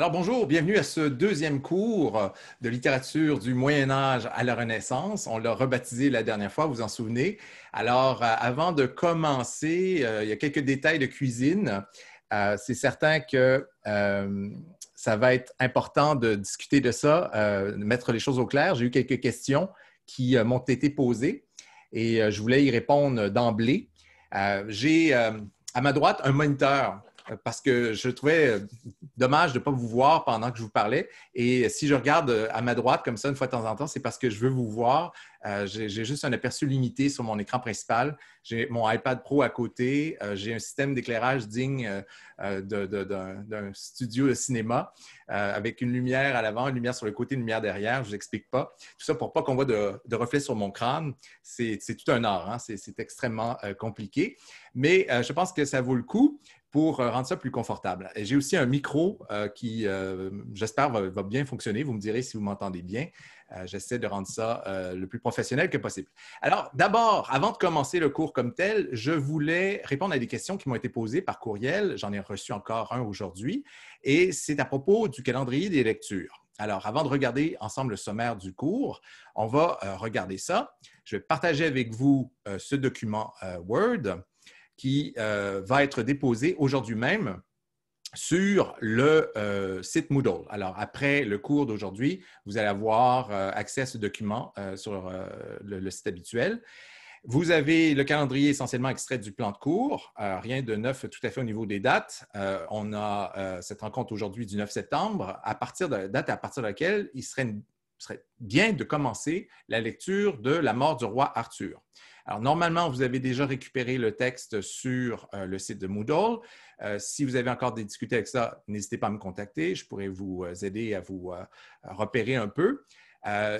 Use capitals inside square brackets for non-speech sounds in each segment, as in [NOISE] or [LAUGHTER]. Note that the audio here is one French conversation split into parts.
Alors bonjour, bienvenue à ce deuxième cours de littérature du Moyen Âge à la Renaissance. On l'a rebaptisé la dernière fois, vous vous en souvenez. Alors euh, avant de commencer, euh, il y a quelques détails de cuisine. Euh, c'est certain que ça va être important de discuter de ça, de mettre les choses au clair. J'ai eu quelques questions qui m'ont été posées et je voulais y répondre d'emblée. J'ai à ma droite un moniteur euh, parce que je trouvais euh, dommage de ne pas vous voir pendant que je vous parlais. Et si je regarde euh, à ma droite comme ça une fois de temps en temps, c'est parce que je veux vous voir. j'ai juste un aperçu limité sur mon écran principal. J'ai mon iPad Pro à côté. j'ai un système d'éclairage digne d'un studio de cinéma avec une lumière à l'avant, une lumière sur le côté, une lumière derrière. Je ne vous explique pas. Tout ça pour pas qu'on voit de, reflets sur mon crâne. C'est tout un art. Hein. C'est extrêmement compliqué. Mais je pense que ça vaut le coup pour euh, rendre ça plus confortable. J'ai aussi un micro euh, qui, euh, j'espère, va, bien fonctionner. Vous me direz si vous m'entendez bien. J'essaie de rendre ça le plus professionnel que possible. Alors, d'abord, avant de commencer le cours comme tel, je voulais répondre à des questions qui m'ont été posées par courriel. J'en ai reçu encore un aujourd'hui. Et c'est à propos du calendrier des lectures. Alors, avant de regarder ensemble le sommaire du cours, on va regarder ça. Je vais partager avec vous ce document Word qui euh, va être déposé aujourd'hui même sur le euh, site Moodle. Alors, après le cours d'aujourd'hui, vous allez avoir euh, accès à ce document sur le, site habituel. Vous avez le calendrier essentiellement extrait du plan de cours. rien de neuf tout à fait au niveau des dates. on a cette rencontre aujourd'hui du 9 septembre, à partir de date à partir de laquelle il serait bien de commencer la lecture de La mort du roi Arthur. Alors, normalement, vous avez déjà récupéré le texte sur euh, le site de Moodle. Euh, si vous avez encore des difficultés avec ça, n'hésitez pas à me contacter. Je pourrais vous euh, aider à vous repérer un peu.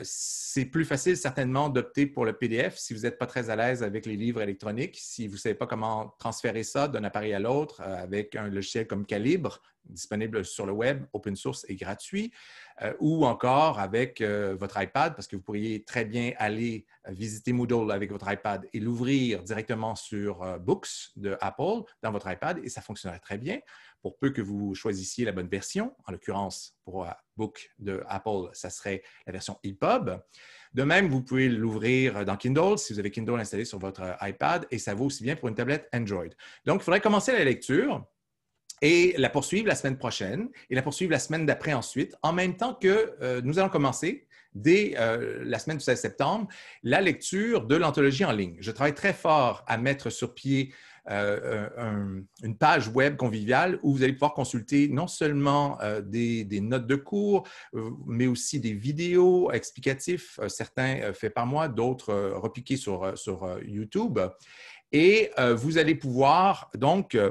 c'est plus facile certainement d'opter pour le PDF si vous n'êtes pas très à l'aise avec les livres électroniques, si vous ne savez pas comment transférer ça d'un appareil à l'autre avec un logiciel comme Calibre, disponible sur le web, open source et gratuit. Euh, ou encore avec euh, votre iPad, parce que vous pourriez très bien aller euh, visiter Moodle avec votre iPad et l'ouvrir directement sur Books de Apple dans votre iPad, et ça fonctionnerait très bien, pour peu que vous choisissiez la bonne version. En l'occurrence, pour Book de Apple, ça serait la version EPUB. De même, vous pouvez l'ouvrir dans Kindle si vous avez Kindle installé sur votre iPad, et ça vaut aussi bien pour une tablette Android. Donc, il faudrait commencer la lecture et la poursuivre la semaine prochaine et la poursuivre la semaine d'après ensuite, en même temps que euh, nous allons commencer dès euh, la semaine du 16 septembre la lecture de l'anthologie en ligne. Je travaille très fort à mettre sur pied euh, une page web conviviale où vous allez pouvoir consulter non seulement des, notes de cours, mais aussi des vidéos explicatives, certains faits par moi, d'autres repiqués sur, sur YouTube. Et euh, vous allez pouvoir, donc, euh,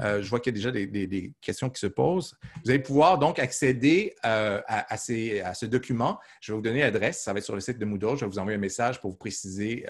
euh, je vois qu'il y a déjà des, questions qui se posent. Vous allez pouvoir donc accéder à, ces, à, ce document. Je vais vous donner l'adresse. Ça va être sur le site de Moodle. Je vais vous envoyer un message pour vous préciser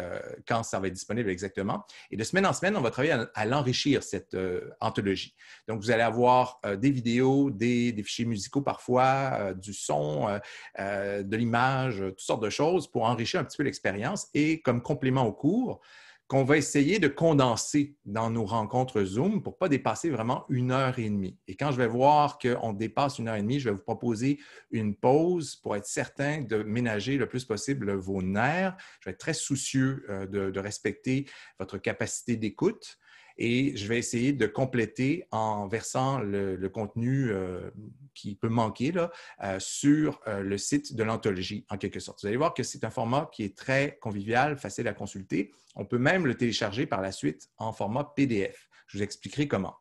quand ça va être disponible exactement. Et de semaine en semaine, on va travailler à, l'enrichir, cette anthologie. Donc, vous allez avoir des vidéos, des, fichiers musicaux parfois, du son, de l'image, toutes sortes de choses pour enrichir un petit peu l'expérience. Et comme complément au cours, qu'on va essayer de condenser dans nos rencontres Zoom pour ne pas dépasser vraiment une heure et demie. Et quand je vais voir qu'on dépasse une heure et demie, je vais vous proposer une pause pour être certain de ménager le plus possible vos nerfs. Je vais être très soucieux euh, de, de respecter votre capacité d'écoute et je vais essayer de compléter en versant le, contenu euh, qui peut manquer euh, sur euh, le site de l'anthologie, en quelque sorte. Vous allez voir que c'est un format qui est très convivial, facile à consulter. On peut même le télécharger par la suite en format PDF. Je vous expliquerai comment.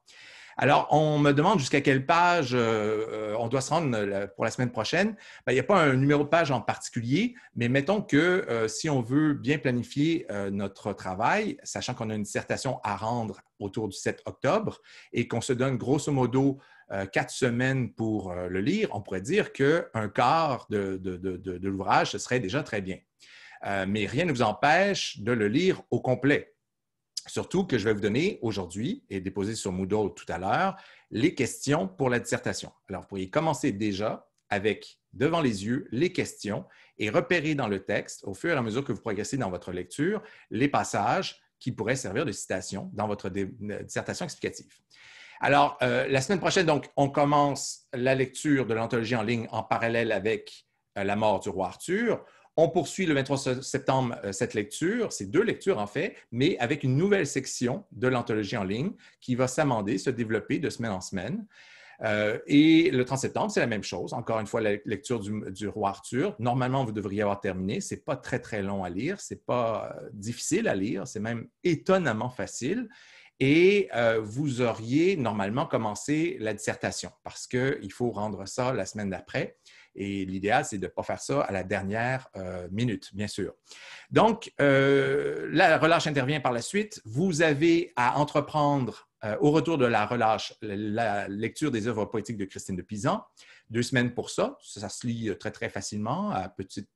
Alors, on me demande jusqu'à quelle page euh, euh, on doit se rendre euh, pour la semaine prochaine. Ben, il n'y a pas un numéro de page en particulier, mais mettons que si on veut bien planifier notre travail, sachant qu'on a une dissertation à rendre autour du 7 octobre et qu'on se donne grosso modo quatre semaines pour le lire, on pourrait dire qu'un quart de l'ouvrage, ce serait déjà très bien. mais rien ne vous empêche de le lire au complet. Surtout que je vais vous donner aujourd'hui et déposer sur Moodle tout à l'heure les questions pour la dissertation. Alors, vous pourriez commencer déjà avec devant les yeux les questions et repérer dans le texte, au fur et à mesure que vous progressez dans votre lecture, les passages qui pourraient servir de citation dans votre euh, dissertation explicative. Alors, euh, la semaine prochaine, donc, on commence la lecture de l'anthologie en ligne en parallèle avec euh, La mort du roi Arthur. On poursuit le 23 septembre euh, cette lecture, ces deux lectures en fait, mais avec une nouvelle section de l'anthologie en ligne qui va s'amender, se développer de semaine en semaine. Euh, et le 30 septembre, c'est la même chose. Encore une fois, la lecture du, roi Arthur. Normalement, vous devriez avoir terminé. C'est pas très, très long à lire. C'est pas euh, difficile à lire. C'est même étonnamment facile. Et vous auriez normalement commencé la dissertation parce qu'il faut rendre ça la semaine d'après. Et l'idéal, c'est de ne pas faire ça à la dernière euh, minute, bien sûr. Donc, euh, la relâche intervient par la suite. Vous avez à entreprendre euh, au retour de la relâche, la lecture des œuvres poétiques de Christine de Pizan. Deux semaines pour ça. Ça se lit très, très facilement, à petite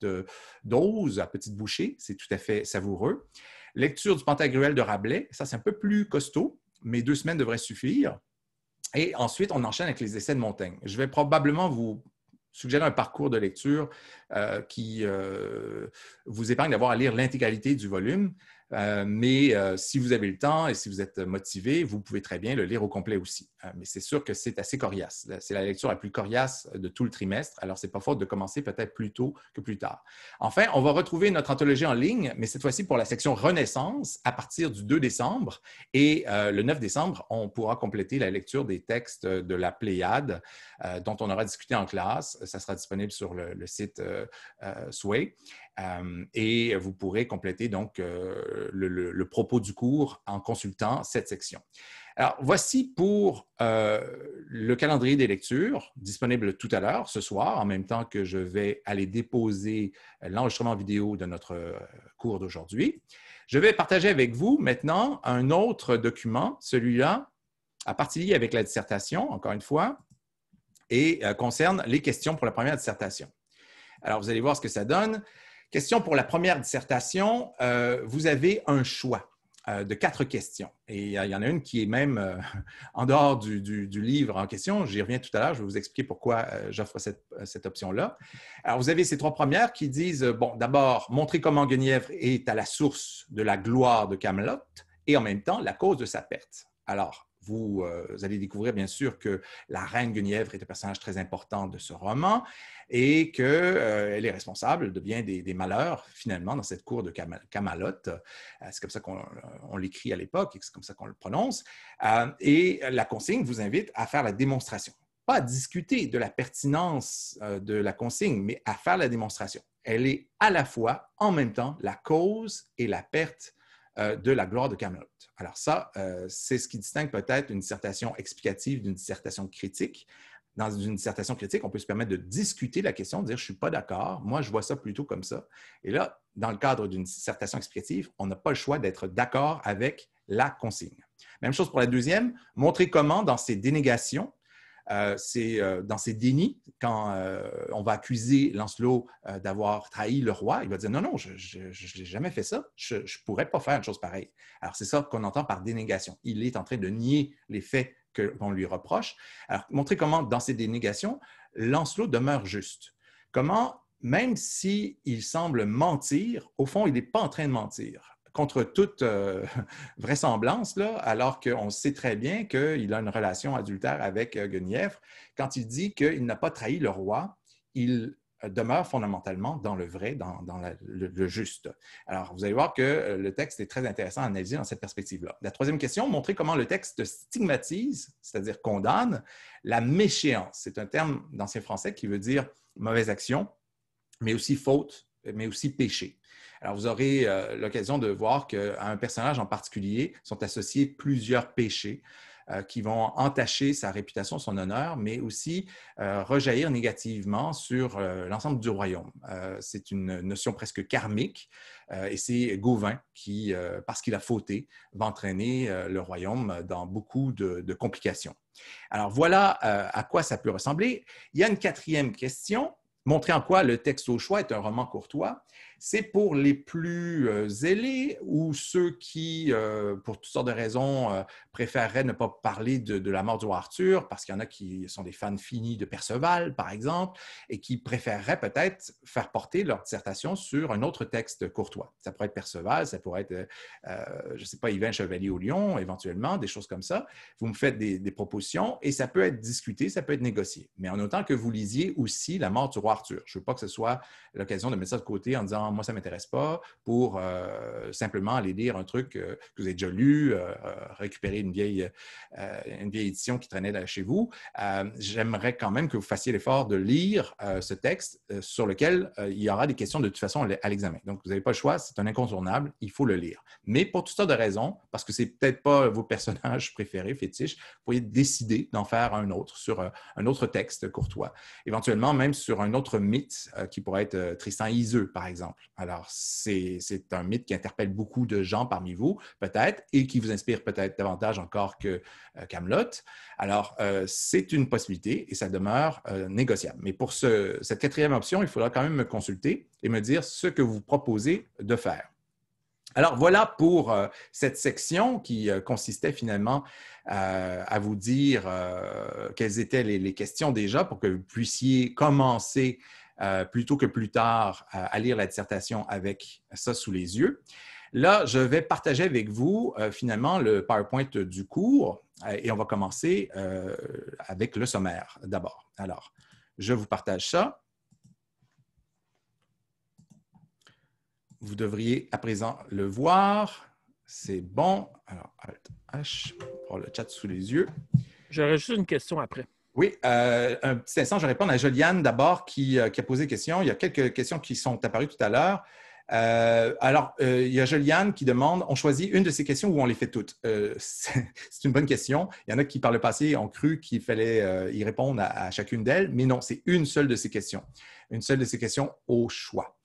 dose, à petite bouchée. C'est tout à fait savoureux. Lecture du Pantagruel de Rabelais. Ça, c'est un peu plus costaud, mais deux semaines devraient suffire. Et ensuite, on enchaîne avec les essais de Montaigne. Je vais probablement vous suggérer un parcours de lecture euh, qui euh, vous épargne d'avoir à lire l'intégralité du volume. Euh, mais euh, si vous avez le temps et si vous êtes motivé, vous pouvez très bien le lire au complet aussi. Euh, mais c'est sûr que c'est assez coriace. C'est la lecture la plus coriace de tout le trimestre. Alors, c'est pas faute de commencer peut-être plus tôt que plus tard. Enfin, on va retrouver notre anthologie en ligne, mais cette fois-ci pour la section Renaissance à partir du 2 décembre. Et le 9 décembre, on pourra compléter la lecture des textes de la Pléiade dont on aura discuté en classe. Ça sera disponible sur le, le site Sway. Euh, et vous pourrez compléter donc euh, le, propos du cours en consultant cette section. Alors, voici pour euh, le calendrier des lectures disponible tout à l'heure, ce soir, en même temps que je vais aller déposer l'enregistrement vidéo de notre cours d'aujourd'hui. Je vais partager avec vous maintenant un autre document, celui-là, à partir avec la dissertation, encore une fois, et concerne les questions pour la première dissertation. Alors, vous allez voir ce que ça donne. Question pour la première dissertation. Euh, vous avez un choix euh, de quatre questions. Et euh, il y en a une qui est même [LAUGHS] en dehors du, livre en question. J'y reviens tout à l'heure. Je vais vous expliquer pourquoi j'offre cette, cette option-là. Alors, vous avez ces trois premières qui disent, bon, d'abord, montrer comment Guenièvre est à la source de la gloire de Camelot et en même temps la cause de sa perte. Alors, vous, euh, allez découvrir bien sûr que la reine Guenièvre est un personnage très important de ce roman et qu'elle euh, est responsable de bien des, des, malheurs finalement dans cette cour de Camalote. Euh, c'est comme ça qu'on l'écrit à l'époque et c'est comme ça qu'on le prononce. et la consigne vous invite à faire la démonstration. Pas à discuter de la pertinence de la consigne, mais à faire la démonstration. Elle est à la fois, en même temps, la cause et la perte euh, de la gloire de Camelot. Alors ça, euh, c'est ce qui distingue peut-être une dissertation explicative d'une dissertation critique. Dans une dissertation critique, on peut se permettre de discuter la question, de dire je suis pas d'accord, moi je vois ça plutôt comme ça. Et là, dans le cadre d'une dissertation explicative, on n'a pas le choix d'être d'accord avec la consigne. Même chose pour la deuxième, montrer comment dans ces dénégations, euh, c'est euh, dans ses dénis, quand euh, on va accuser Lancelot d'avoir trahi le roi, il va dire non, non, je n'ai jamais fait ça, je ne pourrais pas faire une chose pareille. Alors c'est ça qu'on entend par dénégation. Il est en train de nier les faits qu'on lui reproche. Alors montrer comment dans ces dénégations, Lancelot demeure juste. Comment même s'il il semble mentir, au fond, il n'est pas en train de mentir contre toute euh, [LAUGHS] vraisemblance, là, alors qu'on sait très bien qu'il a une relation adultère avec euh, Guenièvre, quand il dit qu'il n'a pas trahi le roi, il euh, demeure fondamentalement dans le vrai, dans, le, le, juste. Alors, vous allez voir que le texte est très intéressant à analyser dans cette perspective-là. La troisième question, montrer comment le texte stigmatise, c'est-à-dire condamne, la méchéance. C'est un terme d'ancien français qui veut dire mauvaise action, mais aussi faute, mais aussi péché. Alors, vous aurez euh, l'occasion de voir qu'à un personnage en particulier sont associés plusieurs péchés euh, qui vont entacher sa réputation, son honneur, mais aussi euh, rejaillir négativement sur l'ensemble du royaume. c'est une notion presque karmique et c'est Gauvin qui, parce qu'il a fauté, va entraîner le royaume dans beaucoup de, de complications. Alors voilà à quoi ça peut ressembler. Il y a une quatrième question montrer en quoi le texte au choix est un roman courtois. C'est pour les plus euh, zélés ou ceux qui, euh, pour toutes sortes de raisons, euh, préféreraient ne pas parler de, la mort du roi Arthur, parce qu'il y en a qui sont des fans finis de Perceval, par exemple, et qui préféreraient peut-être faire porter leur dissertation sur un autre texte courtois. Ça pourrait être Perceval, ça pourrait être, je ne sais pas, Yvain Chevalier au Lion, éventuellement, des choses comme ça. Vous me faites des, des propositions et ça peut être discuté, ça peut être négocié. Mais en autant que vous lisiez aussi La mort du roi Arthur. Je ne veux pas que ce soit l'occasion de mettre ça de côté en disant moi, ça ne m'intéresse pas, pour euh, simplement aller lire un truc euh, que vous avez déjà lu, euh, récupérer une vieille, une vieille édition qui traînait là chez vous. J'aimerais quand même que vous fassiez l'effort de lire ce texte sur lequel il y aura des questions de toute façon à l'examen. Donc, vous n'avez pas le choix, c'est un incontournable, il faut le lire. Mais pour toutes sortes de raisons, parce que c'est peut-être pas vos personnages [LAUGHS] préférés, fétiches, vous pourriez décider d'en faire un autre sur un autre texte courtois. Éventuellement, même sur un autre mythe qui pourrait être Tristan Iseux, par exemple. Alors, c'est un mythe qui interpelle beaucoup de gens parmi vous, peut-être, et qui vous inspire peut-être davantage encore que euh, Camelot. Alors, euh, c'est une possibilité et ça demeure euh, négociable. Mais pour cette quatrième option, il faudra quand même me consulter et me dire ce que vous proposez de faire. Alors voilà pour cette section qui consistait finalement à vous dire quelles étaient les, questions déjà pour que vous puissiez commencer euh, plutôt que plus tard euh, à lire la dissertation avec ça sous les yeux. Là, je vais partager avec vous euh, finalement le PowerPoint du cours et on va commencer avec le sommaire d'abord. Alors, je vous partage ça. Vous devriez à présent le voir. C'est bon. Alors, Alt H pour le chat sous les yeux. J'aurais juste une question après. Oui, euh, un petit instant, je vais répondre à Joliane d'abord euh, qui, a posé des questions. Il y a quelques questions qui sont apparues tout à l'heure. Euh, alors, il y a Joliane qui demande on choisit une de ces questions ou on les fait toutes [LAUGHS] C'est une bonne question. Il y en a qui, par le passé, ont cru qu'il fallait y répondre à chacune d'elles, mais non, c'est une seule de ces questions. Une seule de ces questions au choix.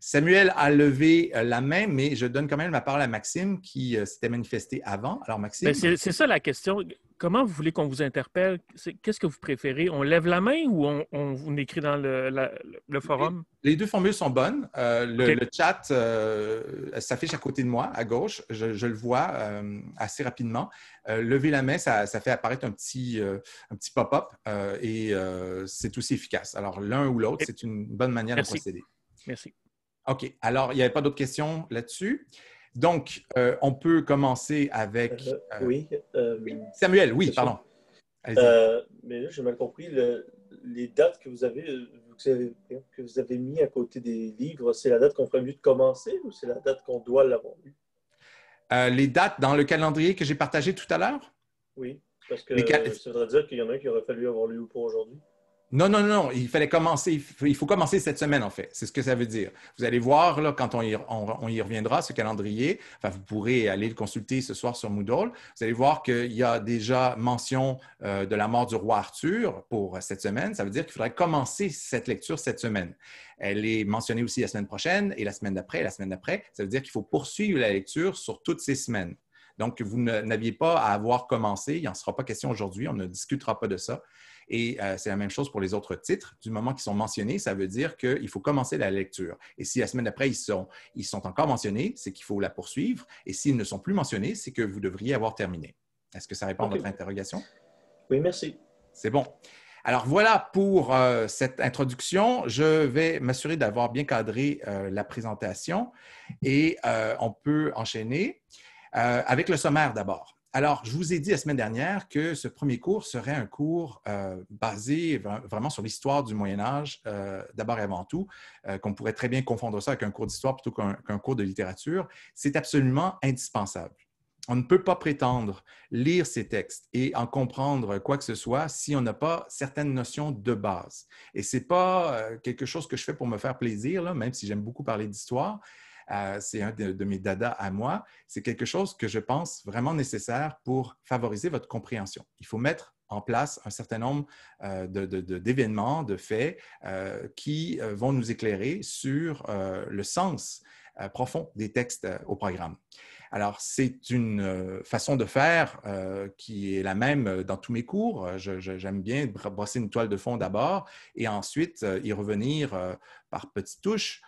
Samuel a levé euh, la main, mais je donne quand même ma parole à Maxime qui euh, s'était manifesté avant. Alors, Maxime. Ben, c'est ça la question. Comment vous voulez qu'on vous interpelle? Qu'est-ce que vous préférez? On lève la main ou on, écrit dans le, forum? Les, deux formules sont bonnes. Euh, le, chat s'affiche à côté de moi, à gauche. Je, le vois assez rapidement. lever la main, ça, fait apparaître un petit, pop-up et c'est aussi efficace. Alors, l'un ou l'autre, c'est une bonne manière de procéder. Merci. OK. Alors, il n'y avait pas d'autres questions là-dessus. Donc, euh, on peut commencer avec. Euh, euh, oui, Samuel, oui, pardon. mais là, j'ai mal compris. les dates que vous avez, que vous avez, mis à côté des livres, c'est la date qu'on ferait mieux de commencer ou c'est la date qu'on doit l'avoir lu? les dates dans le calendrier que j'ai partagé tout à l'heure? Oui, parce que ça voudrait dire qu'il y en a un qui aurait fallu avoir lu pour aujourd'hui. Non, non, non, il fallait commencer, il faut, commencer cette semaine en fait, c'est ce que ça veut dire. Vous allez voir là, quand on y, reviendra, ce calendrier, vous pourrez aller le consulter ce soir sur Moodle, vous allez voir qu'il y a déjà mention euh, de la mort du roi Arthur pour cette semaine, ça veut dire qu'il faudrait commencer cette lecture cette semaine. Elle est mentionnée aussi la semaine prochaine et la semaine d'après, la semaine d'après, ça veut dire qu'il faut poursuivre la lecture sur toutes ces semaines. Donc, vous n'aviez pas à avoir commencé, il n'en sera pas question aujourd'hui, on ne discutera pas de ça. Et euh, c'est la même chose pour les autres titres. Du moment qu'ils sont mentionnés, ça veut dire qu'il faut commencer la lecture. Et si la semaine d'après, ils sont, ils sont encore mentionnés, c'est qu'il faut la poursuivre. Et s'ils ne sont plus mentionnés, c'est que vous devriez avoir terminé. Est-ce que ça répond à votre interrogation? Oui, merci. C'est bon. Alors voilà pour euh, cette introduction. Je vais m'assurer d'avoir bien cadré euh, la présentation et on peut enchaîner avec le sommaire d'abord. Alors, je vous ai dit la semaine dernière que ce premier cours serait un cours euh, basé vraiment sur l'histoire du Moyen Âge, euh, d'abord et avant tout, euh, qu'on pourrait très bien confondre ça avec un cours d'histoire plutôt qu'un cours de littérature. C'est absolument indispensable. On ne peut pas prétendre lire ces textes et en comprendre quoi que ce soit si on n'a pas certaines notions de base. Et ce n'est pas quelque chose que je fais pour me faire plaisir, même si j'aime beaucoup parler d'histoire c'est un de, mes dada à moi, c'est quelque chose que je pense vraiment nécessaire pour favoriser votre compréhension. Il faut mettre en place un certain nombre euh, d'événements, de, faits euh, qui euh, vont nous éclairer sur le sens profond des textes au programme. Alors, c'est une façon de faire qui est la même dans tous mes cours. J'aime bien brosser une toile de fond d'abord et ensuite y revenir par petites touches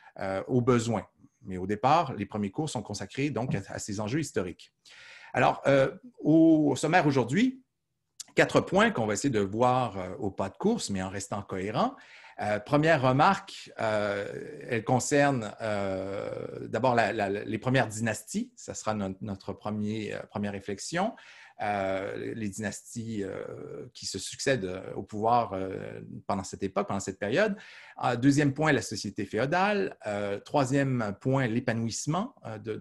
au besoin mais au départ, les premiers cours sont consacrés donc à, ces enjeux historiques. Alors, euh, au, sommaire aujourd'hui, quatre points qu'on va essayer de voir euh, au pas de course, mais en restant cohérent. Euh, première remarque, elle concerne d'abord les premières dynasties. Ça sera notre premier, première réflexion. Euh, les dynasties euh, qui se succèdent euh, au pouvoir pendant cette époque, pendant cette période. deuxième point, la société féodale. troisième point, l'épanouissement de,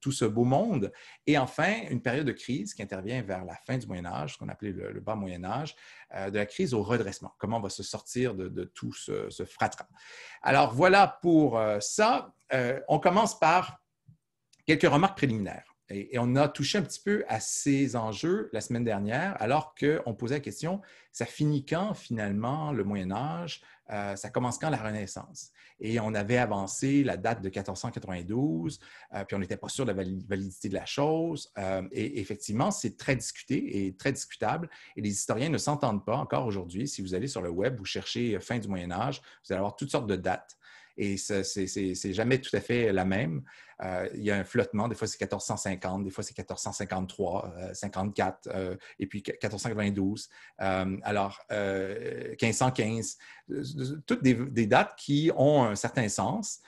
tout ce beau monde. Et enfin, une période de crise qui intervient vers la fin du Moyen Âge, ce qu'on appelait le, bas Moyen Âge, de la crise au redressement. Comment on va se sortir de, tout ce, ce Alors voilà pour ça. on commence par quelques remarques préliminaires. Et, on a touché un petit peu à ces enjeux la semaine dernière, alors qu'on posait la question, ça finit quand finalement le Moyen Âge, euh, ça commence quand la Renaissance? Et on avait avancé la date de 1492, euh, puis on n'était pas sûr de la validité de la chose. Euh, et effectivement, c'est très discuté et très discutable, et les historiens ne s'entendent pas encore aujourd'hui. Si vous allez sur le web, vous cherchez fin du Moyen Âge, vous allez avoir toutes sortes de dates et c'est jamais tout à fait la même. Euh, il y a un flottement, des fois c'est 1450, des fois c'est 1453, 54, euh, euh, et puis 1492, alors 1515, toutes des, dates qui ont un certain sens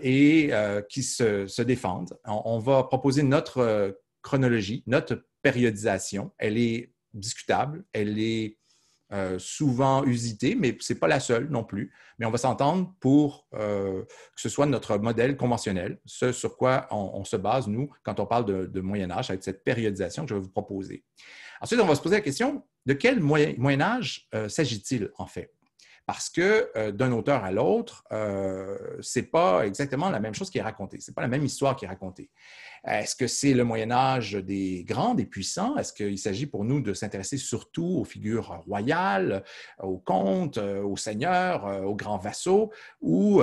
et qui se, défendent. On, on, va proposer notre chronologie, notre périodisation. Elle est discutable, elle est euh, souvent usité, mais ce n'est pas la seule non plus. Mais on va s'entendre pour euh, que ce soit notre modèle conventionnel, ce sur quoi on, se base, nous, quand on parle de, Moyen Âge, avec cette périodisation que je vais vous proposer. Ensuite, on va se poser la question, de quel Moyen, Âge euh, s'agit-il en fait? Parce que euh, d'un auteur à l'autre, euh, ce n'est pas exactement la même chose qui est racontée. n'est pas la même histoire qui est racontée. Est-ce que c'est le Moyen Âge des grands, des puissants? Est-ce qu'il s'agit pour nous de s'intéresser surtout aux figures royales, aux comtes, euh, aux seigneurs, aux grands vassaux, ou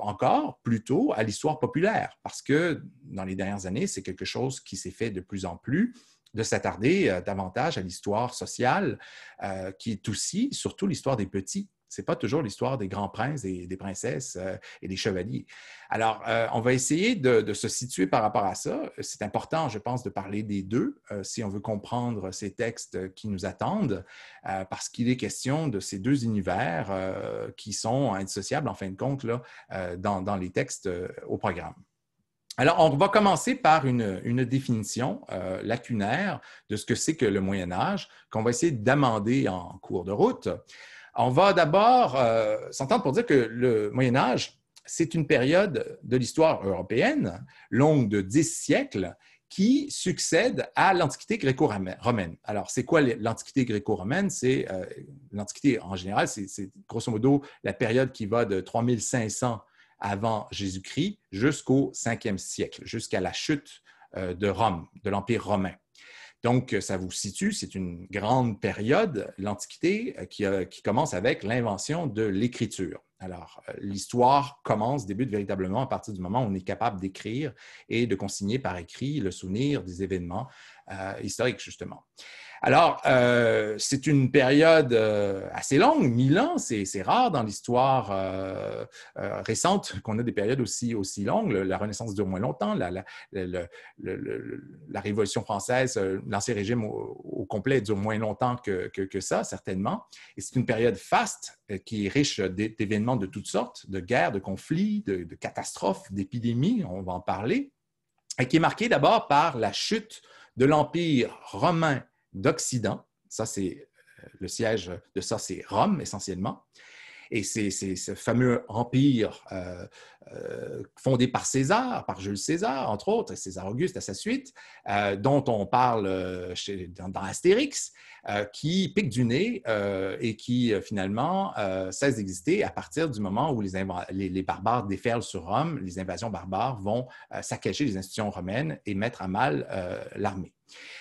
encore plutôt à l'histoire populaire? Parce que dans les dernières années, c'est quelque chose qui s'est fait de plus en plus de s'attarder euh, davantage à l'histoire sociale, euh, qui est aussi, surtout, l'histoire des petits n'est pas toujours l'histoire des grands princes et des princesses euh, et des chevaliers. Alors, on va essayer de, se situer par rapport à ça. C'est important, je pense, de parler des deux si on veut comprendre ces textes qui nous attendent, parce qu'il est question de ces deux univers qui sont indissociables, en fin de compte, dans les textes au programme. Alors, on va commencer par une, définition euh, lacunaire de ce que c'est que le Moyen Âge, qu'on va essayer d'amender en cours de route. On va d'abord euh, s'entendre pour dire que le Moyen Âge, c'est une période de l'histoire européenne, longue de dix siècles, qui succède à l'Antiquité gréco-romaine. Alors, c'est quoi l'Antiquité gréco-romaine? C'est euh, l'Antiquité en général, c'est grosso modo la période qui va de 3500 avant Jésus-Christ jusqu'au 5e siècle, jusqu'à la chute euh, de Rome, de l'Empire romain. Donc, euh, ça vous situe, c'est une grande période, l'Antiquité, euh, qui, qui, commence avec l'invention de l'écriture. Alors, l'histoire commence, débute véritablement à partir du moment où on est capable d'écrire et de consigner par écrit le souvenir des événements euh, historique, justement. Alors, euh, c'est une période euh, assez longue. Mille ans, c'est rare dans l'histoire récente qu'on ait des périodes aussi, aussi longues. La Renaissance dure moins longtemps, la, la, la, Révolution française, l'Ancien Régime au, complet dure moins longtemps que, que, ça, certainement. Et c'est une période faste qui est riche d'événements de toutes sortes, de guerres, de conflits, de, de catastrophes, d'épidémies, on va en parler, et qui est marquée d'abord par la chute de l'Empire romain d'Occident, ça c'est euh, le siège de ça, c'est Rome essentiellement, et c'est ce fameux empire euh, euh, fondé par César, par Jules César, entre autres, et César Auguste à sa suite, euh, dont on parle dans, Astérix, qui pique du nez et qui finalement cesse d'exister à partir du moment où les, les, les, barbares déferlent sur Rome, les invasions barbares vont saccager les institutions romaines et mettre à mal l'armée.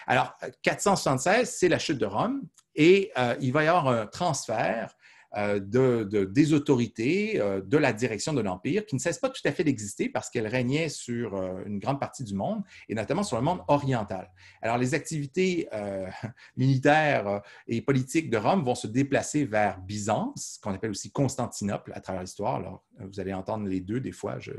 Alors, 476, c'est la chute de Rome et il va y avoir un transfert euh, de, des autorités euh, de la direction de l'Empire, qui ne cessent pas tout à fait d'exister parce qu'elle régnait sur euh, une grande partie du monde, et notamment sur le monde oriental. Alors, les activités [LAUGHS] militaires et politiques de Rome vont se déplacer vers Byzance, qu'on appelle aussi Constantinople à travers l'histoire, vous allez entendre les deux des fois. Je,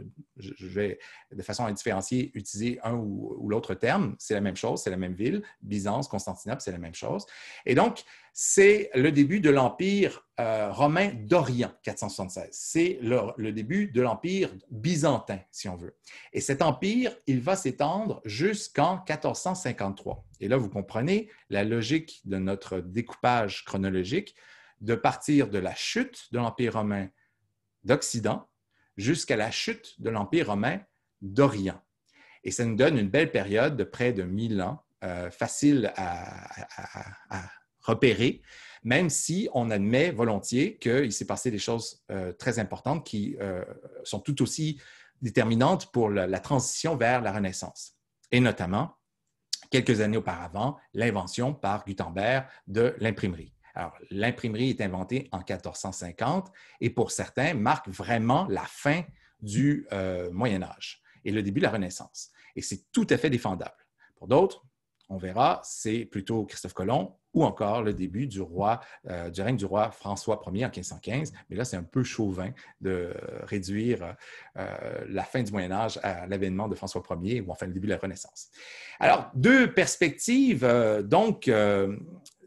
vais, de façon indifférenciée, utiliser un ou, l'autre terme. C'est la même chose, c'est la même ville. Byzance, Constantinople, c'est la même chose. Et donc, c'est le début de l'Empire euh, romain d'Orient, 476. C'est le début de l'Empire byzantin, si on veut. Et cet empire, il va s'étendre jusqu'en 1453. Et là, vous comprenez la logique de notre découpage chronologique de partir de la chute de l'Empire romain d'Occident jusqu'à la chute de l'Empire romain d'Orient. Et ça nous donne une belle période de près de 1000 ans, euh, facile à, repérer, même si on admet volontiers qu'il s'est passé des choses euh, très importantes qui euh, sont tout aussi déterminantes pour la transition vers la Renaissance. Et notamment, quelques années auparavant, l'invention par Gutenberg de l'imprimerie. Alors, l'imprimerie est inventée en 1450 et pour certains marque vraiment la fin du euh, Moyen Âge et le début de la Renaissance. Et c'est tout à fait défendable. Pour d'autres, on verra, c'est plutôt Christophe Colomb ou encore le début du roi, euh, du règne du roi François Ier en 1515. Mais là, c'est un peu chauvin de réduire euh, la fin du Moyen Âge à l'avènement de François Ier ou enfin le début de la Renaissance. Alors, deux perspectives donc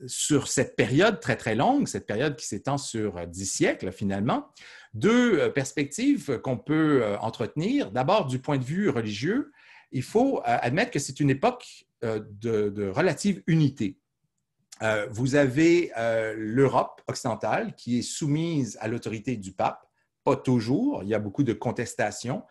sur cette période très, très longue, cette période qui s'étend sur euh, dix siècles finalement, deux euh, perspectives qu'on peut euh, entretenir. D'abord, du point de vue religieux, il faut admettre que c'est une époque de, relative unité. vous avez l'Europe occidentale qui est soumise à l'autorité du pape, pas toujours, il y a beaucoup de contestations,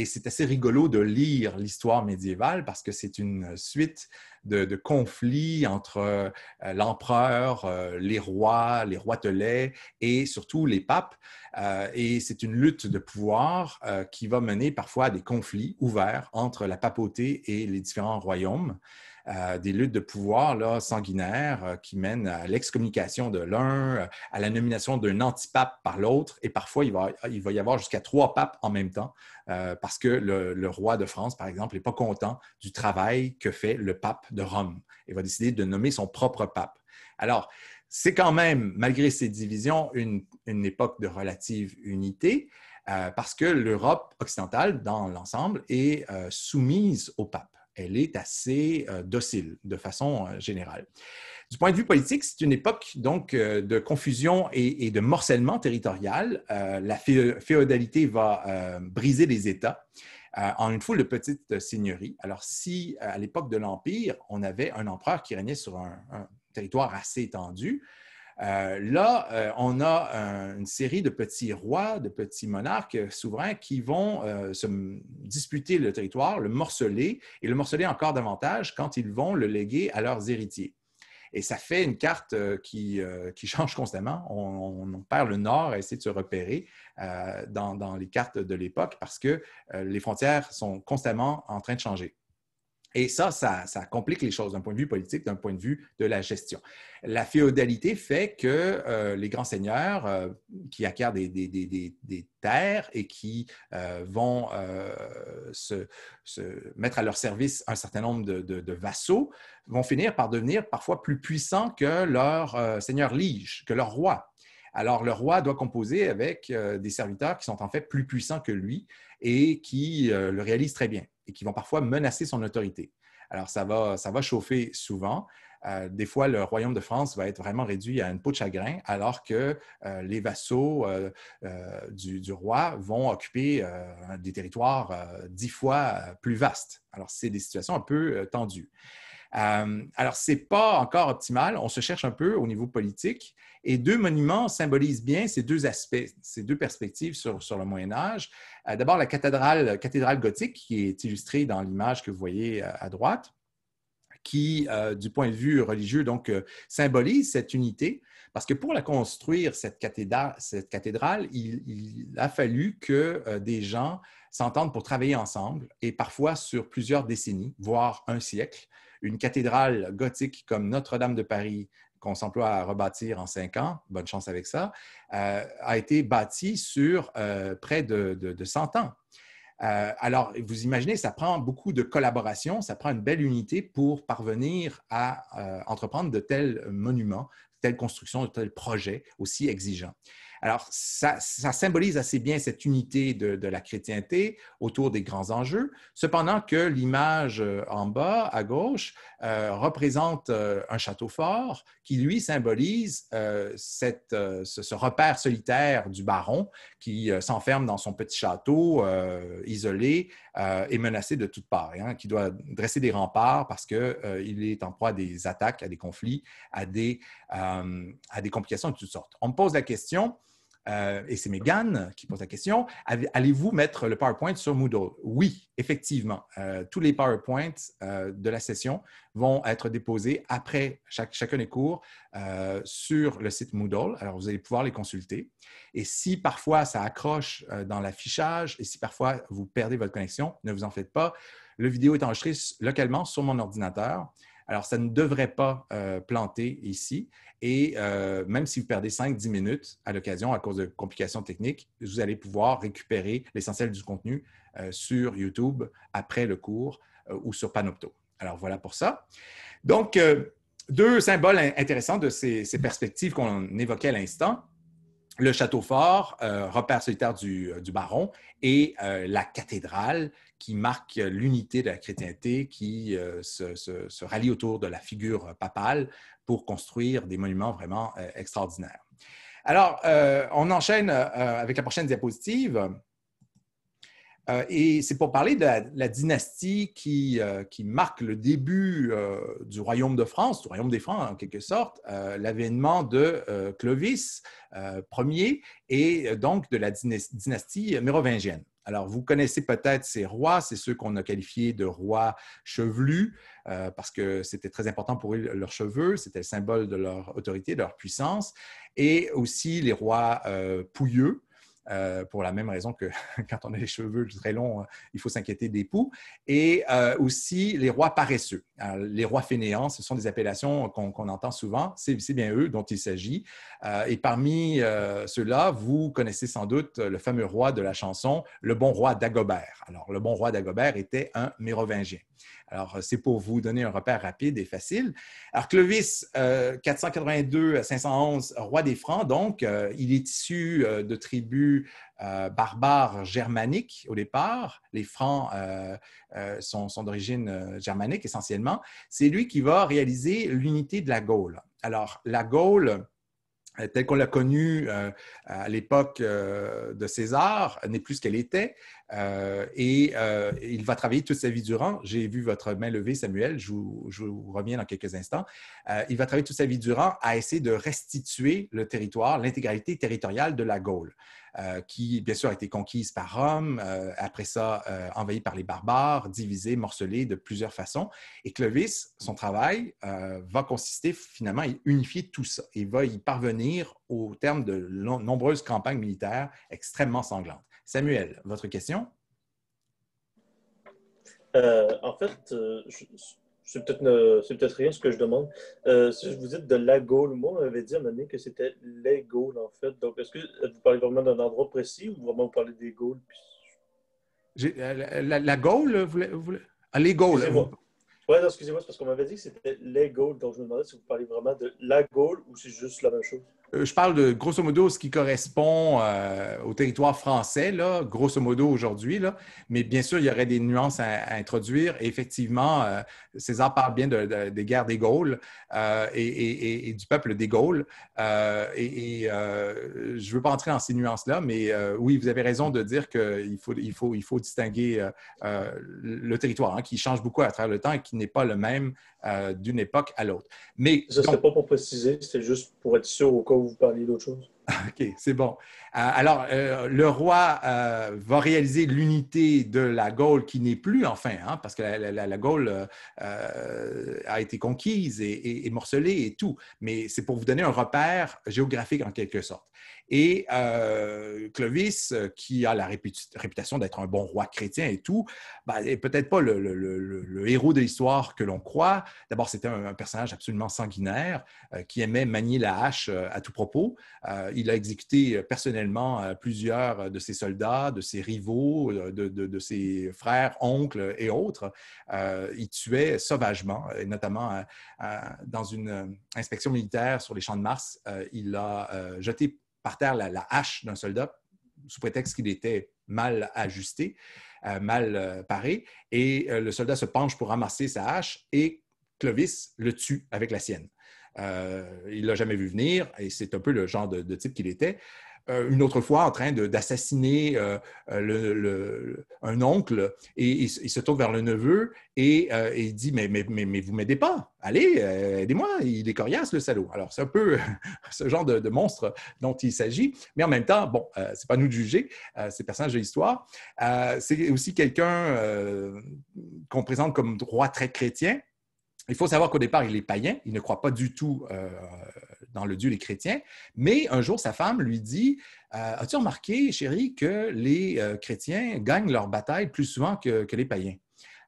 et c'est assez rigolo de lire l'histoire médiévale parce que c'est une suite de, conflits entre euh, l'empereur, euh, les rois, les roitelets et surtout les papes. Euh, et c'est une lutte de pouvoir qui va mener parfois à des conflits ouverts entre la papauté et les différents royaumes. Euh, des luttes de pouvoir sanguinaires euh, qui mènent à l'excommunication de l'un, euh, à la nomination d'un antipape par l'autre, et parfois il va, y avoir jusqu'à trois papes en même temps, parce que le, roi de France, par exemple, n'est pas content du travail que fait le pape de Rome et va décider de nommer son propre pape. Alors, c'est quand même, malgré ces divisions, une, époque de relative unité. parce que l'Europe occidentale, dans l'ensemble, est soumise au pape elle est assez euh, docile de façon euh, générale. Du point de vue politique, c'est une époque donc euh, de confusion et, de morcellement territorial. la féodalité va briser les États en une foule de petites seigneuries. Alors si à l'époque de l'Empire, on avait un empereur qui régnait sur un territoire assez étendu, euh, là, euh, on a euh, une série de petits rois, de petits monarques souverains qui vont se disputer le territoire, le morceler et le morceler encore davantage quand ils vont le léguer à leurs héritiers. Et ça fait une carte qui, [LAUGHS] change constamment. On, perd le nord à essayer de se repérer dans, les cartes de l'époque parce que les frontières sont constamment en train de changer. Et ça, ça, complique les choses d'un point de vue politique, d'un point de vue de la gestion. La féodalité fait que euh, les grands seigneurs euh, qui acquièrent des, terres et qui euh, vont se, mettre à leur service un certain nombre de, de, vassaux vont finir par devenir parfois plus puissants que leur seigneur lige, que leur roi. Alors le roi doit composer avec des serviteurs qui sont en fait plus puissants que lui et qui euh, le réalisent très bien et qui vont parfois menacer son autorité. Alors, ça va, ça va chauffer souvent. Euh, des fois, le royaume de France va être vraiment réduit à une peau de chagrin, alors que euh, les vassaux du, du, roi vont occuper des territoires dix fois plus vastes. Alors, c'est des situations un peu tendues. Euh, alors, ce n'est pas encore optimal. On se cherche un peu au niveau politique. Et deux monuments symbolisent bien ces deux aspects, ces deux perspectives sur, le Moyen Âge. Euh, d'abord, la cathédrale, gothique, qui est illustrée dans l'image que vous voyez euh, à droite, qui, du point de vue religieux, donc, symbolise cette unité. Parce que pour la construire, cette cathédrale, il, a fallu que des gens s'entendent pour travailler ensemble, et parfois sur plusieurs décennies, voire un siècle une cathédrale gothique comme Notre-Dame de Paris, qu'on s'emploie à rebâtir en cinq ans, bonne chance avec ça, euh, a été bâtie sur euh, près de, 100 ans. Euh, alors, vous imaginez, ça prend beaucoup de collaboration, ça prend une belle unité pour parvenir à entreprendre de tels monuments, de telles constructions, de tels projets aussi exigeants. Alors, ça, symbolise assez bien cette unité de, la chrétienté autour des grands enjeux, cependant que l'image euh, en bas, à gauche, euh, représente euh, un château fort qui, lui, symbolise ce, repère solitaire du baron qui s'enferme dans son petit château isolé et menacé de toutes parts, hein, qui doit dresser des remparts parce qu'il est en proie à des attaques, à des conflits, à des, à des complications de toutes sortes. On me pose la question, euh, et c'est Megan qui pose la question, allez-vous mettre le PowerPoint sur Moodle? Oui, effectivement. Euh, tous les PowerPoints euh, de la session vont être déposés après chaque, chacun des cours sur le site Moodle. Alors, vous allez pouvoir les consulter. Et si parfois ça accroche dans l'affichage et si parfois vous perdez votre connexion, ne vous en faites pas. Le vidéo est enregistré localement sur mon ordinateur alors, ça ne devrait pas euh, planter ici. Et euh, même si vous perdez 5-10 minutes à l'occasion à cause de complications techniques, vous allez pouvoir récupérer l'essentiel du contenu euh, sur YouTube après le cours ou sur Panopto. Alors, voilà pour ça. Donc, deux symboles intéressants de ces, perspectives qu'on évoquait à l'instant le château fort, repère solitaire du, baron, et la cathédrale, qui marque l'unité de la chrétienté, qui euh, se, rallie autour de la figure papale pour construire des monuments vraiment euh, extraordinaires. Alors, euh, on enchaîne avec la prochaine diapositive. et c'est pour parler de la, dynastie qui, qui, marque le début du royaume de France, du royaume des Francs en quelque sorte, l'avènement de Clovis Ier et donc de la dynastie mérovingienne. Alors, vous connaissez peut-être ces rois, c'est ceux qu'on a qualifiés de rois chevelus, euh, parce que c'était très important pour eux, leurs cheveux, c'était le symbole de leur autorité, de leur puissance, et aussi les rois euh, pouilleux, euh, pour la même raison que [LAUGHS] quand on a les cheveux très longs, euh, il faut s'inquiéter des poux. Et euh, aussi les rois paresseux. les rois fainéants, ce sont des appellations qu'on entend souvent. C'est bien eux dont il s'agit. et parmi ceux-là, vous connaissez sans doute le fameux roi de la chanson, le bon roi Dagobert. Alors, le bon roi Dagobert était un mérovingien. Alors, euh, c'est pour vous donner un repère rapide et facile. Alors, Clovis, 482 à 511, roi des Francs, donc, euh, il est issu euh, de tribus barbares germaniques au départ. Les Francs sont, sont d'origine germanique essentiellement. C'est lui qui va réaliser l'unité de la Gaule. Alors, la Gaule, telle qu'on l'a connue à l'époque de César, n'est plus ce qu'elle était. Euh, et euh, il va travailler toute sa vie durant. J'ai vu votre main levée, Samuel, je vous, reviens dans quelques instants. Euh, il va travailler toute sa vie durant à essayer de restituer le territoire, l'intégralité territoriale de la Gaule, qui, bien sûr, a été conquise par Rome, après ça, envahie par les barbares, divisée, morcelée de plusieurs façons. Et Clovis, son travail va consister finalement à unifier tout ça. et va y parvenir au terme de nombreuses campagnes militaires extrêmement sanglantes. Samuel, votre question? Euh, en fait, euh, c'est peut-être peut rien ce que je demande. Euh, si je vous dis de la Gaule, moi, on m'avait dit un moment donné que c'était les Gaules, en fait. Donc, est-ce que vous parlez vraiment d'un endroit précis ou vraiment vous parlez des Gaules? La, la, Gaule, vous, voulez? Ah, les Gaules. Excusez-moi, c'est parce qu'on m'avait dit que c'était les Gaules. Donc, je me demandais si vous parlez vraiment de la Gaule ou c'est juste la même chose. Euh, je parle de grosso modo ce qui correspond euh, au territoire français, là, grosso modo aujourd'hui, mais bien sûr, il y aurait des nuances à, introduire. effectivement, euh, César parle bien des guerres des Gaules euh, et, du peuple des Gaules. Euh, et, euh, je ne veux pas entrer dans ces nuances-là, mais oui, vous avez raison de dire qu'il faut, il faut, il faut distinguer le territoire, hein, qui change beaucoup à travers le temps et qui n'est pas le même d'une époque à l'autre. Mais, n'était pas pour préciser, c'était juste pour être sûr au cas où vous parliez d'autre chose. [LAUGHS] OK, c'est bon. Euh, alors, euh, le roi euh, va réaliser l'unité de la Gaule qui n'est plus, enfin, hein, parce que la, Gaule a été conquise et, morcelée et tout, mais c'est pour vous donner un repère géographique en quelque sorte. Et euh, Clovis, euh, qui a la réputation d'être un bon roi chrétien et tout, n'est bah, peut-être pas le, héros de l'histoire que l'on croit. D'abord, c'était un, personnage absolument sanguinaire euh, qui aimait manier la hache à tout propos. il a exécuté personnellement plusieurs de ses soldats, de ses rivaux, de, ses frères, oncles et autres. il tuait sauvagement, et notamment dans une inspection militaire sur les champs de Mars. il a jeté par terre la, hache d'un soldat sous prétexte qu'il était mal ajusté, euh, mal euh, paré, et euh, le soldat se penche pour ramasser sa hache et Clovis le tue avec la sienne. il ne l'a jamais vu venir et c'est un peu le genre de type qu'il était. Euh, une autre fois en train d'assassiner euh, euh, un oncle et il, se tourne vers le neveu et, il dit mais, mais, mais, vous m'aidez pas, allez, aidez-moi, il est coriace le salaud. Alors c'est un peu [LAUGHS] ce genre de, monstre dont il s'agit, mais en même temps, bon, c'est pas nous de juger, ces personnages de l'histoire. c'est aussi quelqu'un qu'on présente comme droit très chrétien. Il faut savoir qu'au départ, il est païen, il ne croit pas du tout dans le Dieu des chrétiens. Mais un jour, sa femme lui dit euh, As-tu remarqué, chérie, que les euh, chrétiens gagnent leur bataille plus souvent que, les païens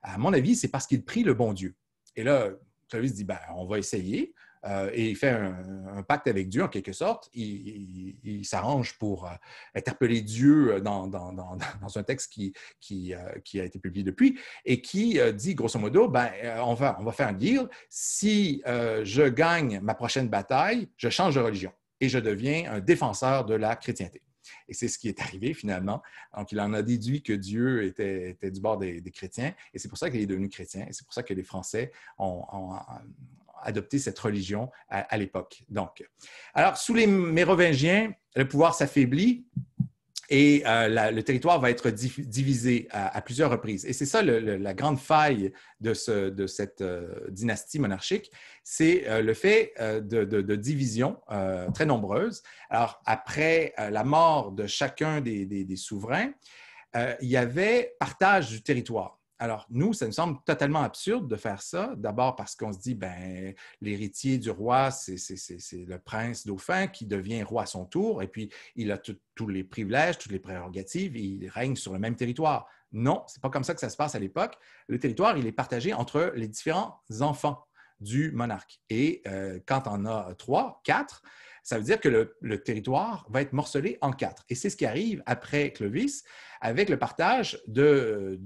À mon avis, c'est parce qu'ils prient le bon Dieu. Et là, Clovis dit ben, On va essayer. Euh, et il fait un, pacte avec Dieu en quelque sorte. Il, s'arrange pour euh, interpeller Dieu euh, [LAUGHS] dans, un texte qui, a été publié depuis et qui dit grosso modo, ben, on, va, on va faire un deal. Si je gagne ma prochaine bataille, je change de religion et je deviens un défenseur de la chrétienté. Et c'est ce qui est arrivé finalement. Donc, il en a déduit que Dieu était, du bord des, chrétiens, et c'est pour ça qu'il est devenu chrétien, et c'est pour ça que les Français ont, adopter cette religion à, l'époque. Donc, alors, sous les Mérovingiens, le pouvoir s'affaiblit et euh, le territoire va être divisé à, plusieurs reprises. Et c'est ça la grande faille de, cette euh, dynastie monarchique, c'est euh, le fait de, divisions très nombreuses. Alors, après la mort de chacun des souverains, il y avait partage du territoire. Alors, nous, ça nous semble totalement absurde de faire ça. D'abord parce qu'on se dit, ben, l'héritier du roi, c'est le prince dauphin qui devient roi à son tour, et puis il a tous les privilèges, toutes les prérogatives, il règne sur le même territoire. Non, c'est pas comme ça que ça se passe à l'époque. Le territoire, il est partagé entre les différents enfants du monarque. Et euh, quand on a trois, quatre, ça veut dire que le, territoire va être morcelé en quatre. Et c'est ce qui arrive après Clovis avec le partage de,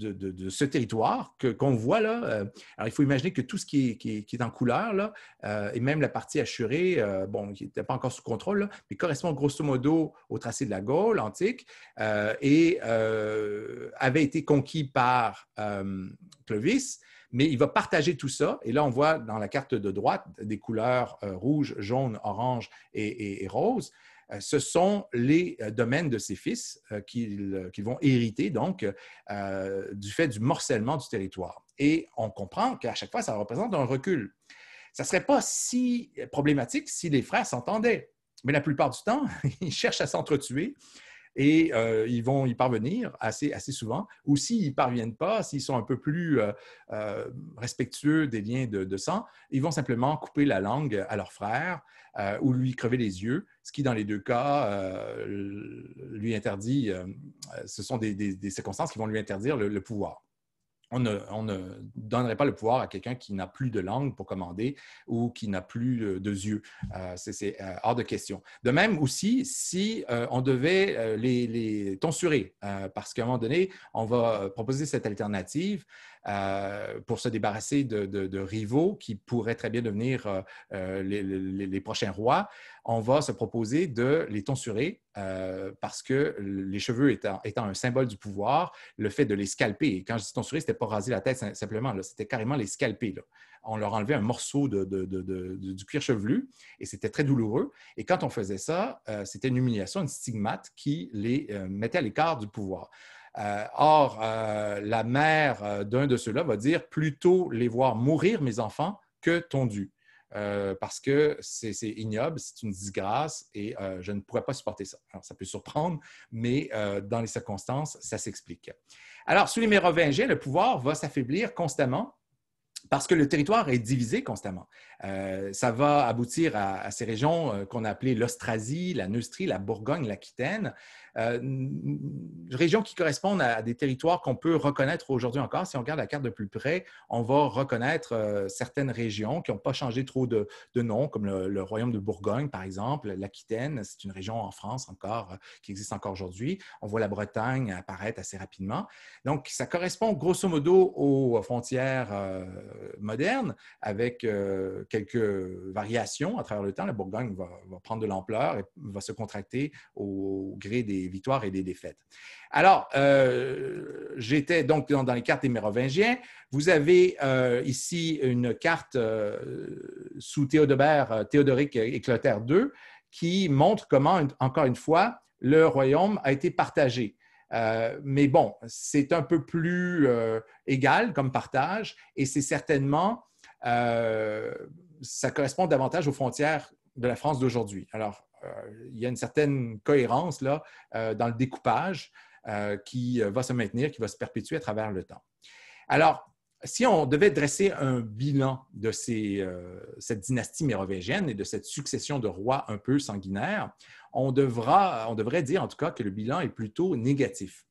ce territoire que, qu'on voit là. Euh, alors, il faut imaginer que tout ce qui est, en couleur, là, euh, et même la partie assurée, euh, bon, qui n'était pas encore sous contrôle, mais correspond grosso modo au tracé de la Gaule antique et avait été conquis par Clovis. Mais il va partager tout ça. Et là, on voit dans la carte de droite des couleurs euh, rouge, jaune, orange et, rose. Euh, ce sont les euh, domaines de ses fils qu'ils vont hériter, donc, du fait du morcellement du territoire. Et on comprend qu'à chaque fois, ça représente un recul. Ça ne serait pas si problématique si les frères s'entendaient. Mais la plupart du temps, [LAUGHS] ils cherchent à s'entretuer et euh, ils vont y parvenir assez, assez souvent. Ou s'ils ne parviennent pas, s'ils sont un peu plus euh, euh, respectueux des liens de, sang, ils vont simplement couper la langue à leur frère ou lui crever les yeux, ce qui, dans les deux cas, lui interdit, ce sont des, circonstances qui vont lui interdire le pouvoir on ne, donnerait pas le pouvoir à quelqu'un qui n'a plus de langue pour commander ou qui n'a plus euh, de yeux. Euh, c'est euh, hors de question. De même aussi, si on devait les, les tonsurer, parce qu'à un moment donné, on va proposer cette alternative, euh, pour se débarrasser de, rivaux qui pourraient très bien devenir euh, euh, les, prochains rois, on va se proposer de les tonsurer parce que les cheveux étant, un symbole du pouvoir, le fait de les scalper, et quand je dis tonsurer, n'était pas raser la tête simplement, c'était carrément les scalper. On leur enlevait un morceau de, du cuir chevelu et c'était très douloureux. Et quand on faisait ça, c'était une humiliation, une stigmate qui les mettait à l'écart du pouvoir. Euh, or, euh, la mère euh, d'un de ceux-là va dire plutôt les voir mourir, mes enfants, que tondus. parce que c'est ignoble, c'est une disgrâce et je ne pourrais pas supporter ça. ça peut surprendre, mais dans les circonstances, ça s'explique. Alors, sous les Mérovingiens, le pouvoir va s'affaiblir constamment parce que le territoire est divisé constamment. ça va aboutir à, à ces régions qu'on a appelées l'Austrasie, la Neustrie, la Bourgogne, l'Aquitaine, euh, régions qui correspondent à des territoires qu'on peut reconnaître aujourd'hui encore. Si on regarde la carte de plus près, on va reconnaître euh, certaines régions qui n'ont pas changé trop de, de nom, comme le, royaume de Bourgogne, par exemple, l'Aquitaine, c'est une région en France encore euh, qui existe encore aujourd'hui. On voit la Bretagne apparaître assez rapidement. Donc, ça correspond grosso modo aux frontières modernes avec quelques variations à travers le temps. La Bourgogne va, prendre de l'ampleur et va se contracter au gré des victoires et des défaites. Alors, euh, j'étais donc dans, les cartes des Mérovingiens. Vous avez euh, ici une carte euh, sous Théodobert, Théodoric et Clotaire II qui montre comment, encore une fois, le royaume a été partagé. mais bon, c'est un peu plus égal comme partage et c'est certainement, ça correspond davantage aux frontières de la France d'aujourd'hui. Alors, euh, il y a une certaine cohérence là, euh, dans le découpage euh, qui va se maintenir, qui va se perpétuer à travers le temps. Alors, si on devait dresser un bilan de cette dynastie mérovingienne et de cette succession de rois un peu sanguinaires, on devrait dire en tout cas que le bilan est plutôt négatif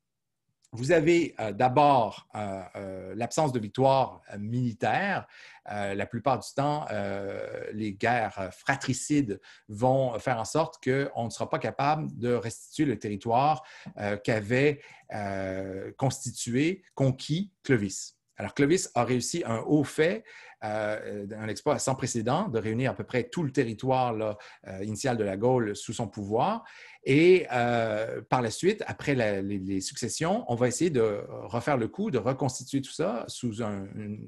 vous avez euh, d'abord euh, euh, l'absence de victoire militaire. la plupart du temps, les guerres fratricides vont faire en sorte qu'on ne sera pas capable de restituer le territoire qu'avait constitué, conquis Clovis. Alors, Clovis a réussi un haut fait, un exploit sans précédent, de réunir à peu près tout le territoire initial de la Gaule sous son pouvoir. Et euh, par la suite, après les, successions, on va essayer de refaire le coup, de reconstituer tout ça sous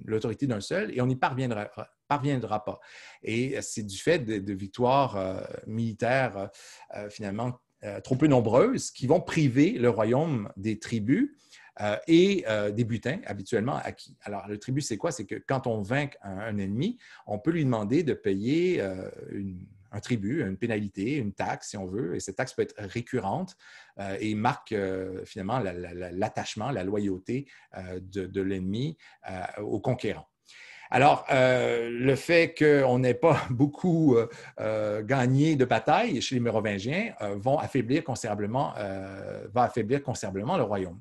l'autorité d'un seul, et on n'y parviendra, parviendra pas. Et c'est du fait de, victoires euh, militaires euh, finalement trop peu nombreuses qui vont priver le royaume des tribus et des butins habituellement acquis. Alors, le tribut, c'est quoi? C'est que quand on vainc un, ennemi, on peut lui demander de payer une un tribut, une pénalité, une taxe, si on veut, et cette taxe peut être récurrente euh, et marque euh, finalement l'attachement, la, loyauté euh, de, l'ennemi au conquérant. Alors, le fait qu'on n'ait pas [LAUGHS] beaucoup gagné de bataille chez les Mérovingiens va affaiblir considérablement le royaume.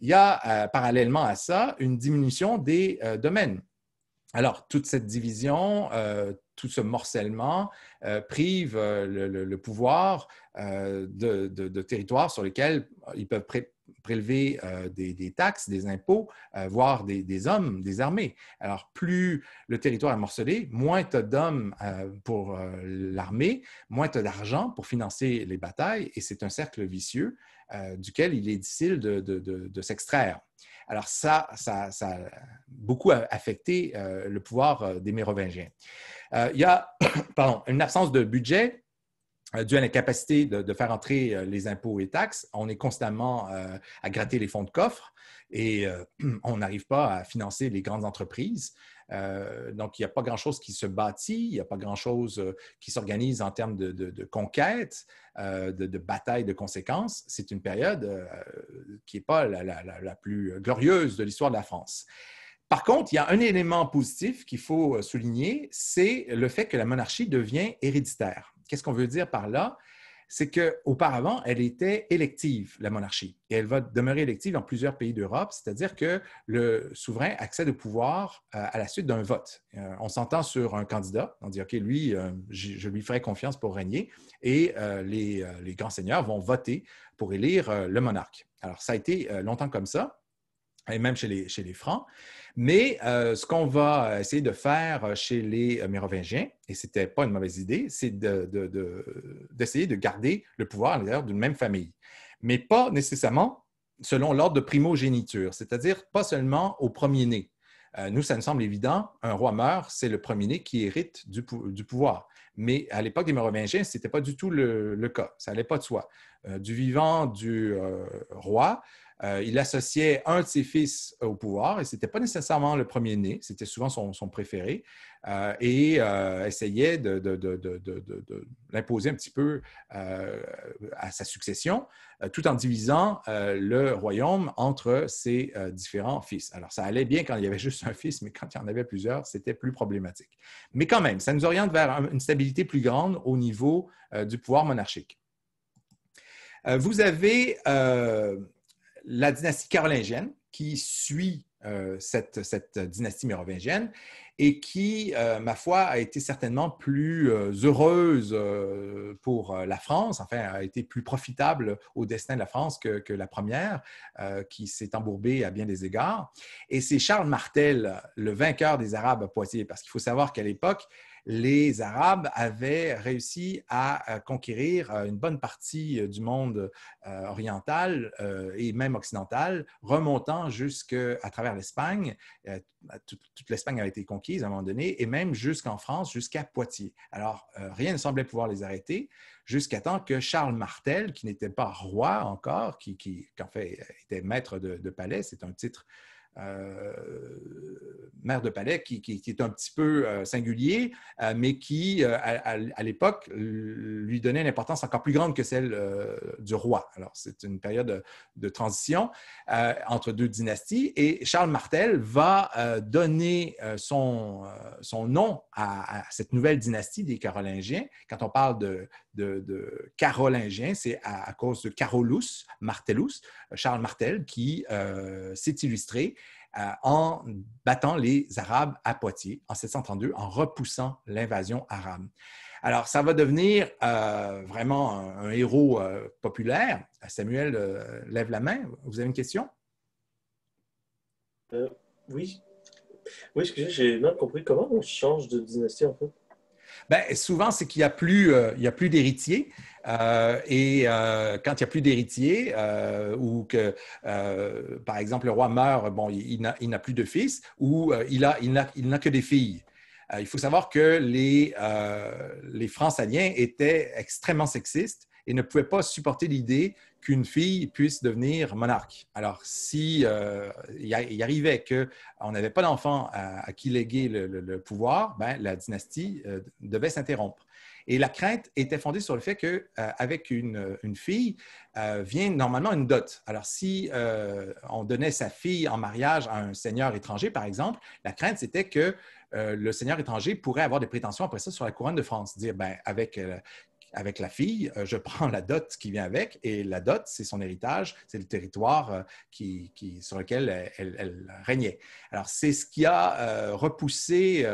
Il y a parallèlement à ça une diminution des domaines. Alors, toute cette division, tout ce morcellement euh, prive euh, le, pouvoir euh, de, territoires sur lesquels ils peuvent prélever des, taxes, des impôts, voire des, hommes, des armées. Alors, plus le territoire est morcelé, moins tu as d'hommes pour l'armée, moins tu as d'argent pour financer les batailles, et c'est un cercle vicieux duquel il est difficile de s'extraire. Alors ça, ça, ça a beaucoup affecté euh, le pouvoir euh, des Mérovingiens. Euh, il y a [COUGHS] pardon, une absence de budget dû à l'incapacité de, de, faire entrer les impôts et taxes. On est constamment à gratter les fonds de coffre et [COUGHS] on n'arrive pas à financer les grandes entreprises. Euh, donc, il n'y a pas grand-chose qui se bâtit, il n'y a pas grand-chose euh, qui s'organise en termes de, conquêtes, euh, de conquête, de, de conséquences. C'est une période qui n'est pas la, plus glorieuse de l'histoire de la France. Par contre, il y a un élément positif qu'il faut souligner, c'est le fait que la monarchie devient héréditaire. Qu'est-ce qu'on veut dire par là? c'est qu'auparavant, elle était élective, la monarchie, et elle va demeurer élective dans plusieurs pays d'Europe, c'est-à-dire que le souverain accède au pouvoir euh, à la suite d'un vote. Euh, on s'entend sur un candidat, on dit, OK, lui, euh, je, lui ferai confiance pour régner, et les, les grands seigneurs vont voter pour élire le monarque. Alors, ça a été longtemps comme ça et même chez les, chez les Francs. Mais euh, ce qu'on va euh, essayer de faire euh, chez les Mérovingiens, et ce n'était pas une mauvaise idée, c'est d'essayer de, garder le pouvoir à l'intérieur d'une même famille, mais pas nécessairement selon l'ordre de primogéniture, c'est-à-dire pas seulement au premier-né. nous, ça nous semble évident, un roi meurt, c'est le premier-né qui hérite du, du, pouvoir. Mais à l'époque des Mérovingiens, ce n'était pas du tout le, le cas, ça n'allait pas de soi. du vivant du roi, euh, il associait un de ses fils euh, au pouvoir, et ce n'était pas nécessairement le premier-né, c'était souvent son, préféré, euh, et essayait de, de l'imposer un petit peu à sa succession, tout en divisant le royaume entre ses différents fils. Alors, ça allait bien quand il y avait juste un fils, mais quand il y en avait plusieurs, c'était plus problématique. Mais quand même, ça nous oriente vers une stabilité plus grande au niveau du pouvoir monarchique. Vous avez la dynastie carolingienne qui suit euh, cette, dynastie mérovingienne et qui, euh, ma foi, a été certainement plus euh, heureuse pour la France, enfin, a été plus profitable au destin de la France que, que la première, qui s'est embourbée à bien des égards. Et c'est Charles Martel, le vainqueur des Arabes à Poitiers, parce qu'il faut savoir qu'à l'époque, les Arabes avaient réussi à euh, conquérir euh, une bonne partie euh, du monde oriental et même occidental, remontant jusqu'à travers l'Espagne. Toute, l'Espagne avait été conquise à un moment donné, et même jusqu'en France, jusqu'à Poitiers. Alors, rien ne semblait pouvoir les arrêter jusqu'à temps que Charles Martel, qui n'était pas roi encore, qui, en fait était maître de palais, c'est un titre euh, maire de Palais, qui, est un petit peu euh, singulier, euh, mais qui, à, l'époque, lui donnait une importance encore plus grande que celle du roi. Alors, c'est une période de, transition entre deux dynasties. Et Charles Martel va donner son, nom à, cette nouvelle dynastie des Carolingiens. Quand on parle de, Carolingiens, c'est à, à, cause de Carolus Martellus, Charles Martel, qui s'est illustré euh, en battant les Arabes à Poitiers en 732, en repoussant l'invasion arabe. Alors, ça va devenir euh, vraiment un, héros euh, populaire. Samuel, lève la main. Vous avez une question? oui. Oui, excusez, j'ai mal compris comment on change de dynastie, en fait. Bien, souvent, c'est qu'il n'y a plus, plus d'héritiers. et quand il n'y a plus d'héritiers, ou que, euh, par exemple, le roi meurt, bon, il, il n'a plus de fils, ou euh, il n'a il que des filles. Euh, il faut savoir que les, les Françaisiens étaient extrêmement sexistes et ne pouvaient pas supporter l'idée qu'une fille puisse devenir monarque. Alors, si euh, arrivait qu'on n'avait pas d'enfant à, qui léguer le, pouvoir, ben, la dynastie euh, devait s'interrompre. Et la crainte était fondée sur le fait qu'avec euh, avec une, fille vient normalement une dot. Alors, si on donnait sa fille en mariage à un seigneur étranger, par exemple, la crainte, c'était que le seigneur étranger pourrait avoir des prétentions après ça sur la couronne de France, dire ben, avec avec la fille, euh, je [LAUGHS] prends la dot qui vient avec, et la dot, c'est son héritage, c'est le territoire euh, qui, sur lequel euh, elle, elle régnait. Alors, c'est ce qui a repoussé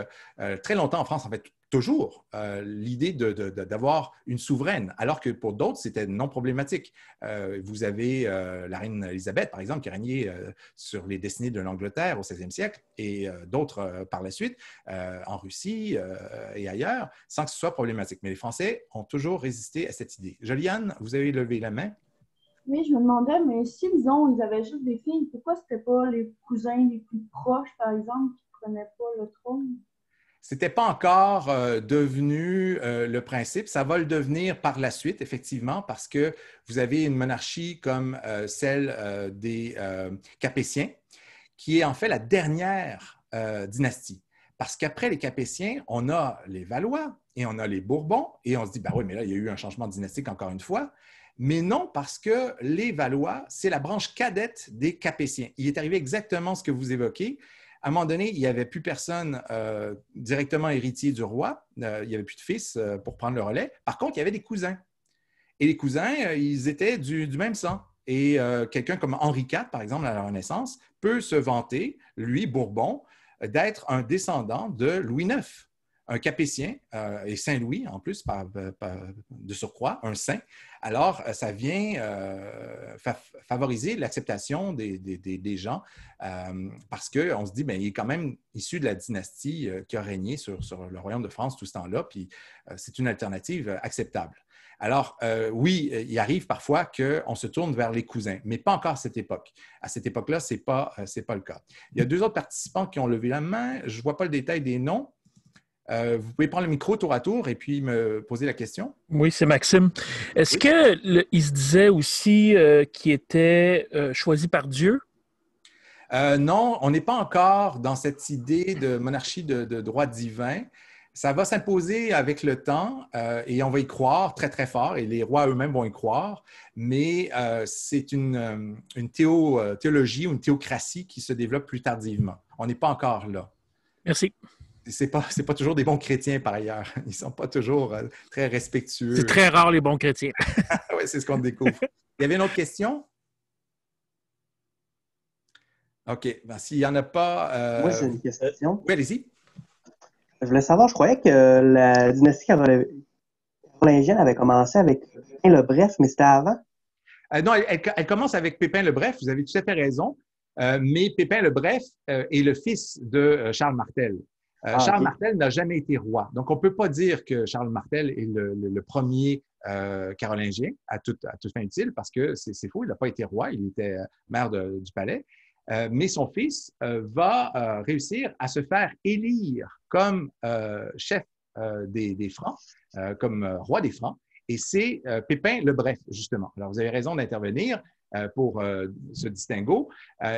très longtemps en France, en fait, toujours euh, l'idée d'avoir une souveraine, alors que pour d'autres, c'était non problématique. Euh, vous avez euh, la reine Elisabeth, par exemple, qui régnait sur les destinées de l'Angleterre au 16e siècle et d'autres par la suite, en Russie et ailleurs, sans que ce soit problématique. Mais les Français ont toujours résisté à cette idée. Joliane, vous avez levé la main. Oui, je me demandais, mais s'ils ont, ils avaient juste des filles, pourquoi ce n'était pas les cousins les plus proches, par exemple, qui prenaient pas le trône? n'était pas encore euh, devenu euh, le principe. Ça va le devenir par la suite, effectivement, parce que vous avez une monarchie comme euh, celle des Capétiens, qui est en fait la dernière dynastie. Parce qu'après les Capétiens, on a les Valois et on a les Bourbons, et on se dit, ben oui, mais là, il y a eu un changement dynastique encore une fois. Mais non, parce que les Valois, c'est la branche cadette des Capétiens. Il est arrivé exactement ce que vous évoquez, à un moment donné, il n'y avait plus personne euh, directement héritier du roi. Euh, il n'y avait plus de fils euh, pour prendre le relais. Par contre, il y avait des cousins. Et les cousins, ils étaient du, du, même sang. Et quelqu'un comme Henri IV, par exemple, à la Renaissance, peut se vanter, lui, Bourbon, d'être un descendant de Louis IX un Capétien euh, et Saint-Louis en plus euh, de surcroît, un saint. Alors, euh, ça vient favoriser l'acceptation des, des, gens parce qu'on se dit, bien, il est quand même issu de la dynastie qui a régné sur, le royaume de France tout ce temps-là, puis c'est une alternative acceptable. Alors, oui, il arrive parfois qu'on se tourne vers les cousins, mais pas encore à cette époque. À cette époque-là, ce n'est pas, pas, le cas. Il y a deux autres participants qui ont levé la main. Je ne vois pas le détail des noms. Euh, vous pouvez prendre le micro tour à tour et puis me poser la question. Oui, c'est Maxime. Est-ce que qu'il il se disait aussi euh, qu'il était euh, choisi par Dieu? non, on n'est pas encore dans cette idée de monarchie de, droit divin. Ça va s'imposer avec le temps et on va y croire très, très fort et les rois eux-mêmes vont y croire, mais c'est une, théologie ou une théocratie qui se développe plus tardivement. On n'est pas encore là. Merci c'est pas, pas toujours des bons chrétiens par ailleurs. [LAUGHS] Ils sont pas toujours euh, très respectueux. C'est très rare les bons chrétiens. [LAUGHS] Ah oui, c'est ce qu'on découvre. Il y avait une autre question? OK. Ben, s'il n'y en a pas. Euh... Moi, j'ai une question. Oui, allez-y. Je voulais savoir, je croyais que la dynastie carolingienne avait commencé avec Pépin le Bref, mais c'était avant. Euh, non, elle, commence avec Pépin le Bref, vous avez tout à fait raison. Euh, mais Pépin le Bref est le fils de Charles Martel. Euh, ah, Charles Martel n'a jamais été roi. Donc, on ne peut pas dire que Charles Martel est le, premier euh, carolingien à toute, à fin utile parce que c'est faux, il n'a pas été roi, il était euh, maire du palais. mais son fils va réussir à se faire élire comme chef des, des, Francs, comme roi des Francs. Et c'est Pépin le Bref, justement. Alors, vous avez raison d'intervenir pour ce distinguo.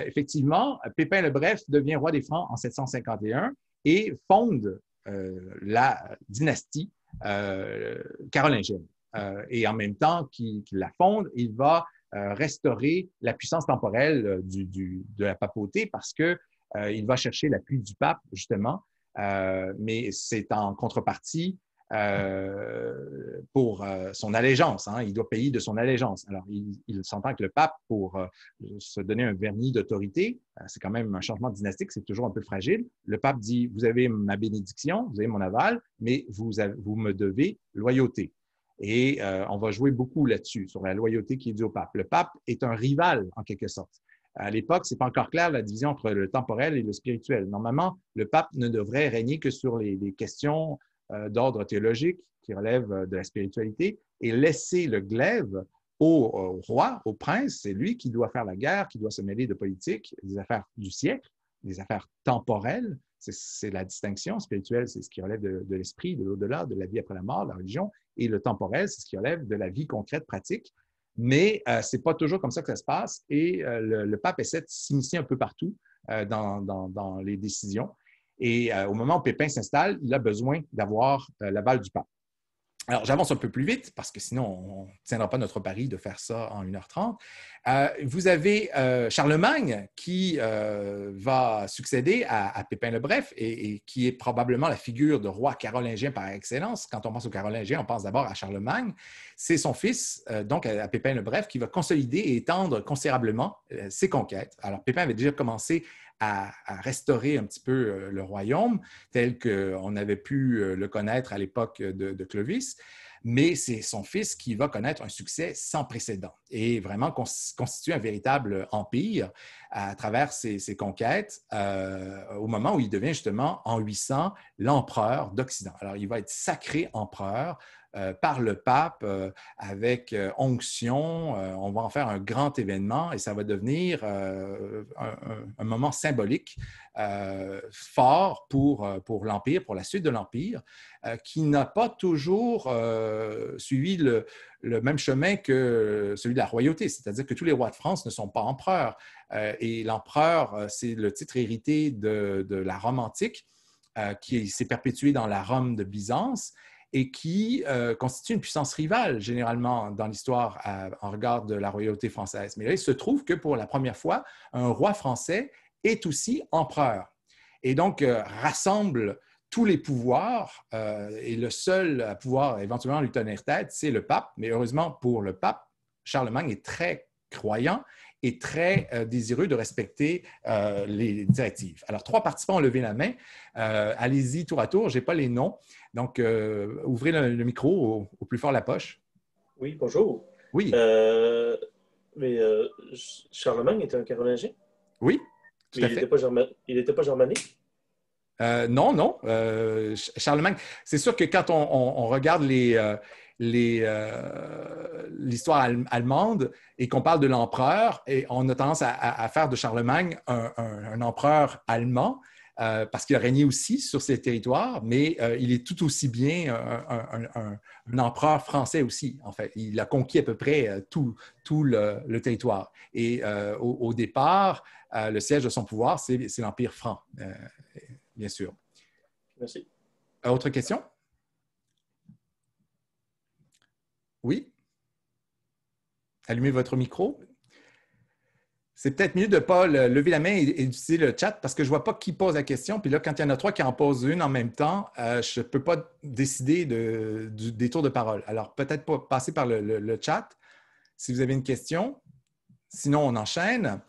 effectivement, Pépin le Bref devient roi des Francs en 751 et fonde euh, la dynastie euh, carolingienne. Euh, et en même temps qu'il la fonde, il va restaurer la puissance temporelle de la papauté parce qu'il il va chercher l'appui du pape, justement, mais c'est en contrepartie euh, pour euh, son allégeance. Hein. il doit payer de son allégeance. Alors, il, s'entend que le pape, pour euh, se donner un vernis d'autorité, c'est quand même un changement dynastique, c'est toujours un peu fragile. Le pape dit, vous avez ma bénédiction, vous avez mon aval, mais vous, vous me devez loyauté. Et on va jouer beaucoup là-dessus, sur la loyauté qui est due au pape. Le pape est un rival, en quelque sorte. À l'époque, ce n'est pas encore clair la division entre le temporel et le spirituel. Normalement, le pape ne devrait régner que sur les, les questions euh, d'ordre théologique qui relève euh, de la spiritualité et laisser le glaive euh, au, roi, au prince. C'est lui qui doit faire la guerre, qui doit se mêler de politique, des affaires du siècle, des affaires temporelles. C'est la distinction spirituelle, c'est ce qui relève de, l'esprit, de l'au-delà, de, la vie après la mort, la religion, et le temporel, c'est ce qui relève de la vie concrète, pratique. Mais c'est ce n'est pas toujours comme ça que ça se passe et le, pape essaie de s'initier un peu partout dans, les décisions. Et euh, au moment où Pépin s'installe, il a besoin d'avoir euh, la balle du pape. Alors, j'avance un peu plus vite parce que sinon, on ne tiendra pas notre pari de faire ça en 1h30. Euh, vous avez Charlemagne qui va succéder à, Pépin le Bref et, qui est probablement la figure de roi carolingien par excellence. Quand on pense aux Carolingiens, on pense d'abord à Charlemagne. C'est son fils, donc à, à Pépin le Bref, qui va consolider et étendre considérablement ses conquêtes. Alors, Pépin avait déjà commencé à, restaurer un petit peu euh, le royaume, tel qu'on euh, avait pu euh, le connaître à l'époque de, Clovis mais c'est son fils qui va connaître un succès sans précédent et vraiment constituer un véritable empire à travers ses, conquêtes au moment où il devient justement en 800 l'empereur d'Occident. Alors il va être sacré empereur euh, par le pape euh, avec euh, onction. on va en faire un grand événement et ça va devenir un, moment symbolique fort pour, pour l'Empire, pour la suite de l'Empire, qui n'a pas toujours suivi le, le même chemin que celui de la royauté, c'est-à-dire que tous les rois de France ne sont pas empereurs. et l'empereur, c'est le titre hérité de, de la Rome antique qui s'est perpétué dans la Rome de Byzance et qui euh, constitue une puissance rivale généralement dans l'histoire en regard de la royauté française. Mais il se trouve que pour la première fois, un roi français est aussi empereur et donc euh, rassemble tous les pouvoirs euh, et le seul à pouvoir éventuellement lui tenir tête, c'est le pape. Mais heureusement pour le pape, Charlemagne est très croyant est très euh, désireux de respecter euh, les directives. Alors, trois participants ont levé la main. Euh, allez-y tour à tour, je n'ai pas les noms. Donc, ouvrez le, micro au, plus fort la poche. Oui, bonjour. Oui. mais Charlemagne était un Carolingien? Oui. il n'était pas, germanique? non, non. Charlemagne, c'est sûr que quand on, regarde les, euh, l'histoire allemande et qu'on parle de l'empereur, et on a tendance à, faire de Charlemagne un, empereur allemand. Euh, parce qu'il a régné aussi sur ces territoires, mais euh, il est tout aussi bien un, empereur français aussi, en fait. Il a conquis à peu près tout, tout le, territoire. Et au, au, départ, le siège de son pouvoir, c'est l'Empire franc, bien sûr. Merci. Autre question? Oui? Allumez votre micro. C'est peut-être mieux de ne pas lever la main et, d'utiliser le chat parce que je ne vois pas qui pose la question. Puis là, quand il y en a trois qui en posent une en même temps, euh, je ne peux pas décider de, des tours de parole. Alors, peut-être passer par le chat si vous avez une question. Sinon, on enchaîne.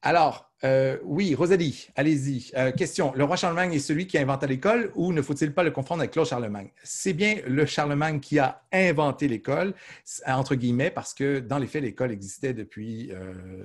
Alors, euh, oui, Rosalie, allez-y. Euh, question. Le roi Charlemagne est celui qui a inventé l'école ou ne faut-il pas le confondre avec Claude Charlemagne? C'est bien le Charlemagne qui a inventé l'école, euh, entre guillemets, parce que dans les faits, l'école existait depuis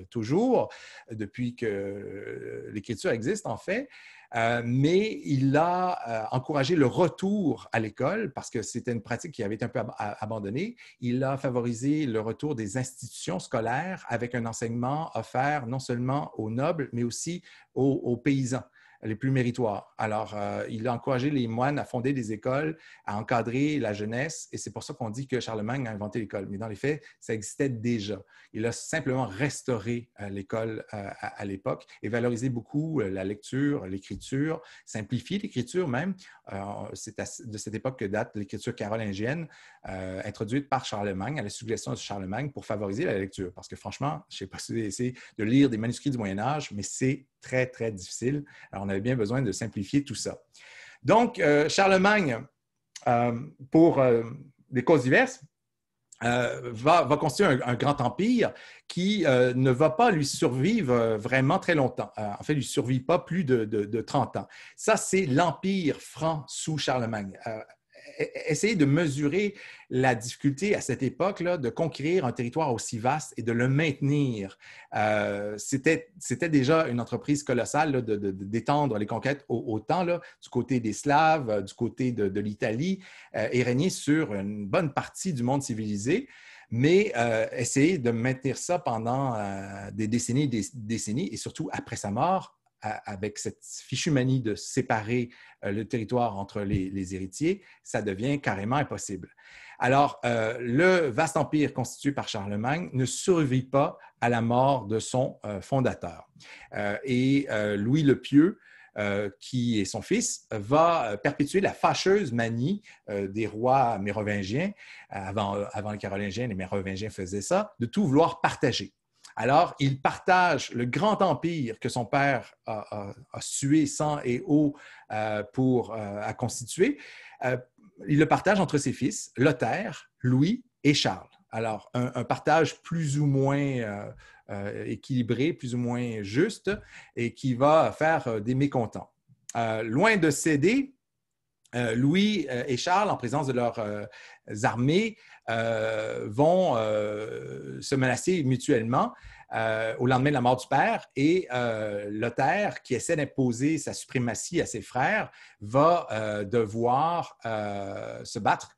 toujours, depuis que l'écriture existe en fait. Euh, mais il a euh, encouragé le retour à l'école parce que c'était une pratique qui avait été un peu abandonnée. Il a favorisé le retour des institutions scolaires avec un enseignement offert non seulement aux nobles, mais aussi aux paysans les plus méritoires. Alors, euh, il a encouragé les moines à fonder des écoles, à encadrer la jeunesse, et c'est pour ça qu'on dit que Charlemagne a inventé l'école. Mais dans les faits, ça existait déjà. Il a simplement restauré euh, l'école euh, à, à l'époque et valorisé beaucoup la lecture, l'écriture, simplifié l'écriture même. c'est de cette époque que date l'écriture carolingienne, introduite par Charlemagne, à la suggestion de Charlemagne, pour favoriser la lecture. Parce que franchement, je ne sais pas si vous avez essayé de lire des manuscrits du Moyen Âge, mais c'est très, très difficile. Alors, on avait bien besoin de simplifier tout ça. Donc, euh, Charlemagne, euh, pour des euh, causes diverses, va, construire un, grand empire qui ne va pas lui survivre vraiment très longtemps. en fait, il ne survit pas plus de, de, 30 ans. Ça, c'est l'empire franc sous Charlemagne. E, e, essayer de mesurer la difficulté à cette époque de conquérir un territoire aussi vaste et de le maintenir. Euh, c'était déjà une entreprise colossale d'étendre de, de, les conquêtes au, temps, là, du côté des Slaves, euh, du côté de, l'Italie, euh, et régner sur une bonne partie du monde civilisé mais essayer de maintenir ça pendant des décennies des décennies, et surtout après sa mort, avec cette fichue manie de séparer euh, le territoire entre les, héritiers, ça devient carrément impossible. Alors, euh, le vaste empire constitué par Charlemagne ne survit pas à la mort de son euh, fondateur. et Louis le Pieux, qui est son fils, va perpétuer la fâcheuse manie des rois mérovingiens, avant les carolingiens, les mérovingiens faisaient ça, de tout vouloir partager. Alors, il partage le grand empire que son père a, sué sang et eau euh, pour, euh, constituer. Euh, il le partage entre ses fils, Lothaire, Louis et Charles. Alors, un partage plus ou moins équilibré, plus ou moins juste, et qui va faire des mécontents. loin de céder, Louis et Charles, en présence de leurs armées, euh, vont euh, se menacer mutuellement euh, au lendemain de la mort du père et terre qui essaie d'imposer sa suprématie à ses frères, va devoir se battre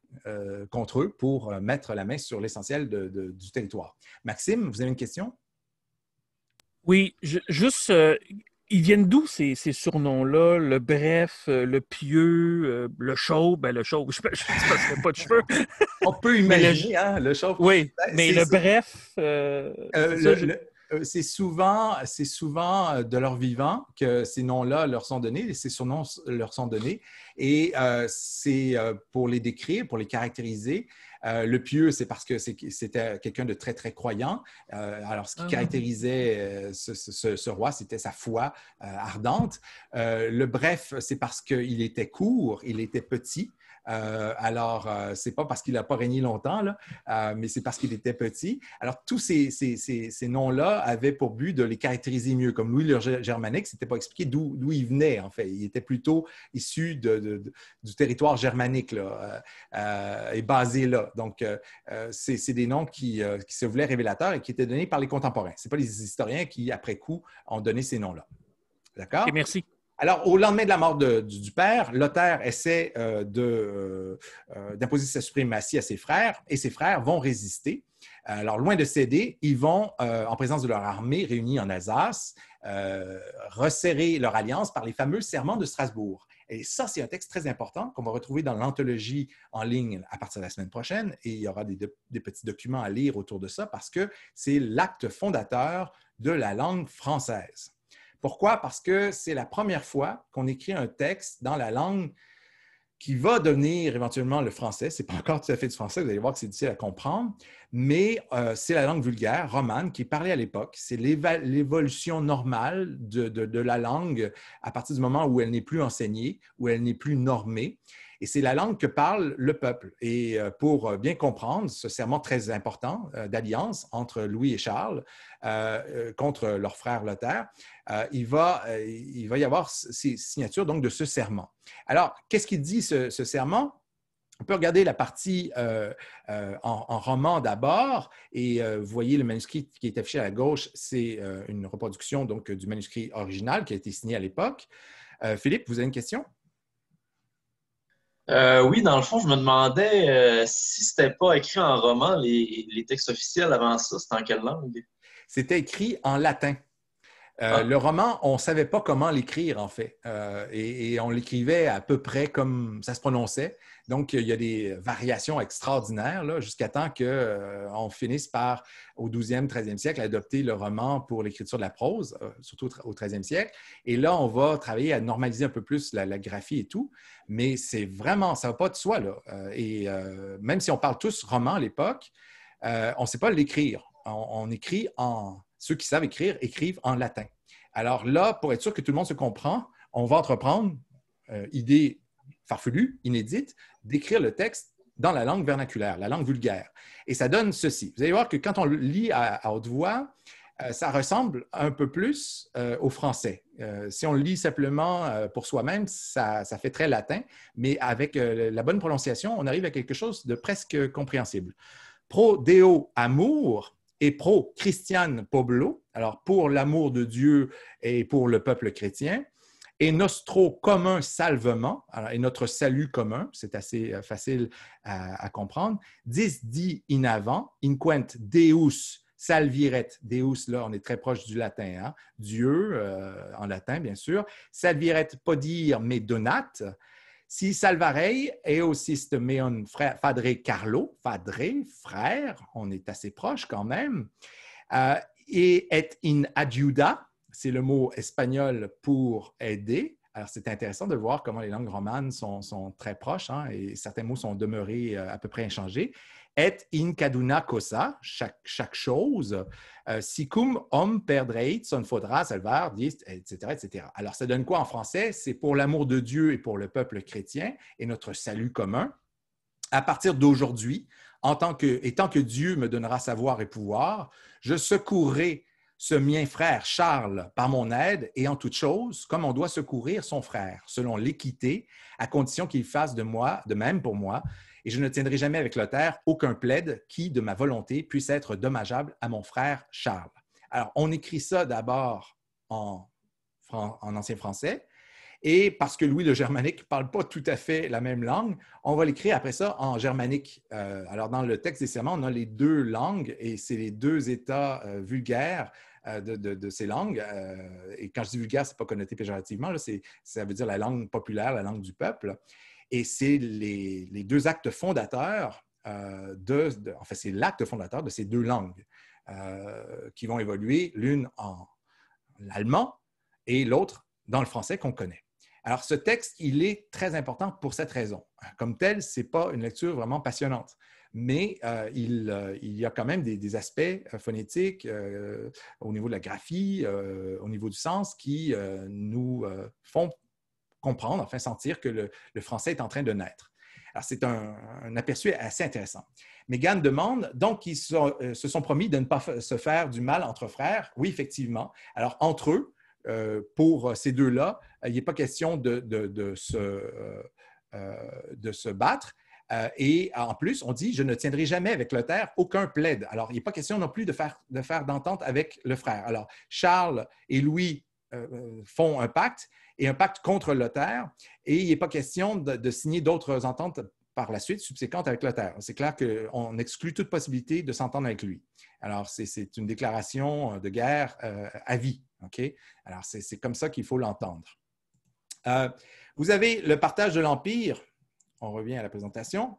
contre eux pour mettre la main sur l'essentiel du territoire. Maxime, vous avez une question? Oui, juste ils viennent d'où ces, surnoms-là? Le bref, euh, le pieux, euh, le chauve? Ben, le chauve, [LAUGHS] je ne pas de cheveux. [LAUGHS] On peut imaginer, hein, le chauve. Oui, ben, mais le bref. Euh, c'est souvent, souvent de leur vivant que ces noms-là leur sont donnés, ces surnoms leur sont donnés. Et c'est pour les décrire, pour les caractériser. Euh, le pieux, c'est parce que c'était quelqu'un de très, très croyant. Euh, alors, ce qui ah. caractérisait euh, ce roi, c'était sa foi ardente. le bref, c'est parce qu'il était court, il était petit. Euh, alors, euh, c'est pas parce qu'il n'a pas régné longtemps, euh, mais c'est parce qu'il était petit. Alors, tous ces, noms-là avaient pour but de les caractériser mieux. Comme Louis le Germanique, c'était pas expliqué d'où il venait, en fait. Il était plutôt issu du territoire germanique, et basé là. Donc, c'est des noms qui, se voulaient révélateurs et qui étaient donnés par les contemporains. C'est pas les historiens qui, après coup, ont donné ces noms-là. D'accord? merci. Alors, au lendemain de la mort du, père, Lothaire essaie euh, euh, euh, d'imposer sa suprématie à ses frères et ses frères vont résister. Alors, loin de céder, ils vont, en présence de leur armée réunie en Alsace, resserrer leur alliance par les fameux serments de Strasbourg. Et ça, c'est un texte très important qu'on va retrouver dans l'anthologie en ligne à partir de la semaine prochaine. Et il y aura des petits documents à lire autour de ça parce que c'est l'acte fondateur de la langue française. Pourquoi? Parce que c'est la première fois qu'on écrit un texte dans la langue qui va devenir éventuellement le français. Ce n'est pas encore tout à fait du français, vous allez voir que c'est difficile à comprendre, mais euh, c'est la langue vulgaire, romane, qui est parlée à l'époque. C'est l'évolution normale de, la langue à partir du moment où elle n'est plus enseignée, où elle n'est plus normée. Et c'est la langue que parle le peuple. Et euh, pour euh, bien comprendre ce serment très important d'alliance entre Louis et Charles contre leur frère Lothaire, euh, euh, il, va, y avoir ces signatures donc, de ce serment. Alors, qu'est-ce qu'il dit, ce, serment? On peut regarder la partie euh, en, roman d'abord et vous voyez le manuscrit qui est affiché à gauche, c'est une reproduction donc du manuscrit original qui a été signé à l'époque. Philippe, vous avez une question? oui, dans le fond, je me demandais si ce n'était pas écrit en roman, les, les textes officiels avant ça, c'était en quelle langue? C'était écrit en latin. Euh, ah. Le roman, on ne savait pas comment l'écrire, en fait. Euh, et, on l'écrivait à peu près comme ça se prononçait. Donc, il y a des variations extraordinaires, jusqu'à temps qu'on euh, finisse par, au 12e, 13e siècle, adopter le roman pour l'écriture de la prose, surtout au 13e siècle. Et là, on va travailler à normaliser un peu plus la, graphie et tout. Mais c'est vraiment, ça ne va pas de soi, là. et même si on parle tous roman à l'époque, on ne sait pas l'écrire. on écrit en ceux qui savent écrire écrivent en latin. Alors là, pour être sûr que tout le monde se comprend, on va entreprendre, euh, idée farfelue, inédite, d'écrire le texte dans la langue vernaculaire, la langue vulgaire. Et ça donne ceci. Vous allez voir que quand on le lit à, haute voix, euh, ça ressemble un peu plus euh, au français. si on le lit simplement pour soi-même, ça, ça, fait très latin, mais avec la bonne prononciation, on arrive à quelque chose de presque compréhensible. Pro deo amour, et pro christian Poblo, alors pour l'amour de Dieu et pour le peuple chrétien, et nostro commun salvement, alors, et notre salut commun, c'est assez euh, facile à, comprendre, dis dit in avant, quent deus salviret, deus, là, on est très proche du latin, hein. Dieu, euh, en latin, bien sûr, salviret pas « dire », mais « donat, si Salvarey et aussi frère, Fadre Carlo, fadre, frère, on est assez proche quand même, euh, et est in adiuda, c'est le mot espagnol pour aider. Alors, c'est intéressant de voir comment les langues romanes sont, très proches hein, et certains mots sont demeurés euh, à peu près inchangés et in caduna cosa, chaque, chose, euh, sicum om perdreit son faudra salvar, etc., etc. Alors, ça donne quoi en français? C'est pour l'amour de Dieu et pour le peuple chrétien et notre salut commun. À partir d'aujourd'hui, en tant que, et tant que Dieu me donnera savoir et pouvoir, je secourrai ce mien frère Charles par mon aide et en toute chose, comme on doit secourir son frère, selon l'équité, à condition qu'il fasse de moi, de même pour moi, et je ne tiendrai jamais avec Lothaire aucun plaide qui, de ma volonté, puisse être dommageable à mon frère Charles. Alors, on écrit ça d'abord en, ancien français, et parce que Louis le germanique ne parle pas tout à fait la même langue, on va l'écrire après ça en germanique. Euh, alors, dans le texte des serments, on a les deux langues et c'est les deux états euh, vulgaires euh, de, ces langues. et quand je dis vulgaire, ce n'est pas connoté péjorativement, ça veut dire la langue populaire, la langue du peuple. Et c'est les, deux actes fondateurs euh, de, c'est l'acte fondateur de ces deux langues euh, qui vont évoluer, l'une en l'allemand et l'autre dans le français qu'on connaît. Alors, ce texte, il est très important pour cette raison. Comme tel, ce n'est pas une lecture vraiment passionnante, mais euh, il, y a quand même des, aspects phonétiques au niveau de la graphie, au niveau du sens, qui nous font comprendre, enfin sentir que le, français est en train de naître. Alors, c'est un, aperçu assez intéressant. Megan demande, donc, ils euh, se sont promis de ne pas se faire du mal entre frères. Oui, effectivement. Alors, entre eux, euh, pour ces deux-là, il n'est pas question de, de, euh, se, battre. et en plus, on dit, je ne tiendrai jamais avec le terre aucun plaide. Alors, il n'est pas question non plus de faire d'entente avec le frère. Alors, Charles et Louis euh, font un pacte et un pacte contre terre et il n'est pas question de, signer d'autres ententes par la suite subséquentes avec Luther. C'est clair qu'on exclut toute possibilité de s'entendre avec lui. Alors, c'est une déclaration euh, de guerre euh, à vie. Alors, c'est comme ça qu'il faut l'entendre. vous avez le partage de l'Empire. On revient à la présentation.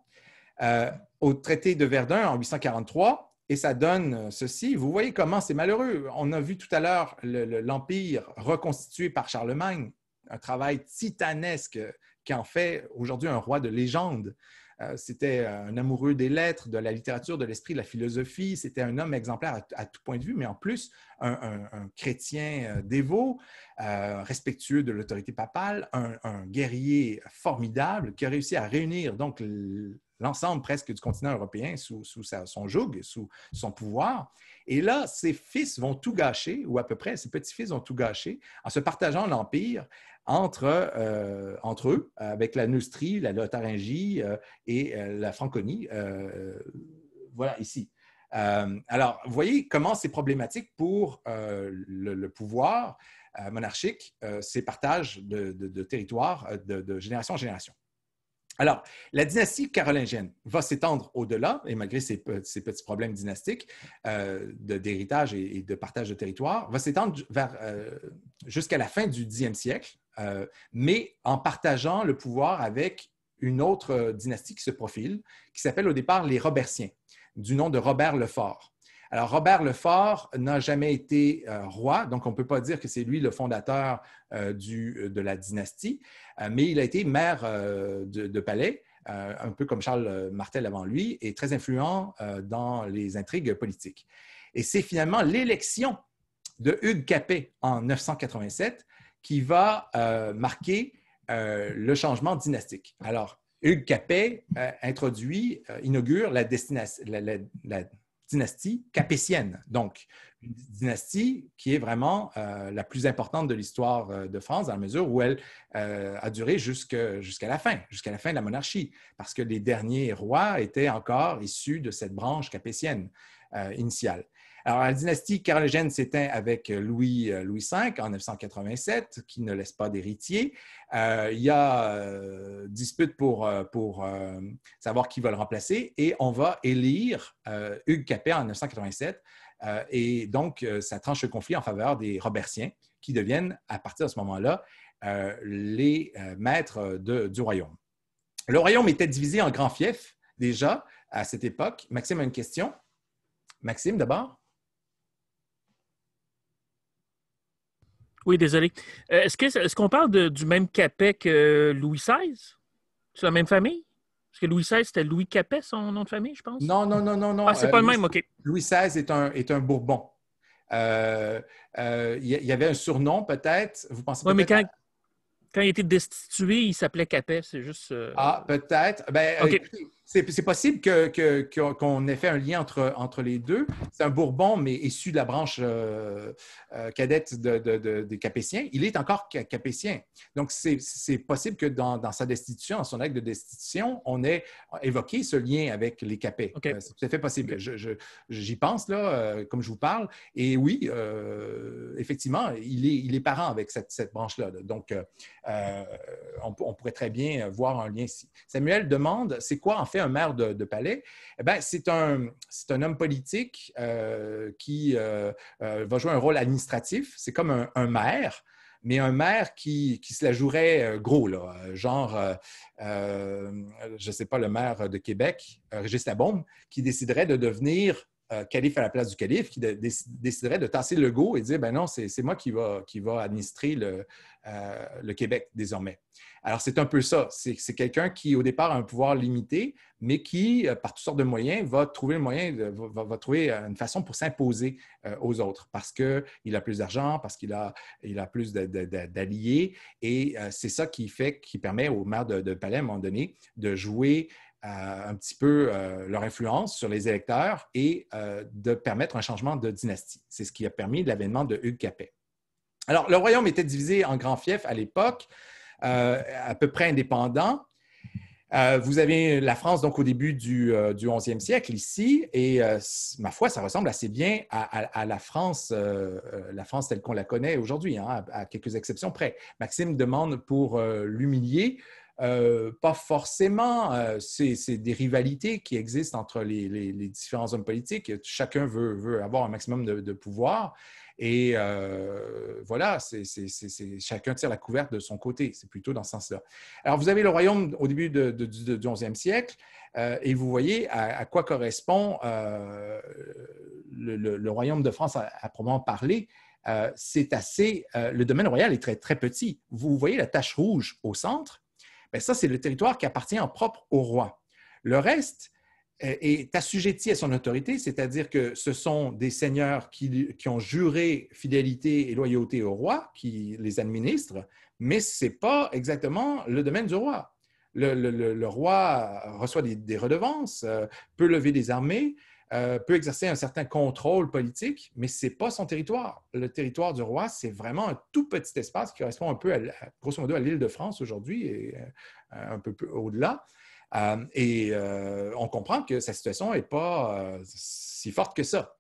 au traité de Verdun en 843, et ça donne euh, ceci. Vous voyez comment c'est malheureux. On a vu tout à l'heure l'Empire reconstitué par Charlemagne, un travail titanesque qui en fait aujourd'hui un roi de légende. Euh, c'était euh, un amoureux des lettres, de la littérature, de l'esprit, de la philosophie. C'était un homme exemplaire à, tout point de vue, mais en plus un, chrétien dévot, respectueux de l'autorité papale, un, un, guerrier formidable qui a réussi à réunir donc l'ensemble presque du continent européen sous, son joug, sous son pouvoir. Et là, ses fils vont tout gâcher, ou à peu près ses petits-fils vont tout gâcher, en se partageant l'empire entre, euh, eux, avec la Neustrie, la Lotharingie euh, et euh, la Franconie. voilà, ici. alors, vous voyez comment c'est problématique pour le, pouvoir monarchique, ces partages de, territoires de génération en génération. Alors, la dynastie carolingienne va s'étendre au-delà, et malgré ses, petits problèmes dynastiques euh, d'héritage et, de partage de territoire, va s'étendre euh, jusqu'à la fin du 10e siècle, euh, mais en partageant le pouvoir avec une autre dynastie qui se profile, qui s'appelle au départ les Robertiens, du nom de Robert le Fort. Alors, Robert Lefort n'a jamais été euh, roi, donc on ne peut pas dire que c'est lui le fondateur euh, du, euh, de la dynastie, mais il a été maire de, palais, un peu comme Charles Martel avant lui, et très influent dans les intrigues politiques. Et c'est finalement l'élection de Hugues Capet en 987 qui va marquer le changement dynastique. Alors, Hugues Capet introduit, inaugure la, la, la, dynastie capétienne. Donc, une dynastie qui est vraiment euh, la plus importante de l'histoire euh, de France, dans la mesure où elle euh, a duré jusqu'à la fin, jusqu'à la fin de la monarchie, parce que les derniers rois étaient encore issus de cette branche capétienne initiale. Alors, la dynastie carolingienne s'éteint avec Louis, euh, Louis V en 987, qui ne laisse pas d'héritier. Euh, il y a euh, dispute pour, pour savoir qui va le remplacer et on va élire Hugues Capet en 987. et donc, ça tranche le conflit en faveur des Robertiens, qui deviennent, à partir de ce moment-là, les maîtres du royaume. Le royaume était divisé en grands fiefs déjà à cette époque. Maxime a une question. Maxime, d'abord. Oui, désolé. Euh, est-ce qu'on est qu'on parle du même Capet que Louis XVI? C'est la même famille? Parce que Louis XVI, c'était Louis Capet, son nom de famille, je pense. Non, non, non, non, non. Ah, c'est pas le euh, même, OK. Louis XVI est un, est un Bourbon. Il euh, y, avait un surnom, peut-être. Vous pensez Oui, mais quand, quand, il était destitué, il s'appelait Capet, c'est juste. Ah, peut-être. Ben, c'est possible qu'on que, qu'on ait fait un lien entre, entre les deux. C'est un Bourbon, mais issu de la branche euh, euh, cadette de, des Capétiens. Il est encore Capétien. Donc, c'est possible que dans, sa destitution, dans son acte de destitution, on ait évoqué ce lien avec les Capets. Euh, c'est tout à fait possible. J'y pense, là, comme je vous parle. Et oui, effectivement, il est, il est parent avec cette, branche-là. Donc, on, on pourrait très bien voir un lien ici. Samuel demande, c'est quoi en fait un maire de, palais, eh ben, c'est un, homme politique euh, qui euh, euh, va jouer un rôle administratif. C'est comme un, maire, mais un maire qui, qui se la jouerait gros, genre, je ne sais pas, le maire de Québec, Régis Labombe, qui déciderait de devenir euh, calife à la place du calife, qui déciderait de tasser le go et dire ben non, c'est moi qui va, qui va administrer le, euh, le Québec désormais. Alors, c'est un peu ça. C'est quelqu'un qui, au départ, a un pouvoir limité, mais qui, euh, par toutes sortes de moyens, va trouver le moyen, va, trouver une façon pour s'imposer aux autres parce qu'il a plus d'argent, parce qu'il a, il a plus d'alliés. Et c'est ça qui fait, qui permet au maire de, de Palais, à un moment donné, de jouer un petit peu euh, leur influence sur les électeurs et euh, de permettre un changement de dynastie. C'est ce qui a permis l'avènement de Hugues Capet. Alors, le royaume était divisé en grands fiefs à l'époque, euh, à peu près indépendants. vous avez la France, donc, au début du, du 11e siècle, ici, et ma foi, ça ressemble assez bien à, la France, la France telle qu'on la connaît aujourd'hui, hein, à, quelques exceptions près. Maxime demande pour l'humilier euh, pas forcément. Euh, c'est des rivalités qui existent entre les, différents hommes politiques. Chacun veut, avoir un maximum de, pouvoir. Et euh, voilà, chacun tire la couverte de son côté. C'est plutôt dans ce sens-là. Alors, vous avez le royaume au début du, XIe siècle et vous voyez à, quoi correspond le, royaume de France à, proprement parler. c'est assez. le domaine royal est très, très petit. Vous voyez la tache rouge au centre, ben, ça, c'est le territoire qui appartient en propre au roi. Le reste euh, est assujetti à son autorité, c'est-à-dire que ce sont des seigneurs qui, ont juré fidélité et loyauté au roi, qui les administrent, mais ce n'est pas exactement le domaine du roi. Le, roi reçoit des redevances, euh, peut lever des armées, euh, peut exercer un certain contrôle politique, mais ce n'est pas son territoire. Le territoire du roi, c'est vraiment un tout petit espace qui correspond un peu, à, grosso modo, à l'île de France aujourd'hui et euh, un peu au-delà. Euh, et on comprend que sa situation n'est pas si forte que ça.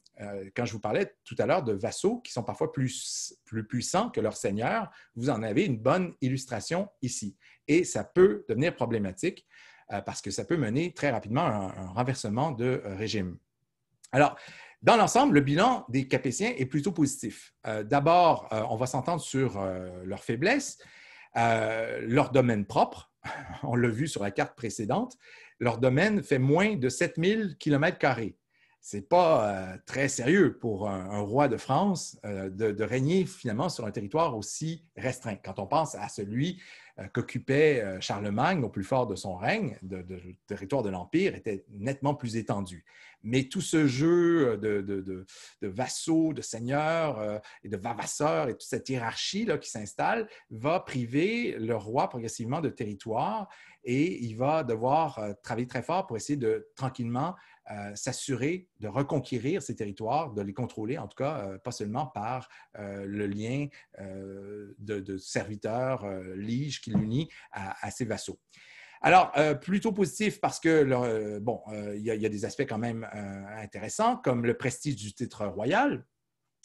Quand je vous parlais tout à l'heure de vassaux qui sont parfois plus, plus puissants que leur seigneur, vous en avez une bonne illustration ici. Et ça peut devenir problématique parce que ça peut mener très rapidement à un renversement de régime. Alors, dans l'ensemble, le bilan des Capétiens est plutôt positif. Euh, d'abord, euh, on va s'entendre sur euh, leur faiblesse, leur domaine propre. [LAUGHS] on l'a vu sur la carte précédente. Leur domaine fait moins de 7000 km. Ce n'est pas très sérieux pour un, roi de France de, régner finalement sur un territoire aussi restreint. Quand on pense à celui euh, qu'occupait euh, Charlemagne au plus fort de son règne, de, le territoire de l'Empire, était nettement plus étendu. Mais tout ce jeu euh, de, vassaux, de seigneurs et de vavasseurs et toute cette hiérarchie là, qui s'installe va priver le roi progressivement de territoire et il va devoir travailler très fort pour essayer de tranquillement euh, s'assurer de reconquérir ces territoires, de les contrôler, en tout cas, euh, pas seulement par euh, le lien de, serviteurs, lige qui l'unit à, ses vassaux. Alors, plutôt positif parce que, il y, a des aspects quand même intéressants, comme le prestige du titre royal.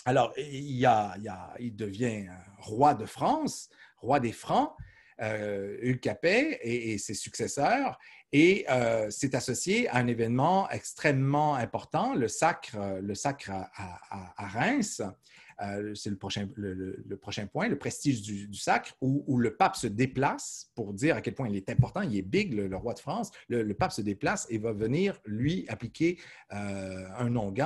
Alors, il devient roi de France, roi des Francs, euh, Capet et, ses successeurs, et euh, c'est associé à un événement extrêmement important, le sacre, le sacre à, Reims. Euh, c'est le prochain, le, prochain point, le prestige du, sacre, où, le pape se déplace pour dire à quel point il est important, il est big, le, roi de France. Le, pape se déplace et va venir, lui, appliquer euh, un onguent,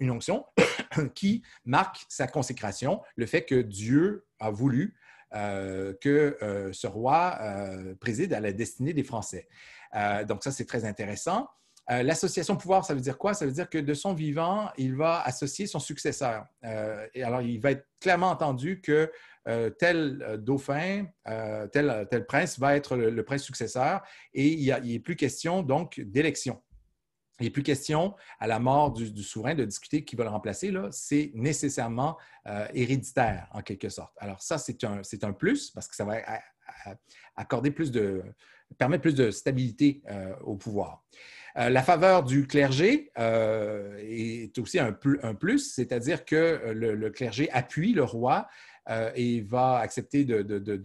une onction [COUGHS] qui marque sa consécration, le fait que Dieu a voulu euh, que euh, ce roi euh, préside à la destinée des Français. donc ça, c'est très intéressant. L'association pouvoir, ça veut dire quoi? Ça veut dire que de son vivant, il va associer son successeur. et alors, il va être clairement entendu que tel dauphin, tel, prince va être le, prince successeur et il a plus question donc d'élection. Il n'est plus question, à la mort du, souverain, de discuter qui va le remplacer. C'est nécessairement euh, héréditaire, en quelque sorte. Alors ça, c'est un, plus, parce que ça va accorder plus de, permettre plus de stabilité euh, au pouvoir. Euh, la faveur du clergé est aussi un, plus, c'est-à-dire que le, clergé appuie le roi euh, et il va accepter de,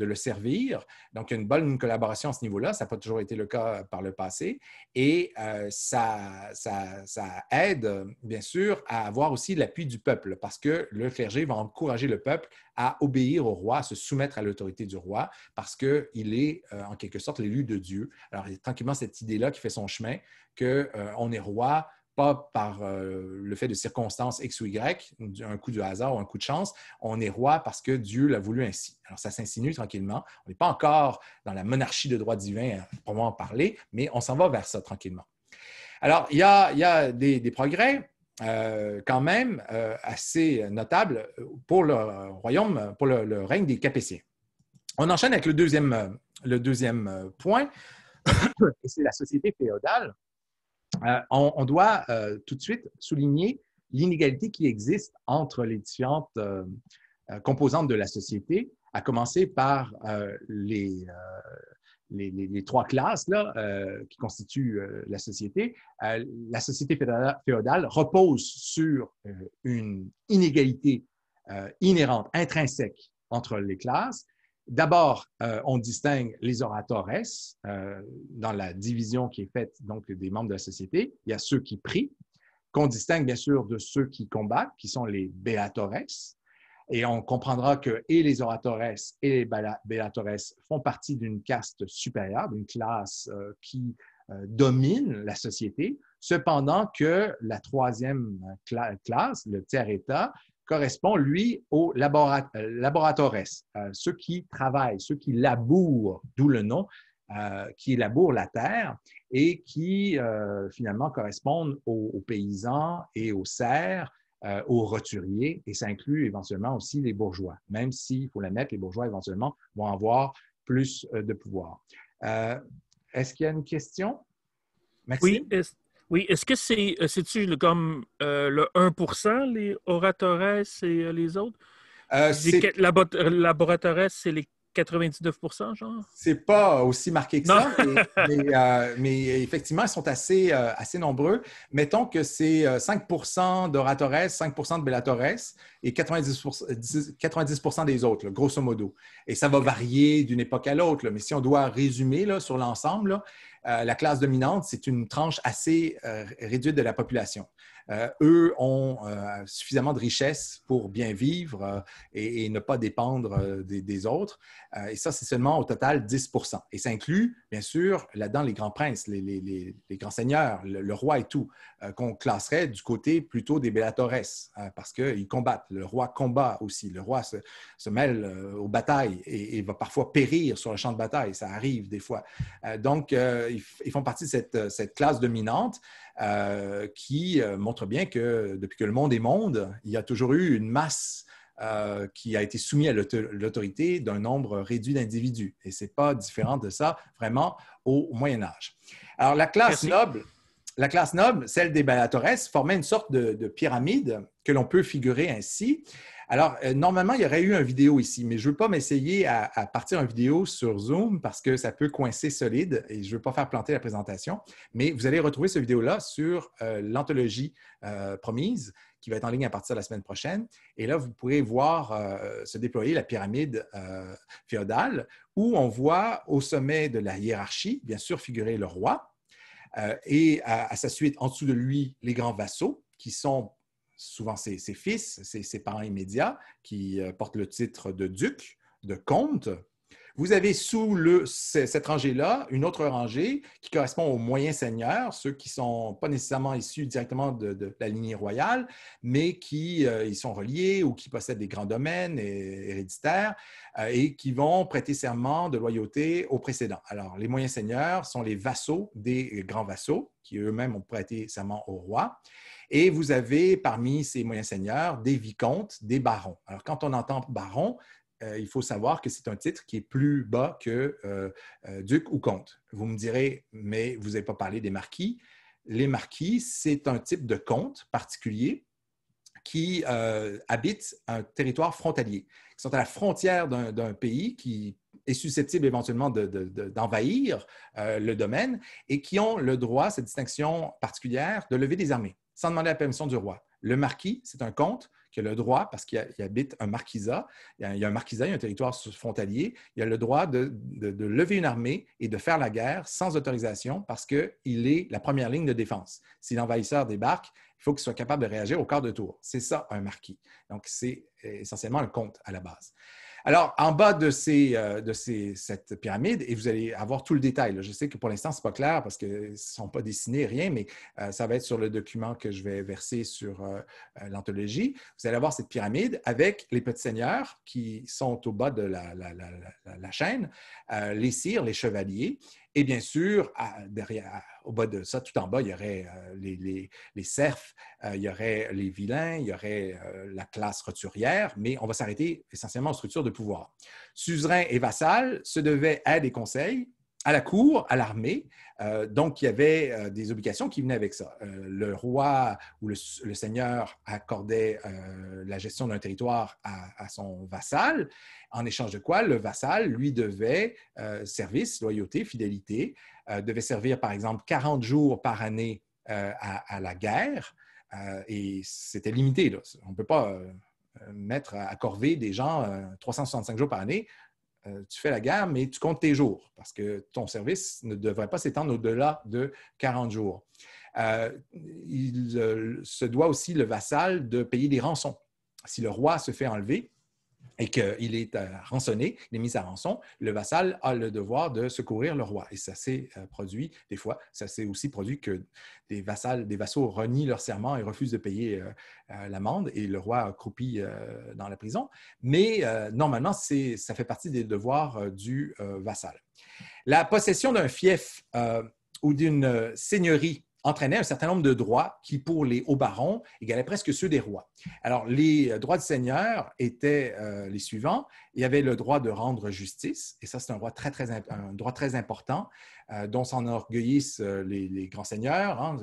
le servir. Donc, une bonne collaboration à ce niveau-là. Ça n'a pas toujours été le cas par le passé. Et euh, ça, aide, bien sûr, à avoir aussi l'appui du peuple parce que le clergé va encourager le peuple à obéir au roi, à se soumettre à l'autorité du roi parce qu'il est, euh, en quelque sorte, l'élu de Dieu. Alors, il y a tranquillement cette idée-là qui fait son chemin qu'on est roi, pas par euh, le fait de circonstances X ou Y, un coup de hasard ou un coup de chance. On est roi parce que Dieu l'a voulu ainsi. Alors, ça s'insinue tranquillement. On n'est pas encore dans la monarchie de droit divin hein, pour en parler, mais on s'en va vers ça tranquillement. Alors, il y a, des, progrès. Euh, quand même euh, assez notables pour le royaume, pour le, le, règne des Capétiens. On enchaîne avec le deuxième, le deuxième point, [COUGHS] c'est la société féodale. Euh, on, doit euh, tout de suite souligner l'inégalité qui existe entre les différentes euh, composantes de la société, à commencer par les, trois classes qui constituent la société. la société féodale repose sur une inégalité inhérente, intrinsèque entre les classes, D'abord, euh, on distingue les oratores euh, dans la division qui est faite donc des membres de la société. Il y a ceux qui prient, qu'on distingue bien sûr de ceux qui combattent, qui sont les beatores. Et on comprendra que et les oratores et les beatores font partie d'une caste supérieure, d'une classe euh, qui domine la société. Cependant que la troisième classe, le tiers-état, correspond, lui, aux laborat euh, euh, ceux qui travaillent, ceux qui labourent, d'où le nom, euh, qui labourent la terre et qui, finalement, correspondent aux, paysans et aux serfs, aux roturiers, et ça inclut éventuellement aussi les bourgeois, même s'il faut mettre, les bourgeois, éventuellement, vont avoir plus de pouvoir. Est-ce qu'il y a une question? Maxime? Oui, est-ce que c'est, euh, c'est-tu comme euh, le 1 les oratores et euh, les autres? Euh, c'est... La, c'est les 99 genre? C'est pas aussi marqué que ça, [LAUGHS] euh, mais, effectivement, ils sont assez, euh, nombreux. Mettons que c'est 5 d'Oratores, 5 de Bellatorès et 90, des autres, grosso modo. Et ça va varier d'une époque à l'autre, mais si on doit résumer sur l'ensemble, euh, la classe dominante, c'est une tranche assez réduite de la population. Euh, eux ont euh, suffisamment de richesses pour bien vivre euh, et, ne pas dépendre des, autres. et ça, c'est seulement au total 10 Et ça inclut, bien sûr, là-dedans les grands princes, les, les, les, grands seigneurs, le, roi et tout, qu'on classerait du côté plutôt des Bellatores, hein, parce qu'ils combattent. Le roi combat aussi. Le roi se, mêle aux batailles et, va parfois périr sur le champ de bataille. Ça arrive des fois. donc, ils, ils, font partie de cette, cette classe dominante. Euh, qui euh, montre bien que depuis que le monde est monde, il y a toujours eu une masse euh, qui a été soumise à l'autorité d'un nombre réduit d'individus. Et ce n'est pas différent de ça, vraiment, au Moyen Âge. Alors, la classe noble, la classe noble, celle des Ballatores, formait une sorte de pyramide que l'on peut figurer ainsi. Alors, euh, normalement, il y aurait eu un vidéo ici, mais je ne veux pas m'essayer à, partir un vidéo sur Zoom parce que ça peut coincer solide et je ne veux pas faire planter la présentation. Mais vous allez retrouver cette vidéo-là sur euh, l'anthologie euh, promise qui va être en ligne à partir de la semaine prochaine. Et là, vous pourrez voir se déployer la pyramide féodale où on voit au sommet de la hiérarchie, bien sûr, figurer le roi et à, sa suite, en dessous de lui, les grands vassaux qui sont souvent ses, fils, ses, parents immédiats, qui euh, portent le titre de duc, de comte. Vous avez sous cette rangée-là une autre rangée qui correspond aux moyens seigneurs, ceux qui ne sont pas nécessairement issus directement de, la lignée royale, mais qui euh, ils sont reliés ou qui possèdent des grands domaines et, héréditaires euh, et qui vont prêter serment de loyauté aux précédents. Alors, les moyens seigneurs sont les vassaux des grands vassaux qui eux-mêmes ont prêté serment au roi. Et vous avez parmi ces moyens seigneurs des vicomtes, des barons. Alors quand on entend baron, euh, il faut savoir que c'est un titre qui est plus bas que euh, euh, duc ou comte. Vous me direz, mais vous n'avez pas parlé des marquis. Les marquis, c'est un type de comte particulier qui habite un territoire frontalier, qui sont à la frontière d'un pays qui est susceptible éventuellement d'envahir de, le domaine et qui ont le droit, cette distinction particulière, de lever des armées sans demander la permission du roi. Le marquis, c'est un comte qui a le droit, parce qu'il habite un marquisat, il y a un marquisat, il y a un territoire frontalier, il a le droit de, lever une armée et de faire la guerre sans autorisation parce qu'il est la première ligne de défense. Si l'envahisseur débarque, il faut qu'il soit capable de réagir au quart de tour. C'est ça, un marquis. Donc, c'est euh, essentiellement un comte à la base. Alors, en bas de, euh, cette pyramide, et vous allez avoir tout le détail. Je sais que pour l'instant, ce n'est pas clair parce qu'ils ne sont pas dessinés, rien, mais euh, ça va être sur le document que je vais verser sur euh, l'anthologie. Vous allez avoir cette pyramide avec les petits seigneurs qui sont au bas de la, chaîne, les sires, les chevaliers, et bien sûr, au bas de ça, tout en bas, il y aurait euh, les, les, serfs, euh, il y aurait les vilains, il y aurait euh, la classe roturière, mais on va s'arrêter essentiellement aux structures de pouvoir. Suzerain et vassal se devaient aide et conseils à la cour, à l'armée. Euh, donc, il y avait euh, des obligations qui venaient avec ça. Euh, le roi ou le, seigneur accordait la gestion d'un territoire à, son vassal, en échange de quoi le vassal lui devait service, loyauté, fidélité, devait servir par exemple 40 jours par année à, la guerre. et c'était limité. On ne peut pas mettre à corvée des gens 365 jours par année euh, tu fais la guerre, mais tu comptes tes jours parce que ton service ne devrait pas s'étendre au-delà de 40 jours. Euh, il euh, se doit aussi le vassal de payer des rançons. Si le roi se fait enlever, et qu'il est euh, rançonné, il est mis à rançon, le vassal a le devoir de secourir le roi. Et ça s'est euh, produit, des fois, ça s'est aussi produit que des vassaux renient leur serment et refusent de payer euh, l'amende, et le roi croupit dans la prison. Mais normalement, ça fait partie des devoirs du vassal. La possession d'un fief ou d'une seigneurie entraînait un certain nombre de droits qui, pour les hauts barons, égalaient presque ceux des rois. Alors, les euh, droits de seigneur étaient euh, les suivants. Il y avait le droit de rendre justice, et ça, c'est un, droit très, droit très important euh, dont s'enorgueillissent les, grands seigneurs, hein,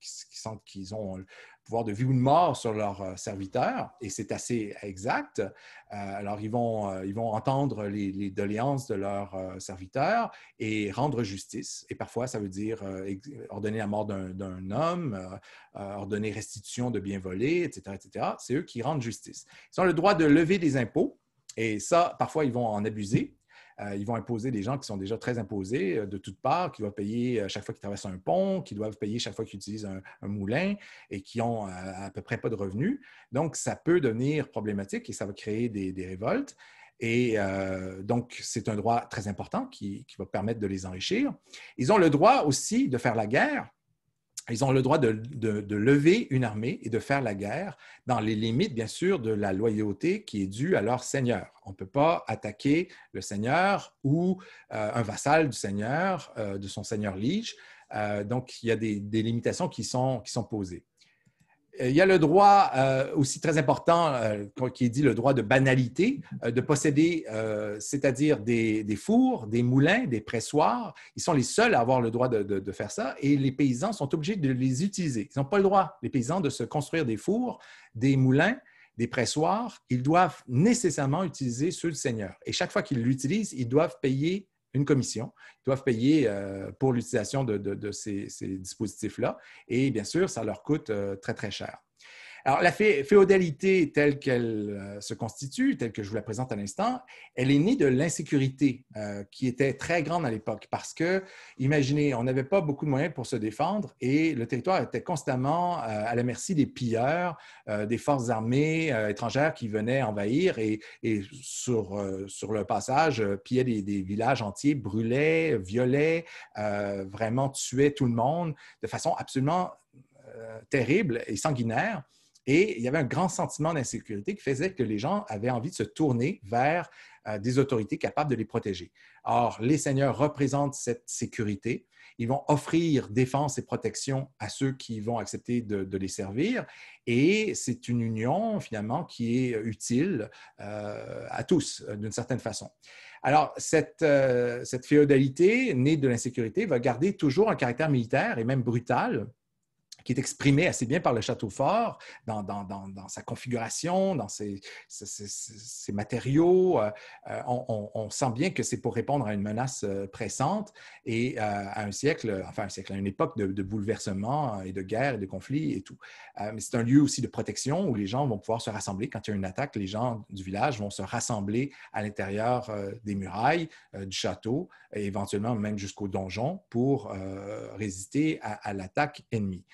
qui sentent qu'ils ont pouvoir de vie ou de mort sur leurs euh, serviteurs, et c'est assez exact. Euh, alors, ils vont, euh, ils vont entendre les, doléances de leurs serviteurs et rendre justice. Et parfois, ça veut dire ordonner la mort d'un homme, ordonner restitution de biens volés, etc. etc. C'est eux qui rendent justice. Ils ont le droit de lever des impôts, et ça, parfois, ils vont en abuser. Euh, ils vont imposer des gens qui sont déjà très imposés euh, de toutes parts, qui doivent payer euh, chaque fois qu'ils traversent un pont, qui doivent payer chaque fois qu'ils utilisent un, moulin et qui ont à, peu près pas de revenus. Donc, ça peut devenir problématique et ça va créer des, révoltes. Et donc, c'est un droit très important qui, va permettre de les enrichir. Ils ont le droit aussi de faire la guerre ils ont le droit de, lever une armée et de faire la guerre dans les limites, bien sûr, de la loyauté qui est due à leur seigneur. On ne peut pas attaquer le seigneur ou euh, un vassal du seigneur, euh, de son seigneur lige. Euh, donc, il y a des, limitations qui sont posées. Euh, il y a le droit euh, aussi très important, euh, qui est dit le droit de banalité, de posséder, c'est-à-dire des, fours, des moulins, des pressoirs. Ils sont les seuls à avoir le droit de, de faire ça et les paysans sont obligés de les utiliser. Ils n'ont pas le droit, les paysans, de se construire des fours, des moulins, des pressoirs. Ils doivent nécessairement utiliser ceux du Seigneur. Et chaque fois qu'ils l'utilisent, ils doivent payer une commission. Ils doivent payer euh, pour l'utilisation de, ces, dispositifs-là. Et bien sûr, ça leur coûte euh, très, très cher. Alors, la féodalité telle qu'elle euh, se constitue, telle que je vous la présente à l'instant, elle est née de l'insécurité euh, qui était très grande à l'époque parce que, imaginez, on n'avait pas beaucoup de moyens pour se défendre et le territoire était constamment euh, à la merci des pilleurs, des forces armées étrangères qui venaient envahir et, sur, le passage, pillaient des, des, villages entiers, brûlaient, violaient, vraiment tuaient tout le monde de façon absolument terrible et sanguinaire. Et il y avait un grand sentiment d'insécurité qui faisait que les gens avaient envie de se tourner vers euh, des autorités capables de les protéger. Or, les seigneurs représentent cette sécurité. Ils vont offrir défense et protection à ceux qui vont accepter de, les servir. Et c'est une union, finalement, qui est utile euh, à tous, euh, d'une certaine façon. Alors, cette féodalité née de l'insécurité va garder toujours un caractère militaire et même brutal qui est exprimé assez bien par le château fort dans, sa configuration, dans ses, matériaux. Euh, euh, on, sent bien que c'est pour répondre à une menace euh, pressante et à un siècle, enfin un siècle, à une époque de, de bouleversement et de guerre et de conflits et tout. mais c'est un lieu aussi de protection où les gens vont pouvoir se rassembler. Quand il y a une attaque, les gens du village vont se rassembler à l'intérieur des murailles du château et éventuellement même jusqu'au donjon pour résister à l'attaque ennemie.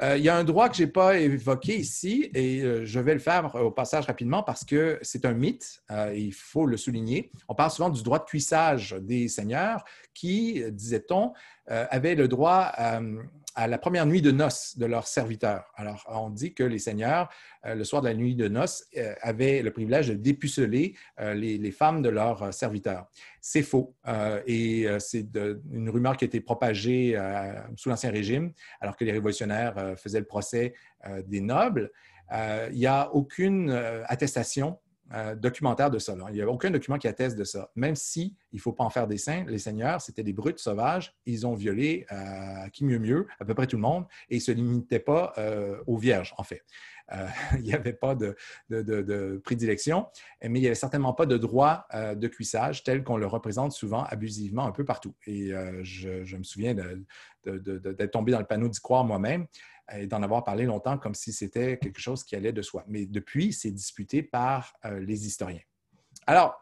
Euh, il y a un droit que je n'ai pas évoqué ici et euh, je vais le faire euh, au passage rapidement parce que c'est un mythe, il faut le souligner. On parle souvent du droit de cuissage des seigneurs qui, disait-on, euh, avaient le droit euh, à, la première nuit de noces de leurs serviteurs. Alors, on dit que les seigneurs, euh, le soir de la nuit de noces, avaient le privilège de dépuceler les, les femmes de leurs serviteurs. C'est faux et c'est une rumeur qui a été propagée sous l'Ancien Régime, alors que les révolutionnaires faisaient le procès des nobles. Il n'y a aucune attestation euh, documentaire de ça. Il n'y a aucun document qui atteste de ça. Même si il ne faut pas en faire des saints, les seigneurs, c'était des brutes sauvages. Ils ont violé, euh, qui mieux mieux, à peu près tout le monde, et ils ne se limitaient pas euh, aux vierges, en fait. [LAUGHS] il n'y avait pas de, prédilection, mais il n'y avait certainement pas de droit de cuissage tel qu'on le représente souvent abusivement un peu partout. Et je, je, me souviens d'être tombé dans le panneau d'y croire moi-même. Euh, et d'en avoir parlé longtemps comme si c'était quelque chose qui allait de soi. Mais depuis, c'est disputé par euh, les historiens. Alors,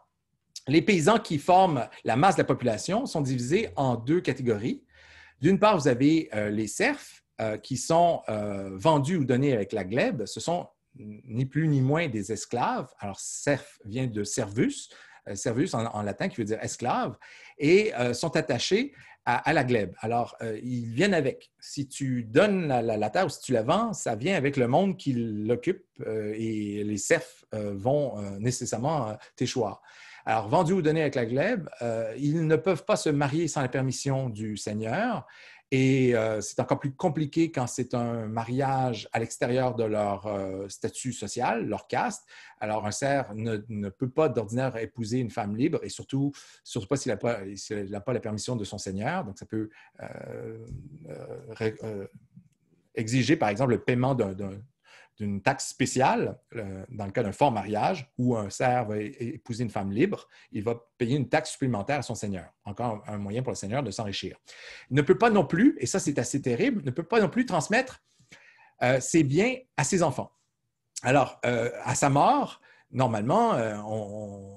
les paysans qui forment la masse de la population sont divisés en deux catégories. D'une part, vous avez euh, les serfs qui sont vendus ou donnés avec la glèbe. Ce sont ni plus ni moins des esclaves. Alors, serf vient de servus, servus en, latin qui veut dire esclave, et sont attachés à, la glèbe. Alors, euh, ils viennent avec. Si tu donnes la, la, terre ou si tu la vends, ça vient avec le monde qui l'occupe euh, et les cerfs euh, vont nécessairement t'échoir. Alors, vendus ou donné avec la glèbe, ils ne peuvent pas se marier sans la permission du Seigneur et euh, c'est encore plus compliqué quand c'est un mariage à l'extérieur de leur euh, statut social, leur caste. Alors, un cerf ne, peut pas d'ordinaire épouser une femme libre et surtout, surtout pas s'il n'a pas, la permission de son seigneur. Donc, ça peut euh, exiger, par exemple, le paiement d'un d'une taxe spéciale, euh, dans le cas d'un fort mariage, où un serf va épouser une femme libre, il va payer une taxe supplémentaire à son seigneur. Encore un moyen pour le seigneur de s'enrichir. Il ne peut pas non plus, et ça c'est assez terrible, ne peut pas non plus transmettre euh, ses biens à ses enfants. Alors, euh, à sa mort, normalement, euh, on,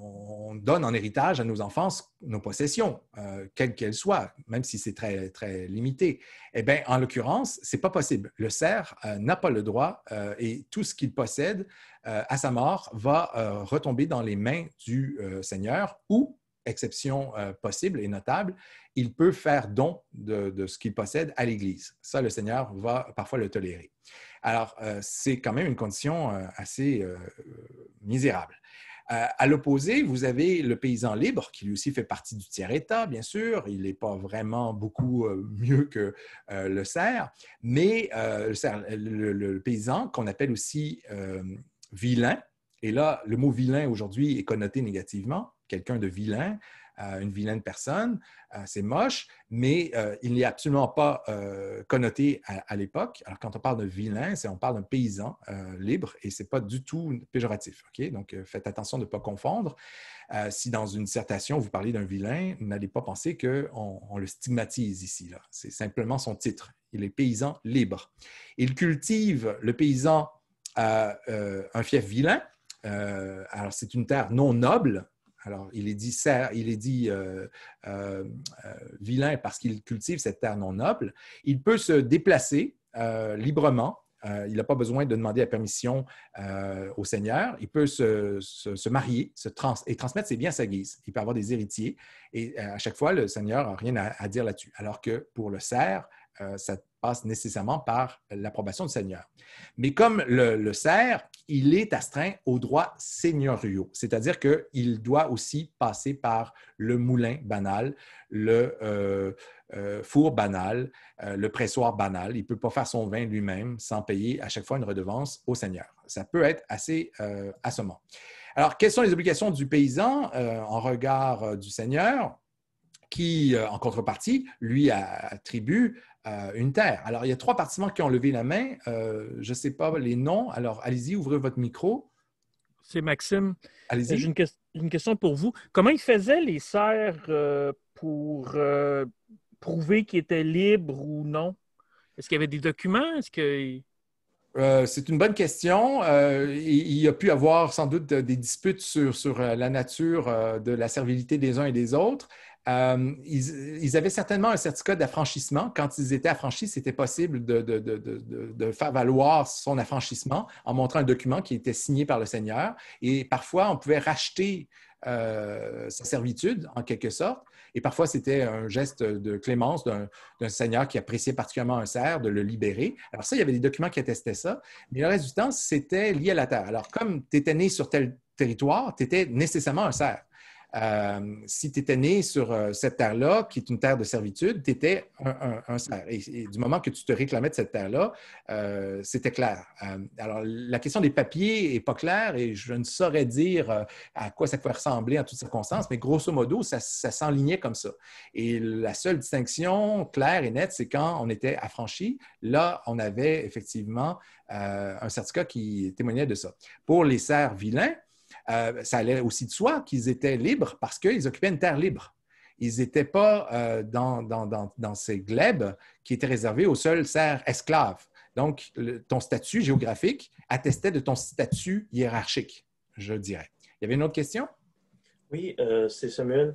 donne en héritage à nos enfants nos possessions, euh, quelles qu'elles soient, même si c'est très, très limité. Eh bien, en l'occurrence, ce n'est pas possible. Le cerf euh, n'a pas le droit et tout ce qu'il possède à sa mort va retomber dans les mains du Seigneur ou exception euh, possible et notable, il peut faire don de, ce qu'il possède à l'Église. Ça, le Seigneur va parfois le tolérer. Alors, euh, c'est quand même une condition euh, assez misérable. à l'opposé, vous avez le paysan libre, qui lui aussi fait partie du tiers-État, bien sûr. Il n'est pas vraiment beaucoup mieux que le cerf, mais le, paysan, qu'on appelle aussi vilain, et là, le mot vilain aujourd'hui est connoté négativement, quelqu'un de vilain, euh, une vilaine personne, euh, c'est moche, mais euh, il n'est absolument pas connoté à, l'époque. Alors, quand on parle de vilain, c'est on parle d'un paysan libre et c'est pas du tout péjoratif. Donc, faites attention de ne pas confondre. si dans une dissertation, vous parlez d'un vilain, n'allez pas penser qu'on le stigmatise ici. Là. C'est simplement son titre. Il est paysan libre. Il cultive le paysan à un fief vilain. alors, c'est une terre non noble, alors, il est dit, il est dit euh, euh, euh, vilain parce qu'il cultive cette terre non noble. Il peut se déplacer librement. il n'a pas besoin de demander la permission au Seigneur. Il peut se, marier se et transmettre ses biens à sa guise. Il peut avoir des héritiers. Et à chaque fois, le Seigneur n'a rien à, dire là-dessus. Alors que pour le serf, ça passe nécessairement par l'approbation du Seigneur. Mais comme le, le il est astreint aux droits seigneuriaux, c'est-à-dire qu'il doit aussi passer par le moulin banal, le euh, euh, four banal, euh, le pressoir banal. Il ne peut pas faire son vin lui-même sans payer à chaque fois une redevance au seigneur. Ça peut être assez assommant. Alors, quelles sont les obligations du paysan en regard du seigneur? qui, en contrepartie, lui attribue euh, une terre. Alors, il y a trois participants qui ont levé la main. Euh, je ne sais pas les noms. Alors, allez-y, ouvrez votre micro. C'est Maxime. Allez-y. Euh, j'ai une, question pour vous. Comment ils faisaient les serres pour prouver qu'ils étaient libres ou non? Est-ce qu'il y avait des documents? c'est une bonne question. il, y a pu avoir sans doute des disputes sur la nature de la servilité des uns et des autres. Euh, ils, avaient certainement un certificat d'affranchissement. Quand ils étaient affranchis, c'était possible de, faire valoir son affranchissement en montrant un document qui était signé par le Seigneur. Et parfois, on pouvait racheter euh, sa servitude, en quelque sorte. Et parfois, c'était un geste de clémence d'un seigneur qui appréciait particulièrement un cerf, de le libérer. Alors ça, il y avait des documents qui attestaient ça. Mais le reste du temps, c'était lié à la terre. Alors, comme tu étais né sur tel territoire, tu étais nécessairement un cerf. Euh, si tu étais né sur euh, cette terre-là, qui est une terre de servitude, tu étais un, un, et, du moment que tu te réclamais de cette terre-là, euh, c'était clair. alors, la question des papiers n'est pas claire et je ne saurais dire à quoi ça pouvait ressembler en toutes circonstances, mais grosso modo, ça, ça s'enlignait comme ça. Et la seule distinction claire et nette, c'est quand on était affranchi. Là, on avait effectivement un certificat qui témoignait de ça. Pour les serfs vilains, euh, ça allait aussi de soi qu'ils étaient libres parce qu'ils occupaient une terre libre. Ils n'étaient pas euh, dans, ces glèbes qui étaient réservés aux seuls serfs esclaves. Donc, ton statut géographique attestait de ton statut hiérarchique, je dirais. Il y avait une autre question? Oui, euh, c'est Samuel.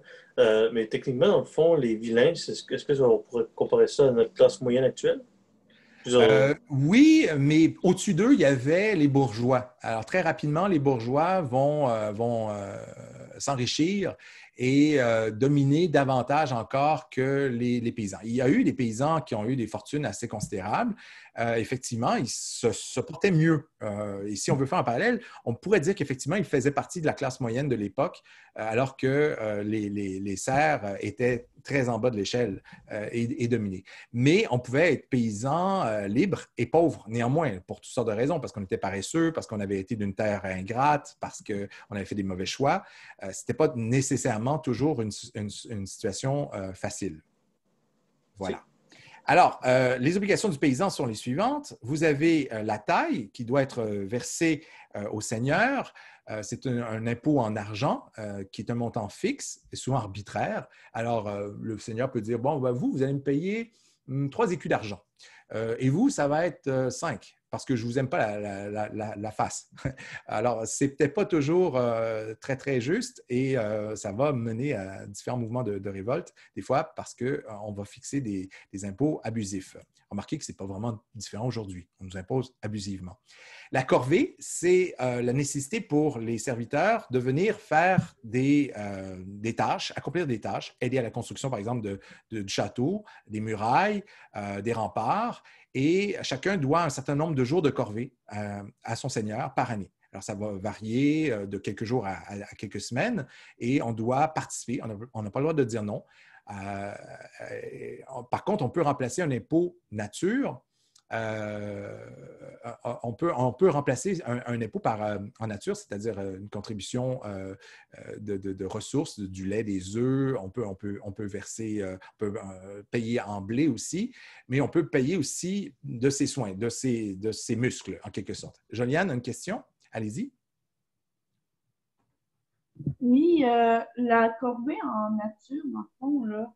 mais techniquement, dans le fond, les vilains, est-ce que, est -ce pourrait comparer ça à notre classe moyenne actuelle? Euh, oui, mais au-dessus d'eux, il y avait les bourgeois. Alors, très rapidement, les bourgeois vont, euh, euh, s'enrichir et dominer davantage encore que les, paysans. Il y a eu des paysans qui ont eu des fortunes assez considérables, euh, effectivement, il se, portait mieux. Euh, et si on veut faire un parallèle, on pourrait dire qu'effectivement, il faisait partie de la classe moyenne de l'époque, euh, alors que les, serfs étaient très en bas de l'échelle et, dominés. Mais on pouvait être paysan, libre et pauvre, néanmoins, pour toutes sortes de raisons, parce qu'on était paresseux, parce qu'on avait été d'une terre ingrate, parce qu'on avait fait des mauvais choix. Ce n'était pas nécessairement toujours une situation facile. Voilà. Alors, euh, les obligations du paysan sont les suivantes. Vous avez euh, la taille qui doit être euh, versée au seigneur. c'est un, impôt en argent qui est un montant fixe, souvent arbitraire. Alors, le seigneur peut dire, bon, bah, vous, vous allez me payer hum, trois écus d'argent. et vous, ça va être cinq parce que je ne vous aime pas la, face. [LAUGHS] Alors, ce n'est peut-être pas toujours euh, très, très juste et euh, ça va mener à différents mouvements de, révolte, des fois parce qu'on euh, on va fixer des, impôts abusifs. Remarquez que ce n'est pas vraiment différent aujourd'hui. On nous impose abusivement. La corvée, c'est la nécessité pour les serviteurs de venir faire des, tâches, accomplir des tâches, aider à la construction, par exemple, de, de, de châteaux, des murailles, des remparts. Et chacun doit un certain nombre de jours de corvée euh, à, son Seigneur par année. Alors, ça va varier euh, de quelques jours à, quelques semaines et on doit participer. On n'a pas le droit de dire non. Euh, par contre, on peut remplacer un impôt nature euh, on, peut, on peut remplacer un, époux impôt par, euh, en nature, c'est-à-dire euh, une contribution de, ressources, du lait, des œufs. On peut, peut, on peut verser, on peut payer en blé aussi, mais on peut payer aussi de ses soins, de ses, de ses muscles, en quelque sorte. Joliane, une question? Allez-y. Oui, la corvée en nature, dans le fond, là,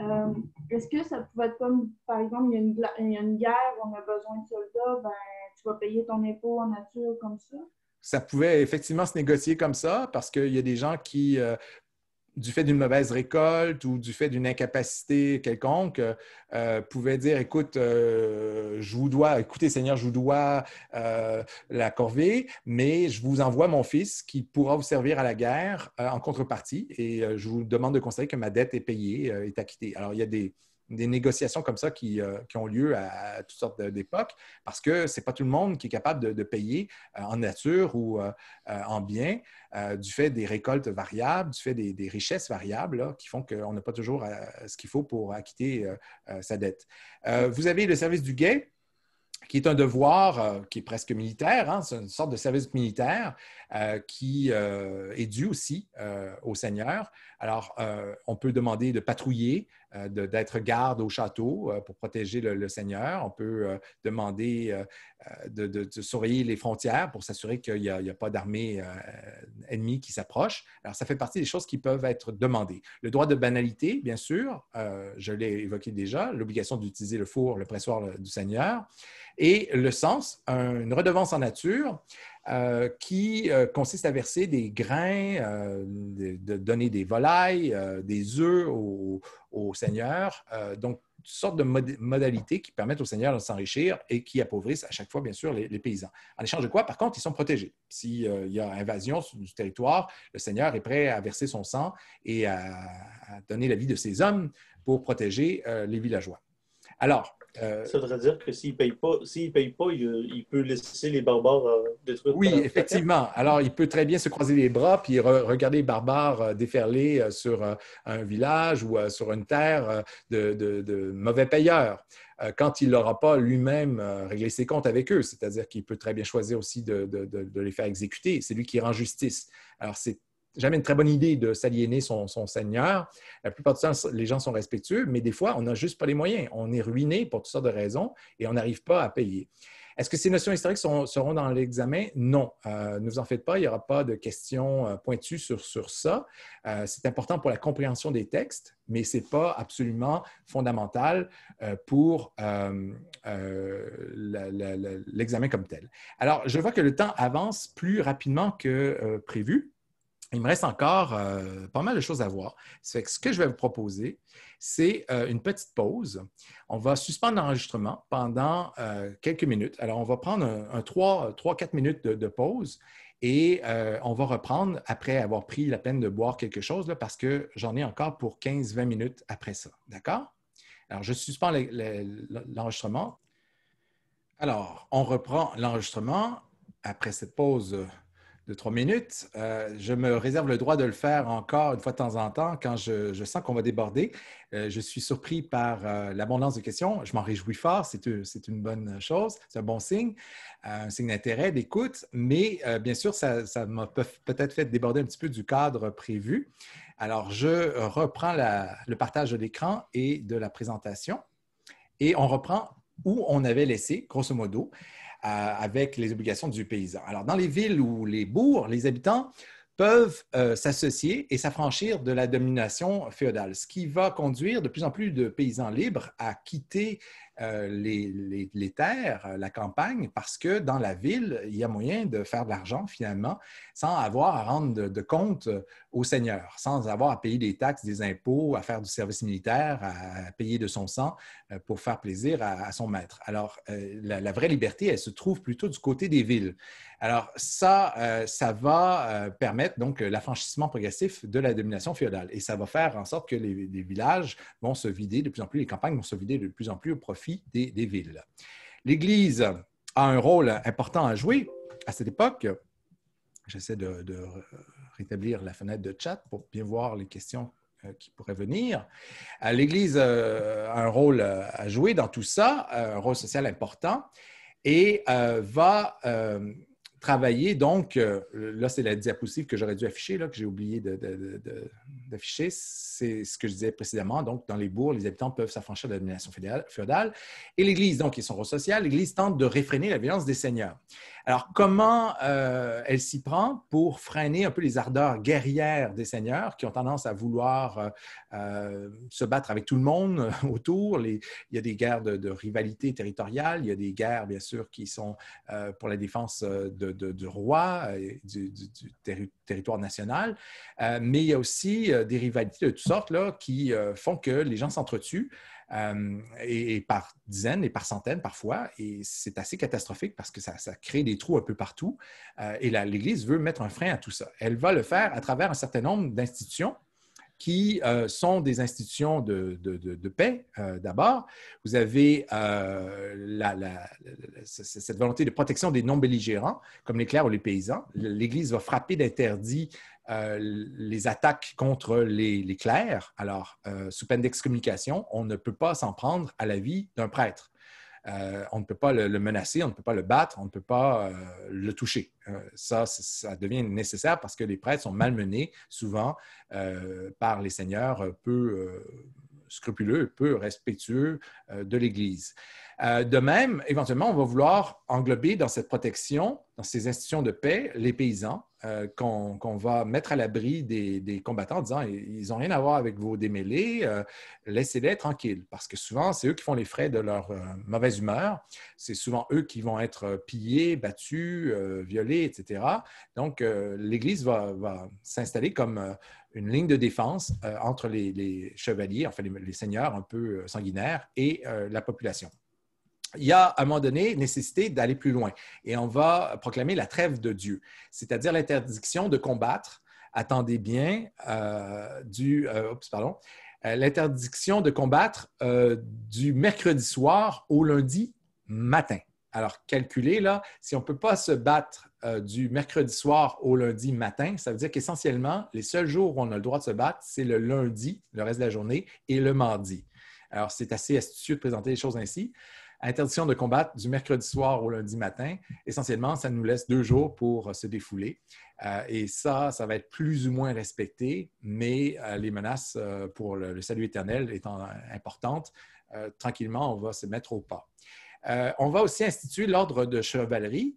euh, est-ce que ça pouvait être comme, par exemple, il y, a une, il y a une, guerre, on a besoin de soldats, ben, tu vas payer ton impôt en nature comme ça? Ça pouvait effectivement se négocier comme ça parce qu'il y a des gens qui euh, du fait d'une mauvaise récolte ou du fait d'une incapacité quelconque, euh, euh, pouvait dire, écoute, euh, je vous dois, écoutez Seigneur, je vous dois la corvée, mais je vous envoie mon fils qui pourra vous servir à la guerre en contrepartie et je vous demande de considérer que ma dette est payée, est acquittée. Alors, il y a des, des négociations comme ça qui, euh, ont lieu à, toutes sortes d'époques parce que ce n'est pas tout le monde qui est capable de, payer euh, en nature ou euh, en bien, du fait des récoltes variables, du fait des, richesses variables qui font qu'on n'a pas toujours ce qu'il faut pour acquitter sa dette. vous avez le service du guet qui est un devoir qui est presque militaire, hein, c'est une sorte de service militaire euh, qui euh, est dû aussi euh, au Seigneur. Alors, on peut demander de patrouiller, d'être garde au château pour protéger le, Seigneur. On peut demander de, surveiller les frontières pour s'assurer qu'il n'y a, pas d'armée ennemie qui s'approche. Alors, ça fait partie des choses qui peuvent être demandées. Le droit de banalité, bien sûr, je l'ai évoqué déjà, l'obligation d'utiliser le four, le pressoir du Seigneur. Et le sens, une redevance en nature, euh, qui euh, consiste à verser des grains, euh, de, donner des volailles, des œufs au, Seigneur. donc, toutes sortes de modalités qui permettent au Seigneur de s'enrichir et qui appauvrissent à chaque fois, bien sûr, les, paysans. En échange de quoi, par contre, ils sont protégés. S'il il y a invasion du territoire, le Seigneur est prêt à verser son sang et à, à donner la vie de ses hommes pour protéger les villageois. Alors, euh, ça voudrait dire que s'il ne paye pas, euh, il, peut laisser les barbares euh, détruire. Oui, effectivement. Alors, il peut très bien se croiser les bras puis regarder les barbares déferler sur un village ou sur une terre de, mauvais payeurs quand il n'aura pas lui-même réglé ses comptes avec eux. C'est-à-dire qu'il peut très bien choisir aussi de, de les faire exécuter. C'est lui qui rend justice. Alors, c'est jamais une très bonne idée de s'aliéner son, Seigneur. La plupart du temps, les gens sont respectueux, mais des fois, on n'a juste pas les moyens. On est ruiné pour toutes sortes de raisons et on n'arrive pas à payer. Est-ce que ces notions historiques seront dans l'examen? Non. Euh, ne vous en faites pas, il n'y aura pas de questions euh, pointues sur, sur ça. Euh, c'est important pour la compréhension des textes, mais ce n'est pas absolument fondamental pour l'examen comme tel. Alors, je vois que le temps avance plus rapidement que prévu il me reste encore euh, pas mal de choses à voir. ce que je vais vous proposer, c'est euh, une petite pause. On va suspendre l'enregistrement pendant euh, quelques minutes. Alors, on va prendre un, 3-4 minutes de, pause et on va reprendre après avoir pris la peine de boire quelque chose parce que j'en ai encore pour 15-20 minutes après ça. D'accord? Alors, je suspends l'enregistrement. Alors, on reprend l'enregistrement après cette pause de trois minutes. Euh, je me réserve le droit de le faire encore une fois de temps en temps quand je, je sens qu'on va déborder. Euh, je suis surpris par euh, l'abondance de questions. Je m'en réjouis fort. C'est une bonne chose. C'est un bon signe, un signe d'intérêt, d'écoute. Mais bien sûr, ça m'a peut-être fait déborder un petit peu du cadre prévu. Alors, je reprends le partage de l'écran et de la présentation. Et on reprend où on avait laissé, grosso modo avec les obligations du paysan. Alors, dans les villes ou les bourgs, les habitants peuvent euh, s'associer et s'affranchir de la domination féodale, ce qui va conduire de plus en plus de paysans libres à quitter euh, les, terres, euh, la campagne, parce que dans la ville, il y a moyen de faire de l'argent finalement sans avoir à rendre de, compte euh, au Seigneur, sans avoir à payer des taxes, des impôts, à faire du service militaire, à payer de son sang pour faire plaisir à, son maître. Alors, la vraie liberté, elle se trouve plutôt du côté des villes. Alors ça, euh, ça va euh, permettre donc euh, l'affranchissement progressif de la domination féodale et ça va faire en sorte que les, villages vont se vider de plus en plus, les campagnes vont se vider de plus en plus au profit des, villes. L'Église a un rôle important à jouer à cette époque. J'essaie de, rétablir la fenêtre de chat pour bien voir les questions qui pourraient venir. L'Église a un rôle à jouer dans tout ça, un rôle social important, et va travailler. Donc, euh, là, c'est la diapositive que j'aurais dû afficher, là, que j'ai oublié de, de, d'afficher c'est ce que je disais précédemment. Donc, dans les bourgs, les habitants peuvent s'affranchir de la domination féodale. Et l'Église, donc, est son rôle social, l'Église tente de réfréner la violence des seigneurs. Alors, comment euh, elle s'y prend pour freiner un peu les ardeurs guerrières des seigneurs qui ont tendance à vouloir euh, euh, se battre avec tout le monde autour? il y a des guerres de, rivalité territoriale, il y a des guerres, bien sûr, qui sont pour la défense du roi, et du, territoire national, mais il y a aussi euh, des rivalités de toutes sortes là, qui euh, font que les gens s'entretuent. Euh, et, par dizaines et par centaines parfois. Et c'est assez catastrophique parce que ça, crée des trous un peu partout. et l'Église veut mettre un frein à tout ça. Elle va le faire à travers un certain nombre d'institutions qui euh, sont des institutions de, paix, euh, d'abord. Vous avez euh, cette volonté de protection des non-belligérants, comme les clercs ou les paysans. L'Église va frapper d'interdit les attaques contre les, les clercs. Alors, sous peine d'excommunication, on ne peut pas s'en prendre à la vie d'un prêtre. Euh, on ne peut pas le, menacer, on ne peut pas le battre, on ne peut pas euh, le toucher. Euh, ça, ça devient nécessaire parce que les prêtres sont malmenés souvent par les seigneurs peu scrupuleux, peu respectueux de l'Église. de même, éventuellement, on va vouloir englober dans cette protection, dans ces institutions de paix, les paysans euh, qu'on va mettre à l'abri des, combattants en disant ils n'ont rien à voir avec vos démêlés, euh, laissez-les tranquilles. Parce que souvent, c'est eux qui font les frais de leur euh, mauvaise humeur. C'est souvent eux qui vont être pillés, battus, violés, etc. Donc, l'Église va, s'installer comme une ligne de défense entre les, chevaliers, enfin les, seigneurs un peu sanguinaires et la population il y a à un moment donné nécessité d'aller plus loin. Et on va proclamer la trêve de Dieu, c'est-à-dire l'interdiction de combattre, attendez bien, euh, du, euh, euh, l'interdiction de combattre du mercredi soir au lundi matin. Alors, calculez, là, si on ne peut pas se battre du mercredi soir au lundi matin, ça veut dire qu'essentiellement, les seuls jours où on a le droit de se battre, c'est le lundi, le reste de la journée, et le mardi. Alors, c'est assez astucieux de présenter les choses ainsi. Interdiction de combattre du mercredi soir au lundi matin. Essentiellement, ça nous laisse deux jours pour euh, se défouler. Euh, et ça, ça va être plus ou moins respecté, mais euh, les menaces pour le, salut éternel étant importantes, tranquillement, on va se mettre au pas. on va aussi instituer l'ordre de chevalerie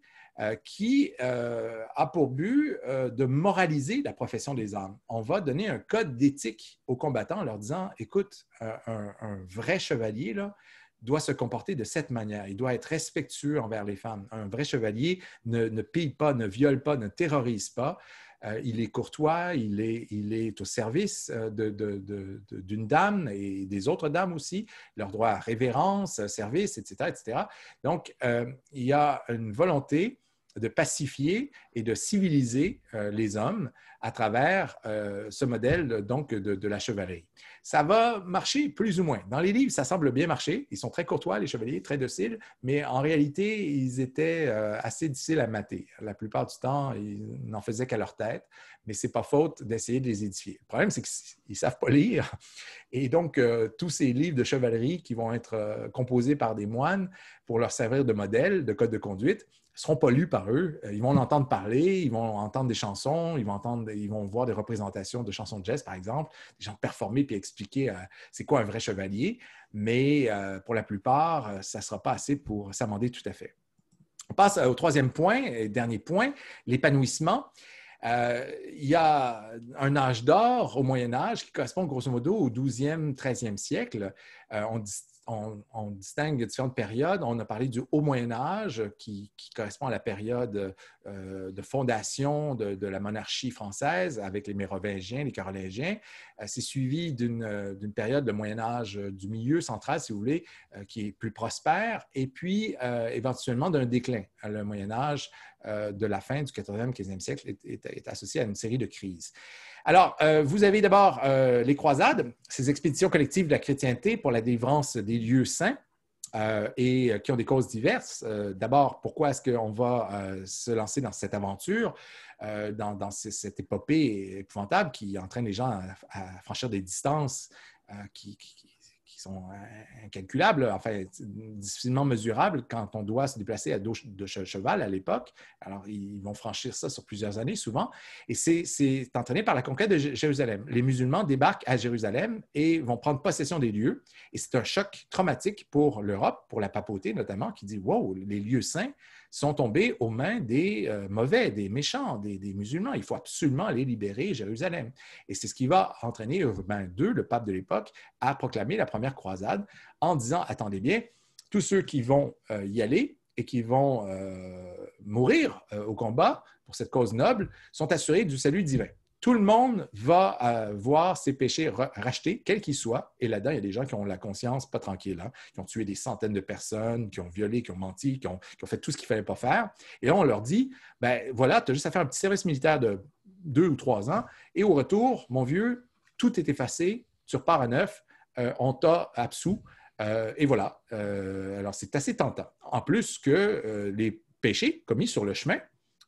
qui a pour but de moraliser la profession des armes. On va donner un code d'éthique aux combattants en leur disant, écoute, un, un vrai chevalier, là, doit se comporter de cette manière. Il doit être respectueux envers les femmes. Un vrai chevalier ne, ne pille pas, ne viole pas, ne terrorise pas. Euh, il est courtois, il est, il est au service euh, d'une dame et des autres dames aussi, leur droit à révérence, service, etc. etc. Donc, euh, il y a une volonté de pacifier et de civiliser euh, les hommes à travers euh, ce modèle donc de, la chevalerie. Ça va marcher plus ou moins. Dans les livres, ça semble bien marcher. Ils sont très courtois, les chevaliers, très dociles, mais en réalité, ils étaient euh, assez difficiles à mater. La plupart du temps, ils n'en faisaient qu'à leur tête, mais ce n'est pas faute d'essayer de les édifier. Le problème, c'est qu'ils ne savent pas lire. Et donc, tous ces livres de chevalerie qui vont être composés par des moines pour leur servir de modèle, de code de conduite, ne seront pas lus par eux. Euh, ils vont entendre parler, ils vont entendre des chansons, ils vont, entendre, ils vont voir des représentations de chansons de jazz, par exemple, des gens performer puis expliquer euh, c'est quoi un vrai chevalier. Mais euh, pour la plupart, ça ne sera pas assez pour s'amender tout à fait. On passe au troisième point, dernier point, l'épanouissement. il y a un âge d'or au Moyen Âge qui correspond grosso modo au 12e, 13e siècle. On dit on, distingue différentes périodes. On a parlé du Haut Moyen Âge, qui correspond à la période euh, de fondation de, la monarchie française avec les Mérovingiens, les Carolingiens. Euh, c'est suivi euh, d'une période, de Moyen Âge du milieu central, si vous voulez, qui est plus prospère, et puis éventuellement d'un déclin. Le Moyen Âge de la fin du 14e, 15e siècle est, associé à une série de crises. Alors, vous avez d'abord les croisades, ces expéditions collectives de la chrétienté pour la délivrance des lieux saints. Euh, et euh, qui ont des causes diverses. Euh, d'abord, pourquoi est-ce qu'on va se lancer dans cette aventure, dans, cette épopée épouvantable qui entraîne les gens à, franchir des distances qui, incalculables, enfin difficilement mesurables quand on doit se déplacer à dos de cheval à l'époque. Alors, ils vont franchir ça sur plusieurs années souvent. Et c'est entraîné par la conquête de Jérusalem. Les musulmans débarquent à Jérusalem et vont prendre possession des lieux. Et c'est un choc traumatique pour l'Europe, pour la papauté notamment, qui dit Wow, les lieux saints, sont tombés aux mains des euh, mauvais, des méchants, des, musulmans. Il faut absolument les libérer, Jérusalem. Et c'est ce qui va entraîner Urbain euh, II, le pape de l'époque, à proclamer la première croisade en disant, attendez bien, tous ceux qui vont euh, y aller et qui vont mourir au combat pour cette cause noble sont assurés du salut divin. Tout le monde va euh, voir ses péchés rachetés, quels qu'ils soient. Et là-dedans, il y a des gens qui ont la conscience pas tranquille, hein, qui ont tué des centaines de personnes, qui ont violé, qui ont menti, qui ont, fait tout ce qu'il ne fallait pas faire. Et on leur dit ben voilà, tu as juste à faire un petit service militaire de deux ou trois ans. Et au retour, mon vieux, tout est effacé, tu repars à neuf, euh, on t'a absous. Euh, et voilà. alors, c'est assez tentant. En plus que les péchés commis sur le chemin,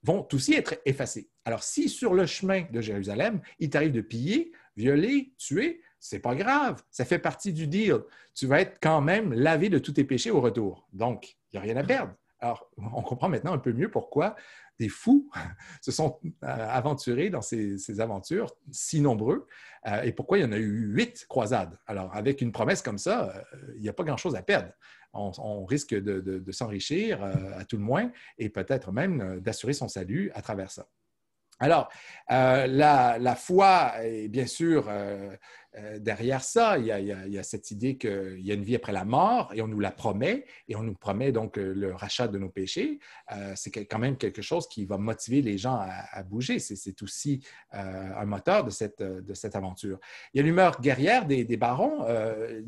vont aussi être effacés. Alors, si sur le chemin de Jérusalem, il t'arrive de piller, violer, tuer, c'est pas grave, ça fait partie du deal. Tu vas être quand même lavé de tous tes péchés au retour. Donc, il n'y a rien à perdre. Alors, on comprend maintenant un peu mieux pourquoi des fous [LAUGHS] se sont euh, aventurés dans ces, aventures si nombreux euh, et pourquoi il y en a eu huit croisades. Alors, avec une promesse comme ça, euh, il n'y a pas grand-chose à perdre on, risque de, s'enrichir euh, à tout le moins et peut-être même euh, d'assurer son salut à travers ça. Alors, euh, la, foi est bien sûr euh, derrière ça, il y, a, cette idée qu'il y a une vie après la mort et on nous la promet et on nous promet donc euh, le rachat de nos péchés. Euh, c'est quand même quelque chose qui va motiver les gens à, bouger. C'est aussi un moteur de cette, aventure. Il y a l'humeur guerrière des, barons.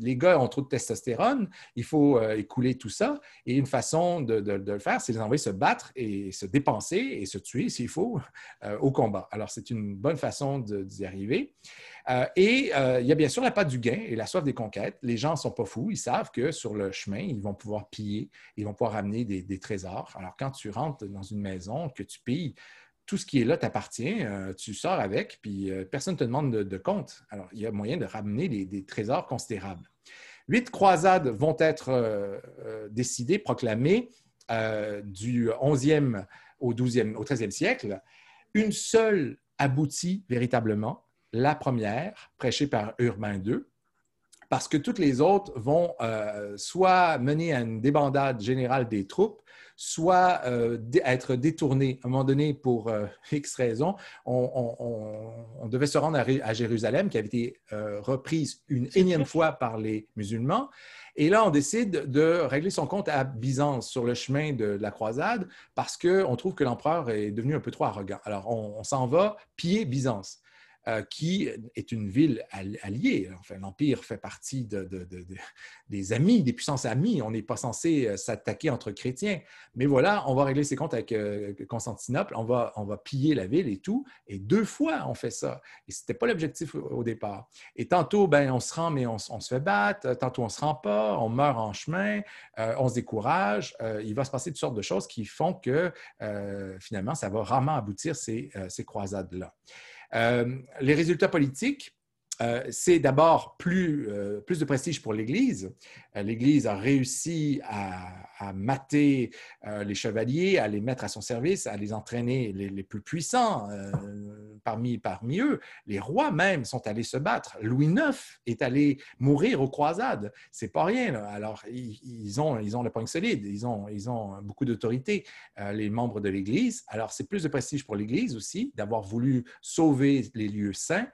les gars ont trop de testostérone. Il faut écouler tout ça. Et une façon de, le faire, c'est de les envoyer se battre et se dépenser et se tuer s'il faut au combat. Alors, c'est une bonne façon d'y arriver. Euh, et euh, il y a bien sûr la patte du gain et la soif des conquêtes. Les gens ne sont pas fous. Ils savent que sur le chemin, ils vont pouvoir piller, ils vont pouvoir ramener des, trésors. Alors, quand tu rentres dans une maison, que tu pilles, tout ce qui est là t'appartient, euh, tu sors avec, puis personne ne te demande de, compte. Alors, il y a moyen de ramener des, trésors considérables. Huit croisades vont être décidées, proclamées du 11 au, 12e, au 13e siècle. Une seule aboutit véritablement la première, prêchée par Urbain II, parce que toutes les autres vont euh, soit mener à une débandade générale des troupes, soit euh, être détournées. À un moment donné, pour euh, X raisons, on, devait se rendre à, Jérusalem, qui avait été reprise une énième fois par les musulmans. Et là, on décide de régler son compte à Byzance sur le chemin de, la croisade parce qu'on trouve que l'empereur est devenu un peu trop arrogant. Alors, on, on s'en va piller Byzance. Euh, qui est une ville alliée. l'Empire fait partie des amis, des puissances amies. On n'est pas censé euh, s'attaquer entre chrétiens. Mais voilà, on va régler ses comptes avec euh, Constantinople, on va, on va piller la ville et tout. Et deux fois, on fait ça. Et ce n'était pas l'objectif au départ. Et tantôt, ben, on se rend, mais on, se fait battre. Tantôt, on ne se rend pas. On meurt en chemin. on se décourage. il va se passer toutes sortes de choses qui font que, finalement, ça va rarement aboutir ces croisades-là. Euh, les résultats politiques, euh, c'est d'abord plus, euh, plus, de prestige pour l'Église. Euh, L'Église a réussi à, mater les chevaliers, à les mettre à son service, à les entraîner les, plus puissants parmi, parmi eux. Les rois même sont allés se battre. Louis IX est allé mourir aux croisades. C'est pas rien. Alors, ils, ont, ils ont le point solide, ils ont, ils ont beaucoup d'autorité, les membres de l'Église. Alors, c'est plus de prestige pour l'Église aussi d'avoir voulu sauver les lieux saints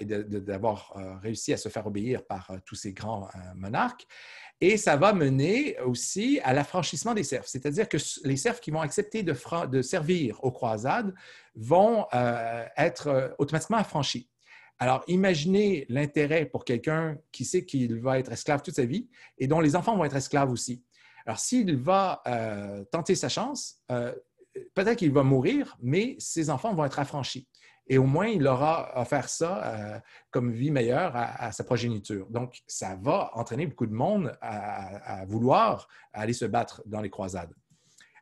et de d'avoir euh, réussi à se faire obéir par euh, tous ces grands euh, monarques. Et ça va mener aussi à l'affranchissement des serfs, c'est-à-dire que les serfs qui vont accepter de, servir aux croisades vont être automatiquement affranchis. Alors, imaginez l'intérêt pour quelqu'un qui sait qu'il va être esclave toute sa vie et dont les enfants vont être esclaves aussi. Alors, s'il va tenter sa chance, peut-être qu'il va mourir, mais ses enfants vont être affranchis. Et au moins, il aura offert ça euh, comme vie meilleure à, sa progéniture. Donc, ça va entraîner beaucoup de monde à, vouloir aller se battre dans les croisades.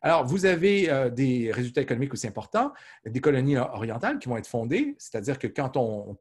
Alors, vous avez euh, des résultats économiques aussi importants, des colonies orientales qui vont être fondées, c'est-à-dire que quand on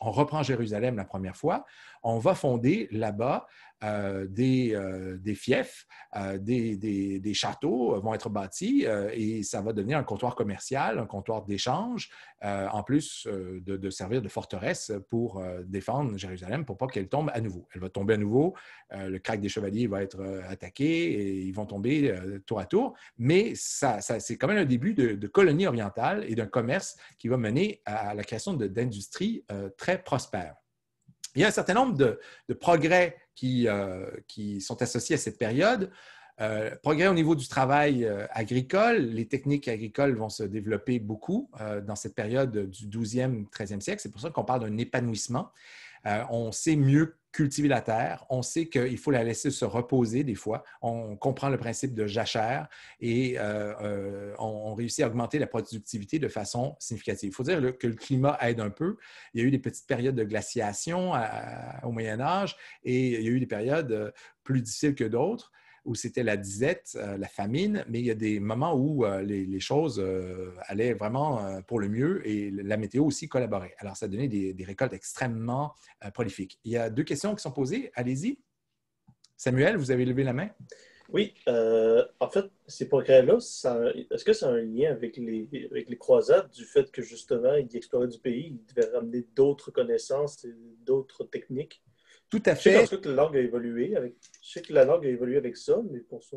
reprend Jérusalem la première fois, on va fonder là-bas euh, euh, des, fiefs, euh, des, châteaux vont être bâtis et ça va devenir un comptoir commercial, un comptoir d'échange, en plus de, servir de forteresse pour défendre Jérusalem pour pas qu'elle tombe à nouveau. Elle va tomber à nouveau, le crack des chevaliers va être attaqué et ils vont tomber tour à tour, mais c'est quand même le début de, de colonie orientale et d'un commerce qui va mener à la création d'industries très prospères il y a un certain nombre de, progrès euh, qui, sont associés à cette période. Euh, progrès au niveau du travail euh, agricole. Les techniques agricoles vont se développer beaucoup dans cette période du 12e, 13e siècle. C'est pour ça qu'on parle d'un épanouissement. on sait mieux cultiver la terre. On sait qu'il faut la laisser se reposer des fois. On comprend le principe de jachère et euh, euh, on, réussit à augmenter la productivité de façon significative. Il faut dire que le climat aide un peu. Il y a eu des petites périodes de glaciation au Moyen Âge et il y a eu des périodes euh, plus difficiles que d'autres où c'était la disette, euh, la famine, mais il y a des moments où euh, les, choses euh, allaient vraiment pour le mieux et la météo aussi collaborait. Alors, ça donnait des, des récoltes extrêmement prolifiques. Il y a deux questions qui sont posées. Allez-y. Samuel, vous avez levé la main? Oui, en fait, ces progrès là est-ce que c'est un lien avec les, avec les croisades du fait que justement, ils exploraient du pays, ils devaient ramener d'autres connaissances et d'autres techniques? Tout à fait. Je sais que la langue a évolué avec, la langue évolué avec ça, mais pour ça.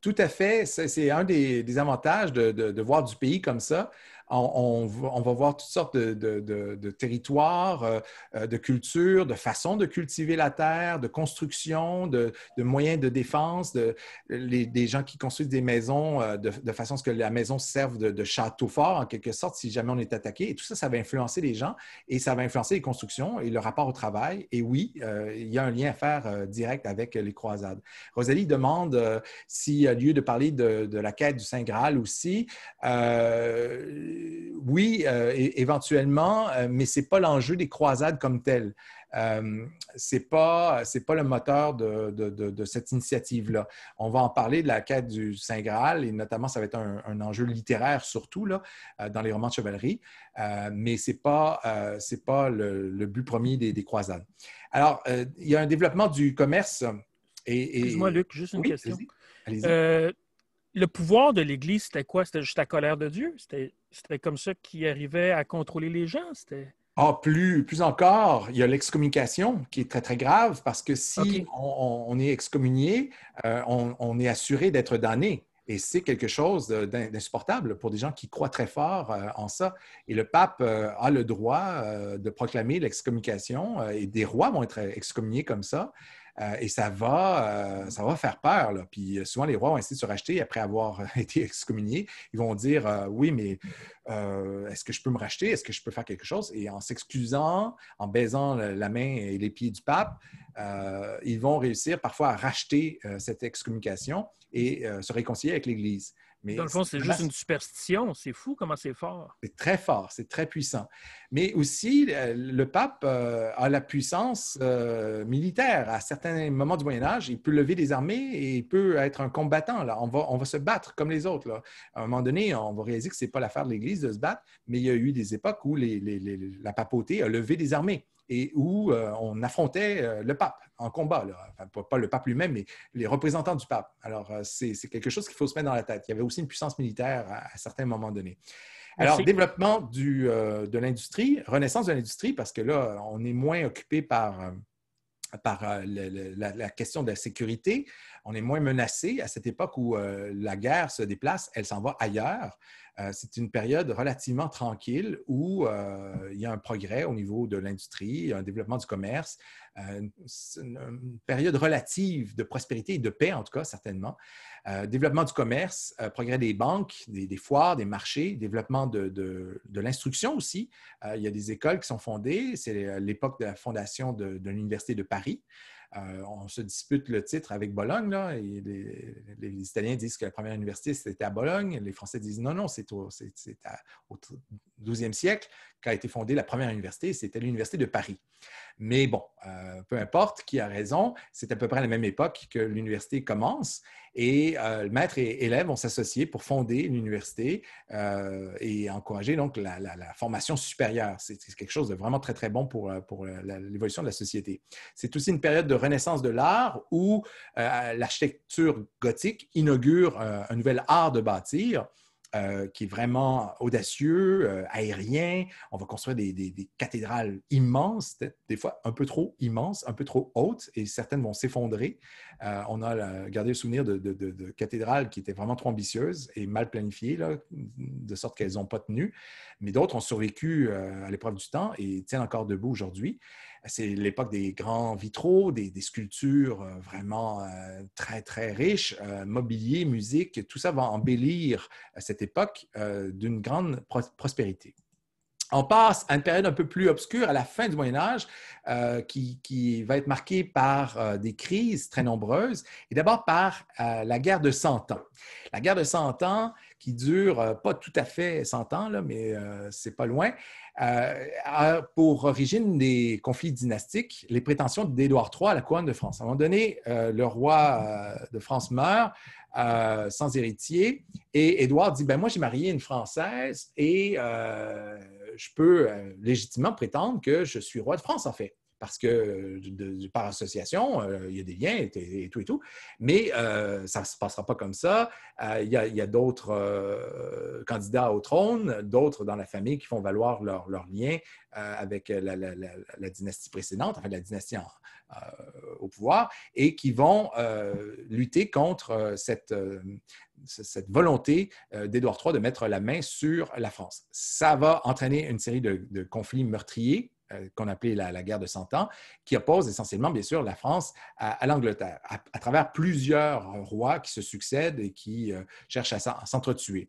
Tout à fait. C'est un des, avantages de, voir du pays comme ça on, va voir toutes sortes de, territoires, euh, euh, de cultures, de façons de cultiver la terre, de construction, de, moyens de défense, des gens qui construisent des maisons euh, de, façon à ce que la maison serve de, château fort, en quelque sorte, si jamais on est attaqué. Et tout ça, ça va influencer les gens et ça va influencer les constructions et le rapport au travail. Et oui, il y a un lien à faire direct avec les croisades. Rosalie demande s'il y a lieu de parler de, la quête du Saint Graal aussi oui, euh, éventuellement, euh, mais ce n'est pas l'enjeu des croisades comme telles. Euh, c'est ce n'est pas, le moteur de, cette initiative-là. On va en parler de la quête du Saint Graal, et notamment, ça va être un, enjeu littéraire surtout là, dans les romans de chevalerie, mais ce n'est pas, c'est pas le, but premier des, croisades. Alors, il y a un développement du commerce. Et, Excuse-moi, Luc, juste une oui, question le pouvoir de l'Église, c'était quoi? C'était juste la colère de Dieu? C'était comme ça qu'il arrivait à contrôler les gens? C'était... Ah, plus, plus encore, il y a l'excommunication qui est très, très grave parce que si on, est excommunié, euh, on, est assuré d'être damné. Et c'est quelque chose d'insupportable pour des gens qui croient très fort euh, en ça. Et le pape euh, a le droit de proclamer l'excommunication et des rois vont être excommuniés comme ça. Euh, et euh, ça va, faire peur. Puis euh, souvent, les rois vont essayer de se racheter après avoir [LAUGHS] été excommuniés. Ils vont dire Oui, mais est-ce que je peux me racheter Est-ce que je peux faire quelque chose Et en s'excusant, en baisant la main et les pieds du pape, ils vont réussir parfois à racheter cette excommunication et se réconcilier avec l'Église. Dans le fond, c'est juste une superstition. C'est fou comment c'est fort. C'est très fort, c'est très puissant. Mais aussi, euh, le pape euh, a la puissance euh, militaire. À certains moments du Moyen Âge, il peut lever des armées et il peut être un combattant. Là. On, va, on va se battre comme les autres. Là. À un moment donné, on va réaliser que ce n'est pas l'affaire de l'Église de se battre, mais il y a eu des époques où la papauté a levé des armées et où euh, on affrontait euh, le pape en combat. pas, le pape lui-même, mais les représentants du pape. Alors, euh, c'est quelque chose qu'il faut se mettre dans la tête. Il y avait aussi une puissance militaire à, certains moments donnés. Alors, développement de l'industrie, renaissance de l'industrie, parce que là, on est moins occupé par la, question de la sécurité. On est moins menacé à cette époque où la guerre se déplace, elle s'en va ailleurs. Euh, c'est une période relativement tranquille où euh, il y a un progrès au niveau de l'industrie, un développement du commerce, euh, une, période relative de prospérité et de paix, en tout cas, certainement. développement du commerce, progrès des banques, des, foires, des marchés, développement de, l'instruction aussi. il y a des écoles qui sont fondées. C'est l'époque de la fondation de l'Université de Paris. Euh, on se dispute le titre avec Bologne. et les, Italiens disent que la première université, c'était à Bologne. Les Français disent non, non, c'est au, au 12e siècle qu'a été fondée la première université. C'était l'Université de Paris. Mais bon, euh, peu importe qui a raison, c'est à peu près à la même époque que l'université commence et euh, le maître et élève vont s'associer pour fonder l'université euh, et encourager donc la, formation supérieure. C'est quelque chose de vraiment très, très bon pour l'évolution de la société. C'est aussi une période de renaissance de l'art où l'architecture gothique inaugure un nouvel art de bâtir euh, qui est vraiment audacieux, euh, aérien. On va construire des, cathédrales immenses, des fois un peu trop immenses, un peu trop hautes, et certaines vont s'effondrer. Euh, on a gardé le souvenir de, cathédrales qui étaient vraiment trop ambitieuses et mal planifiées, de sorte qu'elles n'ont pas tenu. Mais d'autres ont survécu à l'épreuve du temps et tiennent encore debout aujourd'hui. Ben, c'est l'époque des grands vitraux, des, sculptures euh, vraiment euh, très, très riches, mobiliers, euh, mobilier, musique, tout ça va embellir cette époque d'une grande prospérité. On passe à une période un peu plus obscure, à la fin du Moyen Âge, qui, va être marquée par des crises très nombreuses, et d'abord par la guerre de Cent Ans. La guerre de Cent Ans, qui dure euh, pas tout à fait 100 ans, là, mais euh, c'est pas loin, a euh, pour origine des conflits dynastiques les prétentions d'Édouard III à la couronne de France. À un moment donné, le roi de France meurt sans héritier et Édouard dit ben moi j'ai marié une Française et je peux légitimement prétendre que je suis roi de France en fait parce que par association, euh, il y a des liens et, tout et tout. Mais euh, ça ne se passera pas comme ça. Euh, il y a, d'autres candidats au trône, d'autres dans la famille qui font valoir leurs liens avec la, dynastie précédente, enfin la dynastie au pouvoir, et qui vont lutter contre cette, volonté d'Édouard III de mettre la main sur la France. Ça va entraîner une série de conflits meurtriers euh, qu'on appelait la, guerre de Cent Ans, qui oppose essentiellement, bien sûr, la France à, l'Angleterre, à, travers plusieurs rois qui se succèdent et qui euh, cherchent à, s'entretuer.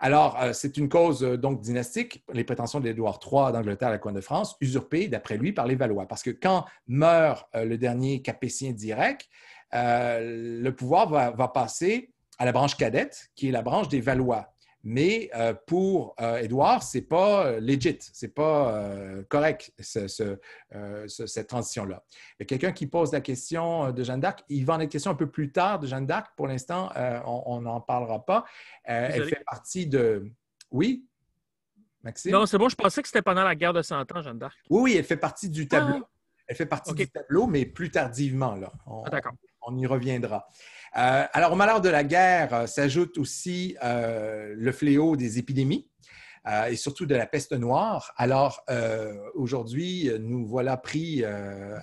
Alors, euh, c'est une cause donc dynastique, les prétentions d'Édouard III d'Angleterre à la couronne de France, usurpées, d'après lui, par les Valois. Parce que quand meurt le dernier capétien direct, le pouvoir va passer à la branche cadette, qui est la branche des Valois mais euh, pour euh, Edouard, euh, euh, ce n'est pas legit, ce n'est pas correct, cette transition-là. Il y a quelqu'un qui pose la question de Jeanne d'Arc. Il va en être question un peu plus tard de Jeanne d'Arc. Pour l'instant, on n'en parlera pas. elle fait partie de... Oui? Maxime? Non, c'est bon, je pensais que c'était pendant la guerre de 100 ans, Jeanne d'Arc. Oui, oui, elle fait partie du tableau. Ah! Elle fait partie du tableau, mais plus tardivement. Là. on ah, y reviendra. Euh, alors, au malheur de la guerre euh, s'ajoute aussi euh, le fléau des épidémies. et surtout de la peste noire. Alors, aujourd'hui, nous voilà pris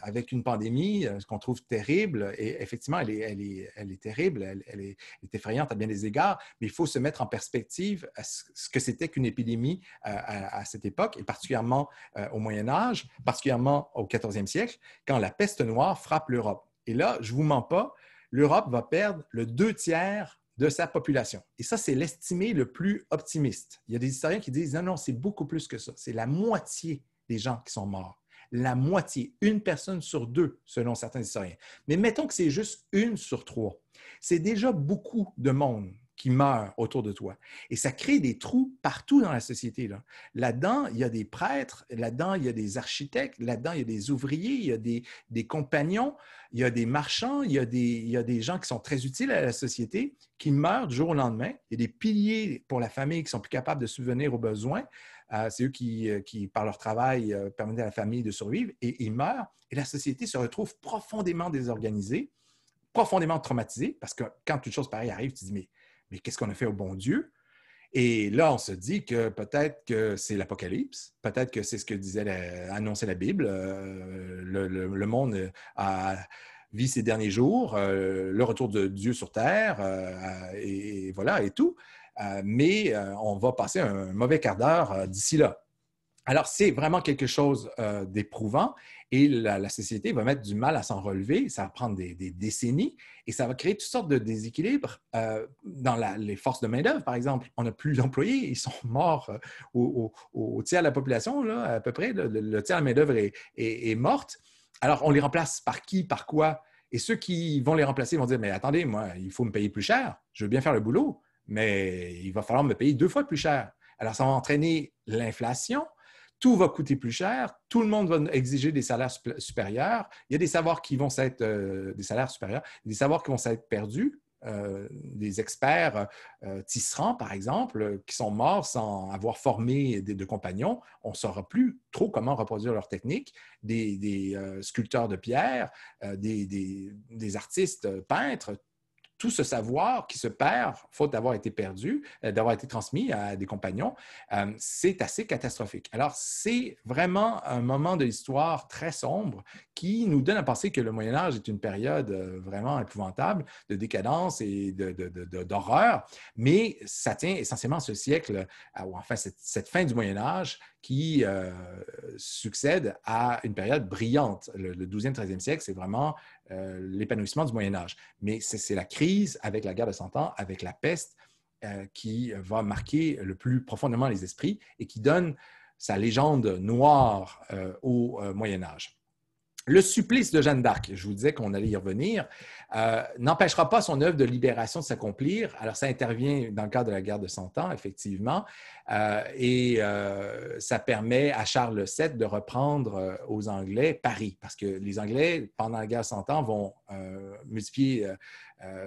avec une pandémie, ce qu'on trouve terrible, et effectivement, elle est, terrible, elle, est, effrayante à bien des égards, mais il faut se mettre en perspective ce que c'était qu'une épidémie à, à, cette époque, et particulièrement au Moyen Âge, particulièrement au 14e siècle, quand la peste noire frappe l'Europe. Et là, je ne vous mens pas, l'Europe va perdre le deux tiers de sa population. Et ça, c'est l'estimé le plus optimiste. Il y a des historiens qui disent non, non, c'est beaucoup plus que ça. C'est la moitié des gens qui sont morts. La moitié, une personne sur deux, selon certains historiens. Mais mettons que c'est juste une sur trois. C'est déjà beaucoup de monde qui meurent autour de toi. Et ça crée des trous partout dans la société. Là-dedans, il y a des prêtres, là-dedans, il y a des architectes, là-dedans, il y a des ouvriers, il y a des, compagnons, il y a des marchands, il y a des, gens qui sont très utiles à la société, qui meurent du jour au lendemain. Il y a des piliers pour la famille qui sont plus capables de subvenir aux besoins. Euh, c'est eux qui, euh, qui, par leur travail, euh, permettent à la famille de survivre et ils meurent. Et la société se retrouve profondément désorganisée, profondément traumatisée, parce que quand une chose pareille arrive, tu dis, mais mais qu'est-ce qu'on a fait au bon Dieu? Et là, on se dit que peut-être que c'est l'Apocalypse, peut-être que c'est ce que disait annonçait la Bible. Euh, le, monde a, vit ses derniers jours, euh, le retour de Dieu sur terre, euh, et, voilà, et tout. mais on va passer un mauvais quart d'heure d'ici là. Alors, c'est vraiment quelque chose euh, d'éprouvant et la, société va mettre du mal à s'en relever. Ça va prendre des, décennies et ça va créer toutes sortes de déséquilibres euh, dans les forces de main-d'œuvre, par exemple. On n'a plus d'employés, ils sont morts euh, au, tiers de la population, à peu près. le, tiers de la main-d'œuvre est, morte. Alors, on les remplace par qui, par quoi? Et ceux qui vont les remplacer vont dire Mais attendez, moi, il faut me payer plus cher. Je veux bien faire le boulot, mais il va falloir me payer deux fois plus cher. Alors, ça va entraîner l'inflation tout va coûter plus cher, tout le monde va exiger des salaires supérieurs, il y a des savoirs qui vont être euh, des salaires supérieurs, des savoirs qui vont s'être perdus. Euh, des experts euh, tisserands, par exemple, qui sont morts sans avoir formé de, compagnons, on ne saura plus trop comment reproduire leur technique. Des, euh, sculpteurs de pierre, des artistes peintres, tout ce savoir qui se perd, faute d'avoir été perdu, euh, d'avoir été transmis à des compagnons, euh, c'est assez catastrophique. Alors, c'est vraiment un moment de l'histoire très sombre qui nous donne à penser que le Moyen Âge est une période euh, vraiment épouvantable de décadence et d'horreur, mais ça tient essentiellement ce siècle, ou enfin cette fin du Moyen Âge qui euh, succède à une période brillante. Le, XIIe, 12e, 13e siècle, c'est vraiment euh, l'épanouissement du Moyen Âge. Mais c'est la crise avec la guerre de Cent Ans, avec la peste, euh, qui va marquer le plus profondément les esprits et qui donne sa légende noire au Moyen Âge. Le supplice de Jeanne d'Arc, je vous disais qu'on allait y revenir, euh, n'empêchera pas son œuvre de libération de s'accomplir. Alors, ça intervient dans le cadre de la guerre de Cent Ans, effectivement, euh, et euh, ça permet à Charles VII de reprendre aux Anglais Paris, parce que les Anglais, pendant la guerre de Cent Ans, vont multiplier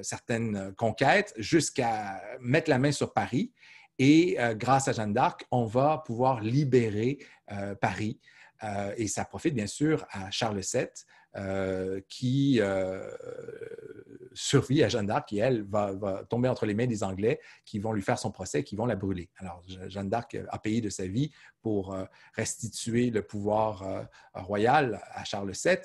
certaines conquêtes jusqu'à mettre la main sur Paris. Et grâce à Jeanne d'Arc, on va pouvoir libérer Paris euh, et ça profite bien sûr à Charles VII euh, qui euh, survit à Jeanne d'Arc et elle, va, va, tomber entre les mains des Anglais qui vont lui faire son procès, qui vont la brûler. Alors, Jeanne d'Arc a payé de sa vie pour restituer le pouvoir royal à Charles VII.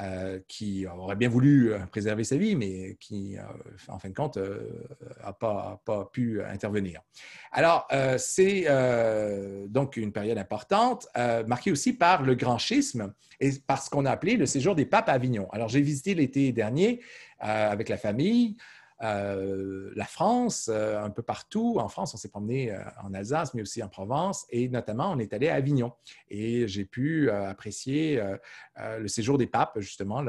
Euh, qui aurait bien voulu euh, préserver sa vie, mais qui, euh, en fin de compte, n'a pas, pas, pu intervenir. Alors, c'est donc une période importante, marquée aussi par le grand schisme et par ce qu'on a appelé le séjour des papes à Avignon. Alors, j'ai visité l'été dernier avec la famille. Euh, la France, euh, un peu partout. En France, on s'est promené euh, en Alsace, mais aussi en Provence, et notamment, on est allé à Avignon. Et j'ai pu apprécier le séjour des papes, justement,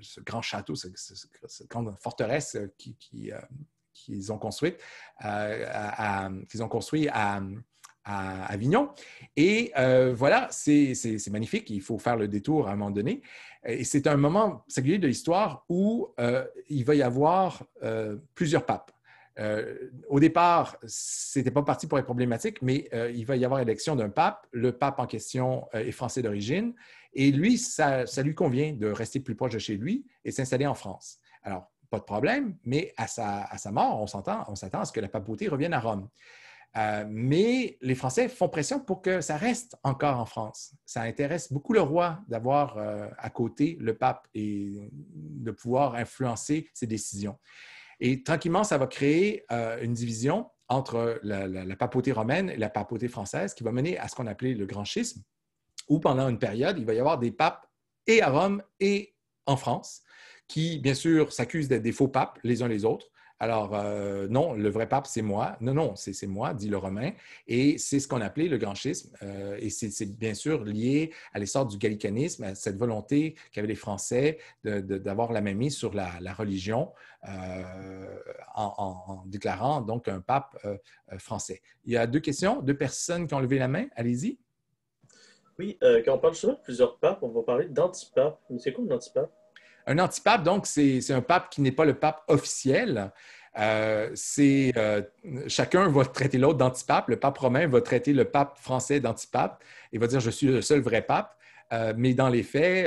ce grand château, cette grande forteresse qu'ils ont construite, ont construit à Avignon. Et voilà, c'est magnifique, il faut faire le détour à un moment donné. Et c'est un moment singulier de l'histoire où euh, il va y avoir euh, plusieurs papes. Euh, au départ, ce n'était pas parti pour être problématique, mais il va y avoir élection d'un pape. Le pape en question est français d'origine. Et lui, ça, lui convient de rester plus proche de chez lui et s'installer en France. Alors, pas de problème, mais à sa, mort, on on s'attend à ce que la papauté revienne à Rome. Euh, mais les Français font pression pour que ça reste encore en France. Ça intéresse beaucoup le roi d'avoir euh, à côté le pape et de pouvoir influencer ses décisions. Et tranquillement, ça va créer euh, une division entre la, papauté romaine et la papauté française qui va mener à ce qu'on appelait le grand schisme, où pendant une période, il va y avoir des papes et à Rome et en France, qui, bien sûr, s'accusent d'être des faux papes les uns les autres alors, euh, non, le vrai pape, c'est moi. Non, non, c'est moi, dit le Romain. Et c'est ce qu'on appelait le grand euh, et c'est bien sûr lié à l'essor du gallicanisme, à cette volonté qu'avaient les Français d'avoir la main mise sur la, religion euh, en, déclarant donc un pape français. Il y a deux questions, deux personnes qui ont levé la main. Allez-y. Oui, quand on parle souvent de plusieurs papes, on va parler d'antipapes. Mais c'est quoi un antipape? Un antipape, donc, c'est un pape qui n'est pas le pape officiel. Euh, euh, chacun va traiter l'autre d'antipape. Le pape romain va traiter le pape français d'antipape et va dire je suis le seul vrai pape. Euh, mais dans les faits,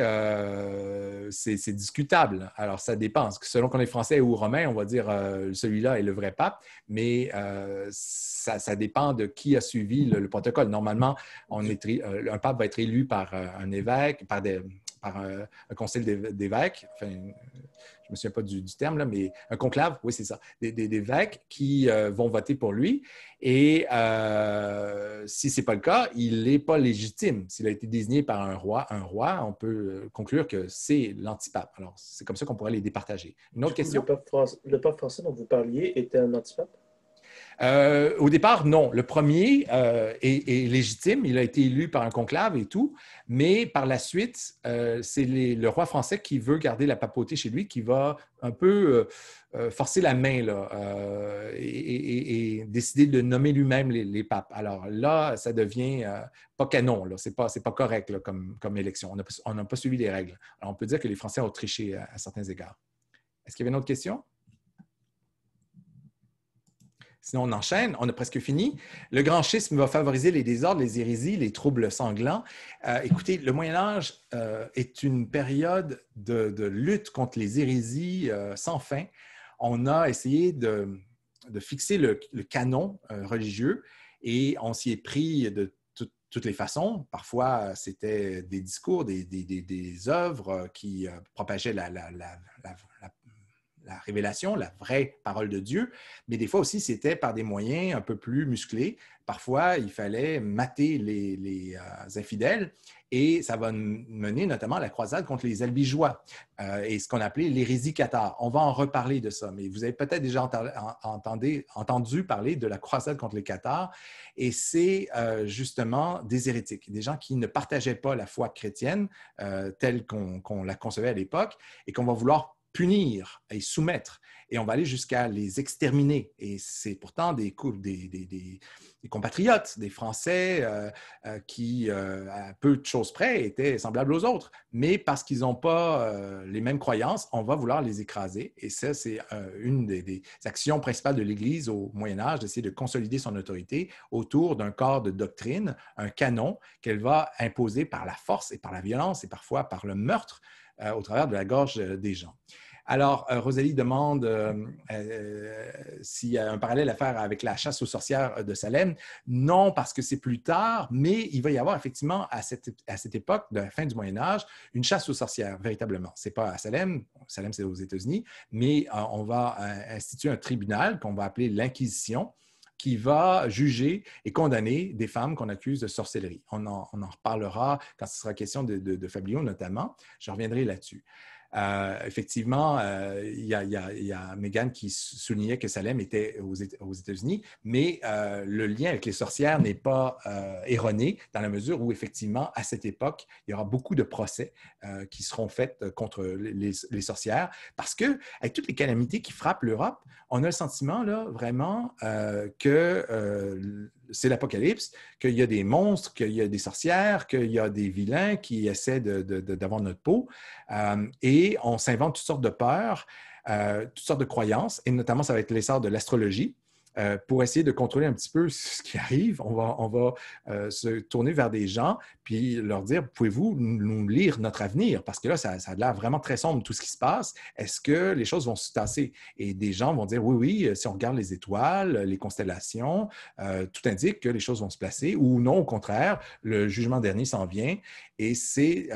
c'est discutable. Alors, ça dépend. Selon qu'on est français ou romain, on va dire celui-là est le vrai pape, mais ça, dépend de qui a suivi le, protocole. Normalement, un pape va être élu par un évêque, par des, par un, conseil d'évêques, enfin, je ne me souviens pas du, du, terme, là, mais un conclave, oui, c'est ça, des, évêques qui euh, vont voter pour lui. Et euh, si ce n'est pas le cas, il n'est pas légitime. S'il a été désigné par un roi, un roi, on peut euh, conclure que c'est l'antipape. Alors, c'est comme ça qu'on pourrait les départager. Une autre question. le pape français dont vous parliez était un antipape? Euh, au départ, non. Le premier euh, est, légitime, il a été élu par un conclave et tout, mais par la suite, euh, c'est le roi français qui veut garder la papauté chez lui, qui va un peu forcer la main là, et, décider de nommer lui-même les, papes. Alors là, ça devient pas canon, ce n'est pas, correct comme, élection. On n'a pas suivi les règles. on peut dire que les Français ont triché à certains égards. Est-ce qu'il y avait une autre question? Sinon, on enchaîne, on a presque fini. Le grand schisme va favoriser les désordres, les hérésies, les troubles sanglants. Euh, écoutez, le Moyen Âge euh, est une période de, lutte contre les hérésies euh, sans fin. On a essayé de, fixer le, canon religieux et on s'y est pris de toutes les façons. Parfois, c'était des discours, des, œuvres qui propageaient la, la révélation, la vraie parole de Dieu, mais des fois aussi c'était par des moyens un peu plus musclés. Parfois, il fallait mater les, euh, infidèles et ça va mener notamment à la croisade contre les albigeois euh, et ce qu'on appelait l'hérésie cathare. On va en reparler de ça, mais vous avez peut-être déjà entendu, entendu parler de la croisade contre les cathares et c'est euh, justement des hérétiques, des gens qui ne partageaient pas la foi chrétienne telle qu'on la concevait à l'époque et qu'on va vouloir punir et soumettre. Et on va aller jusqu'à les exterminer. Et c'est pourtant des, des, compatriotes, des Français euh, euh, qui, euh, à peu de choses près, étaient semblables aux autres. Mais parce qu'ils n'ont pas les mêmes croyances, on va vouloir les écraser. Et ça, c'est une des, actions principales de l'Église au Moyen Âge, d'essayer de consolider son autorité autour d'un corps de doctrine, un canon qu'elle va imposer par la force et par la violence et parfois par le meurtre euh, au travers de la gorge euh, des gens. Alors, euh, Rosalie demande s'il y a un parallèle à faire avec la chasse aux sorcières de Salem. Non, parce que c'est plus tard, mais il va y avoir effectivement à cette, époque, de la fin du Moyen Âge, une chasse aux sorcières, véritablement. Ce n'est pas à Salem, Salem c'est aux États-Unis, mais on va instituer un tribunal qu'on va appeler l'Inquisition qui va juger et condamner des femmes qu'on accuse de sorcellerie. On en, reparlera quand ce sera question de, de, de notamment. Je reviendrai là-dessus. Euh, effectivement, euh, il y a, Meghan qui soulignait que Salem était aux, États-Unis, mais euh, le lien avec les sorcières n'est pas erroné dans la mesure où, effectivement, à cette époque, il y aura beaucoup de procès qui seront faits contre les, les, sorcières parce que, avec toutes les calamités qui frappent l'Europe, on a le sentiment, là, vraiment, que c'est l'Apocalypse, qu'il y a des monstres, qu'il y a des sorcières, qu'il y a des vilains qui essaient d'avoir notre peau. Euh, et on s'invente toutes sortes de peurs, euh, toutes sortes de croyances, et notamment ça va être l'essor de l'astrologie. Euh, pour essayer de contrôler un petit peu ce qui arrive, on va, euh, se tourner vers des gens puis leur dire pouvez-vous nous lire notre avenir Parce que là, ça, ça a l'air vraiment très sombre tout ce qui se passe. Est-ce que les choses vont se tasser Et des gens vont dire oui, oui, euh, si on regarde les étoiles, les constellations, tout indique que les choses vont se placer ou non, au contraire, le jugement dernier s'en vient. Et c'est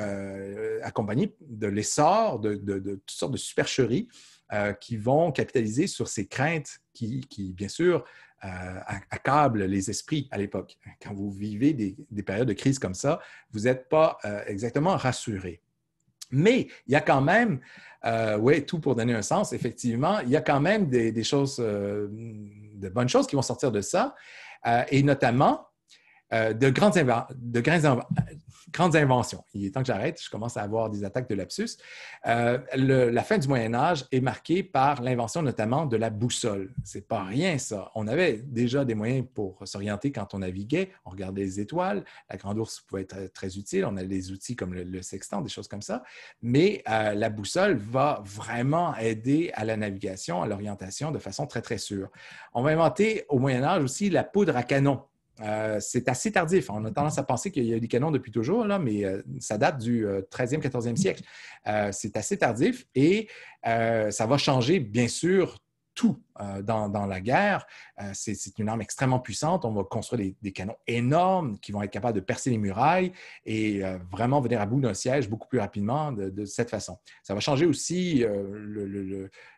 accompagné de l'essor de, de toutes sortes de supercheries euh, qui vont capitaliser sur ces craintes qui, bien sûr, euh, accablent les esprits à l'époque. Quand vous vivez des, périodes de crise comme ça, vous n'êtes pas euh, exactement rassuré. Mais il y a quand même, oui, tout pour donner un sens, effectivement, il y a quand même des, des choses, de bonnes choses qui vont sortir de ça, et notamment de grandes, de grandes grandes inventions. Il est temps que j'arrête, je commence à avoir des attaques de lapsus. Euh, la fin du Moyen Âge est marquée par l'invention notamment de la boussole. C'est pas rien ça. On avait déjà des moyens pour s'orienter quand on naviguait, on regardait les étoiles, la grande ours pouvait être très utile, on a des outils comme le, sextant, des choses comme ça, mais euh, la boussole va vraiment aider à la navigation, à l'orientation de façon très très sûre. On va inventer au Moyen Âge aussi la poudre à canon. Euh, c'est assez tardif. On a tendance à penser qu'il y a des canons depuis toujours, là, mais euh, ça date du 13e, euh, 14e siècle. c'est assez tardif et ça va changer, bien sûr, tout euh, dans, la guerre. Euh, c'est une arme extrêmement puissante. On va construire des, canons énormes qui vont être capables de percer les murailles et euh, vraiment venir à bout d'un siège beaucoup plus rapidement de, cette façon. Ça va changer aussi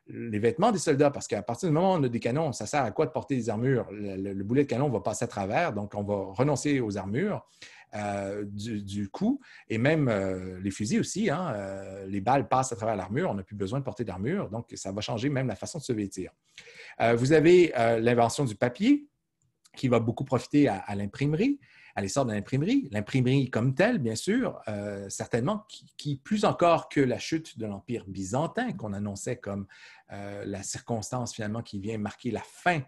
les vêtements des soldats parce qu'à partir du moment où on a des canons, ça sert à quoi de porter des armures? Le, boulet de canon va passer à travers, donc on va renoncer aux armures. Euh, du, coup. Et même euh, les fusils aussi, hein, euh, les balles passent à travers l'armure, on n'a plus besoin de porter d'armure, donc ça va changer même la façon de se vêtir. vous avez l'invention du papier qui va beaucoup profiter à, l'imprimerie à l'essor de l'imprimerie, l'imprimerie comme telle, bien sûr, certainement, qui, plus encore que la chute de l'Empire byzantin, qu'on annonçait comme la circonstance finalement qui vient marquer la fin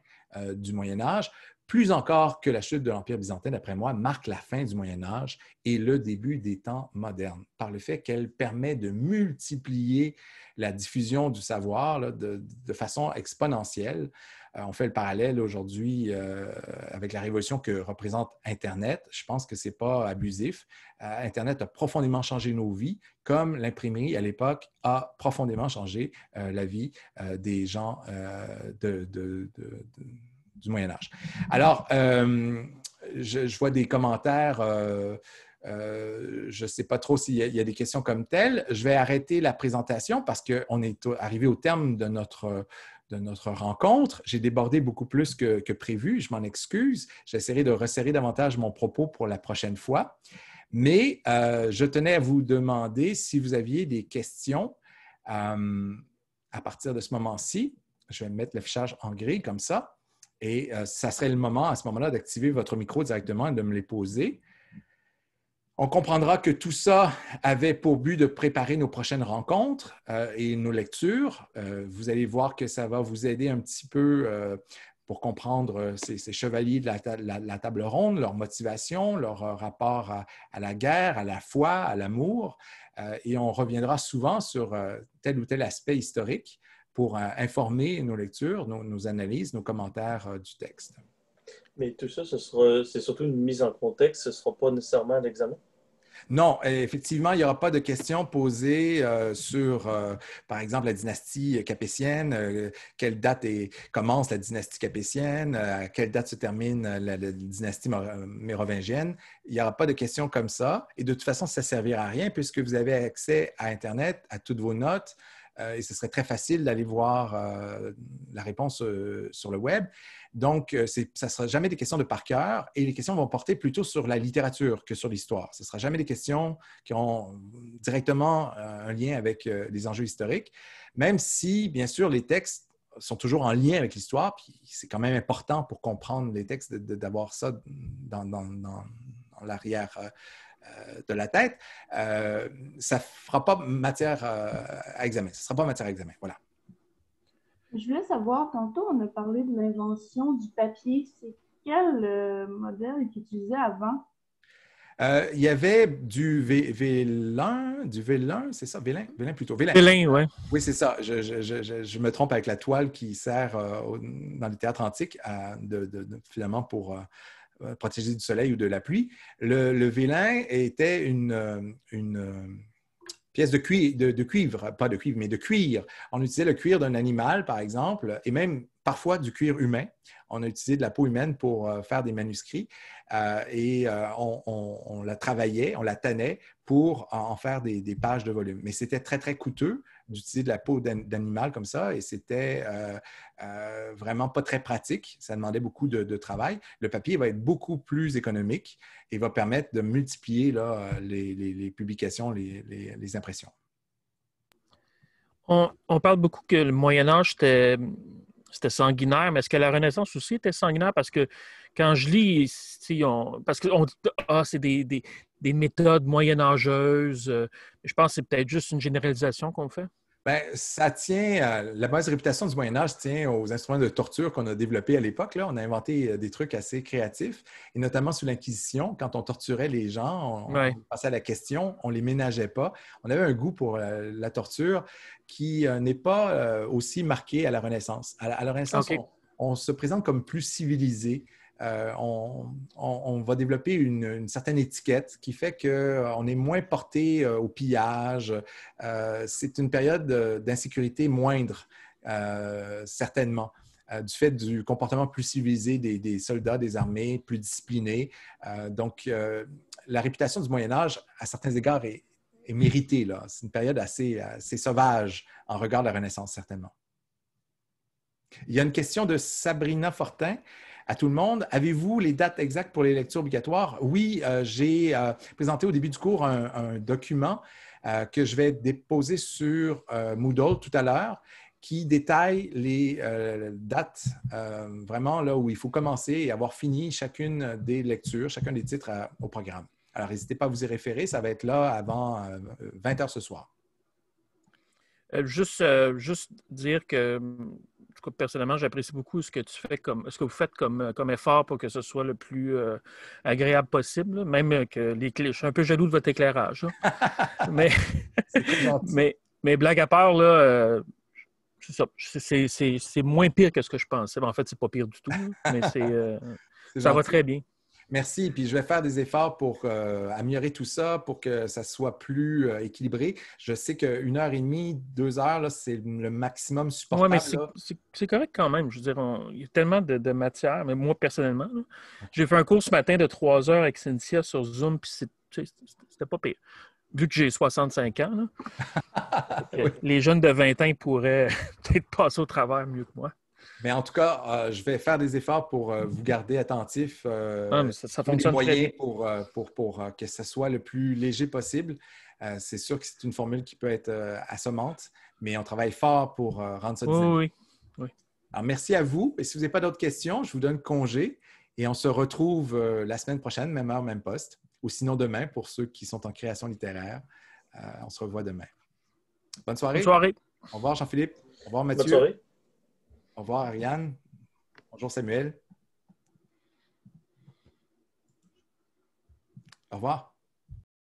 du Moyen Âge, plus encore que la chute de l'Empire byzantin, d'après moi, marque la fin du Moyen Âge et le début des temps modernes, par le fait qu'elle permet de multiplier la diffusion du savoir de, façon exponentielle. Euh, on fait le parallèle aujourd'hui euh, avec la révolution que représente Internet. Je pense que ce n'est pas abusif. Euh, Internet a profondément changé nos vies, comme l'imprimerie à l'époque a profondément changé la vie des gens de du Moyen Âge. Alors, euh, je, vois des commentaires. Euh, euh, je ne sais pas trop s'il y, a des questions comme telles. Je vais arrêter la présentation parce qu'on est arrivé au terme de notre, de notre rencontre. J'ai débordé beaucoup plus que, prévu, je m'en excuse. J'essaierai de resserrer davantage mon propos pour la prochaine fois. Mais je tenais à vous demander si vous aviez des questions à partir de ce moment-ci. Je vais mettre l'affichage en gris comme ça. Et euh, ça serait le moment à ce moment-là d'activer votre micro directement et de me les poser. On comprendra que tout ça avait pour but de préparer nos prochaines rencontres euh, et nos lectures. Euh, vous allez voir que ça va vous aider un petit peu pour comprendre ces, chevaliers de la, table ronde, leur motivation, leur rapport à la guerre, à la foi, à l'amour. et on reviendra souvent sur tel ou tel aspect historique pour euh, informer nos lectures, nos, analyses, nos commentaires euh, du texte. Mais tout ça, c'est surtout une mise en contexte, ce ne sera pas nécessairement un examen? Non, effectivement, il n'y aura pas de questions posées euh, sur, par exemple, la dynastie capétienne, quelle date commence la dynastie capétienne, à quelle date se termine la, dynastie mérovingienne. Il n'y aura pas de questions comme ça. Et de toute façon, ça ne servira à rien puisque vous avez accès à Internet, à toutes vos notes, euh, et ce serait très facile d'aller voir euh, la réponse euh, sur le web. Donc, ça ne sera jamais des questions de par cœur et les questions vont porter plutôt sur la littérature que sur l'histoire. Ce ne sera jamais des questions qui ont directement un lien avec les enjeux historiques, même si, bien sûr, les textes sont toujours en lien avec l'histoire, puis c'est quand même important pour comprendre les textes d'avoir ça dans, dans, dans l'arrière euh, de la tête, euh, ça ne fera pas matière euh, à examen. Ça sera pas matière à examen. Voilà. Je voulais savoir, tantôt, on a parlé de l'invention du papier. C'est quel modèle qu'ils utilisaient avant? il y avait du vélin, du vélin, c'est ça? Vélin, vélin plutôt. Vélin, oui. Oui, c'est ça. Je, me trompe avec la toile qui sert dans le théâtre antique finalement pour euh, protégé du soleil ou de la pluie, le, le vélin était une, euh, euh, pièce de, cuivre, pas de cuivre, mais de cuir. On utilisait le cuir d'un animal, par exemple, et même parfois du cuir humain. On a utilisé de la peau humaine pour faire des manuscrits et on, la travaillait, on la tannait pour en faire des pages de volume. Mais c'était très, très coûteux d'utiliser de la peau d'animal comme ça et c'était euh, euh, vraiment pas très pratique. Ça demandait beaucoup de, travail. Le papier va être beaucoup plus économique et va permettre de multiplier là, les, publications, les, impressions. On, parle beaucoup que le Moyen Âge, c'était sanguinaire, mais est-ce que la Renaissance aussi était sanguinaire? Parce que quand je lis, si on, parce qu'on dit, ah, c'est des, des, des, méthodes moyenâgeuses, euh, je pense que c'est peut-être juste une généralisation qu'on fait. Bien, ça tient, la mauvaise réputation du Moyen Âge tient aux instruments de torture qu'on a développés à l'époque. Là. On a inventé euh, des trucs assez créatifs, et notamment sous l'Inquisition, quand on torturait les gens, on, passait à la question, on ne les ménageait pas. On avait un goût pour euh, la, torture qui euh, n'est pas aussi marqué à la Renaissance. À la, Renaissance, on, se présente comme plus civilisé. Euh, on, va développer une, certaine étiquette qui fait qu'on euh, est moins porté euh, au pillage. c'est une période d'insécurité moindre, certainement du fait du comportement plus civilisé des, soldats, des armées, plus disciplinés. donc, la réputation du Moyen Âge, à certains égards, est, méritée. C'est une période assez, assez, sauvage en regard de la Renaissance, certainement. Il y a une question de Sabrina Fortin à tout le monde. Avez-vous les dates exactes pour les lectures obligatoires? Oui, euh, j'ai euh, présenté au début du cours un, document euh, que je vais déposer sur Moodle tout à l'heure qui détaille les dates vraiment là où il faut commencer et avoir fini chacune des lectures, chacun des titres au programme. Alors, n'hésitez pas à vous y référer, ça va être là avant 20 h ce soir. Juste, juste dire que personnellement, j'apprécie beaucoup ce que tu fais comme ce que vous faites comme, euh, comme effort pour que ce soit le plus euh, agréable possible, même euh, que les clés. Je suis un peu jaloux de votre éclairage. [LAUGHS] [LAUGHS] mais, mais, blague à part, là, c'est C'est, moins pire que ce que je pensais. Ben, en fait, c'est pas pire du tout, mais [LAUGHS] c'est, ça va très bien. Merci. Puis je vais faire des efforts pour euh, améliorer tout ça, pour que ça soit plus euh, équilibré. Je sais qu'une heure et demie, deux heures, c'est le maximum supportable. Oui, mais c'est correct quand même. Je veux dire, il y a tellement de, matière. Mais moi, personnellement, j'ai fait un cours ce matin de trois heures avec Cynthia sur Zoom, puis c'était pas pire. Vu que j'ai 65 ans, [LAUGHS] les jeunes de 20 ans pourraient [LAUGHS] peut-être passer au travers mieux que moi. Mais en tout cas, euh, je vais faire des efforts pour euh, vous garder attentif. Euh, ah, ça, fonctionne moyens pour, euh, que ce soit le plus léger possible. c'est sûr que c'est une formule qui peut être assommante, mais on travaille fort pour rendre ça oui, oui. Alors, merci à vous. Et si vous n'avez pas d'autres questions, je vous donne congé et on se retrouve la semaine prochaine, même heure, même poste, ou sinon demain pour ceux qui sont en création littéraire. on se revoit demain. Bonne soirée. Bonne soirée. Au revoir, Jean-Philippe. Au revoir, Mathieu. Bonne soirée. Au revoir, Ariane. Bonjour, Samuel. Au revoir.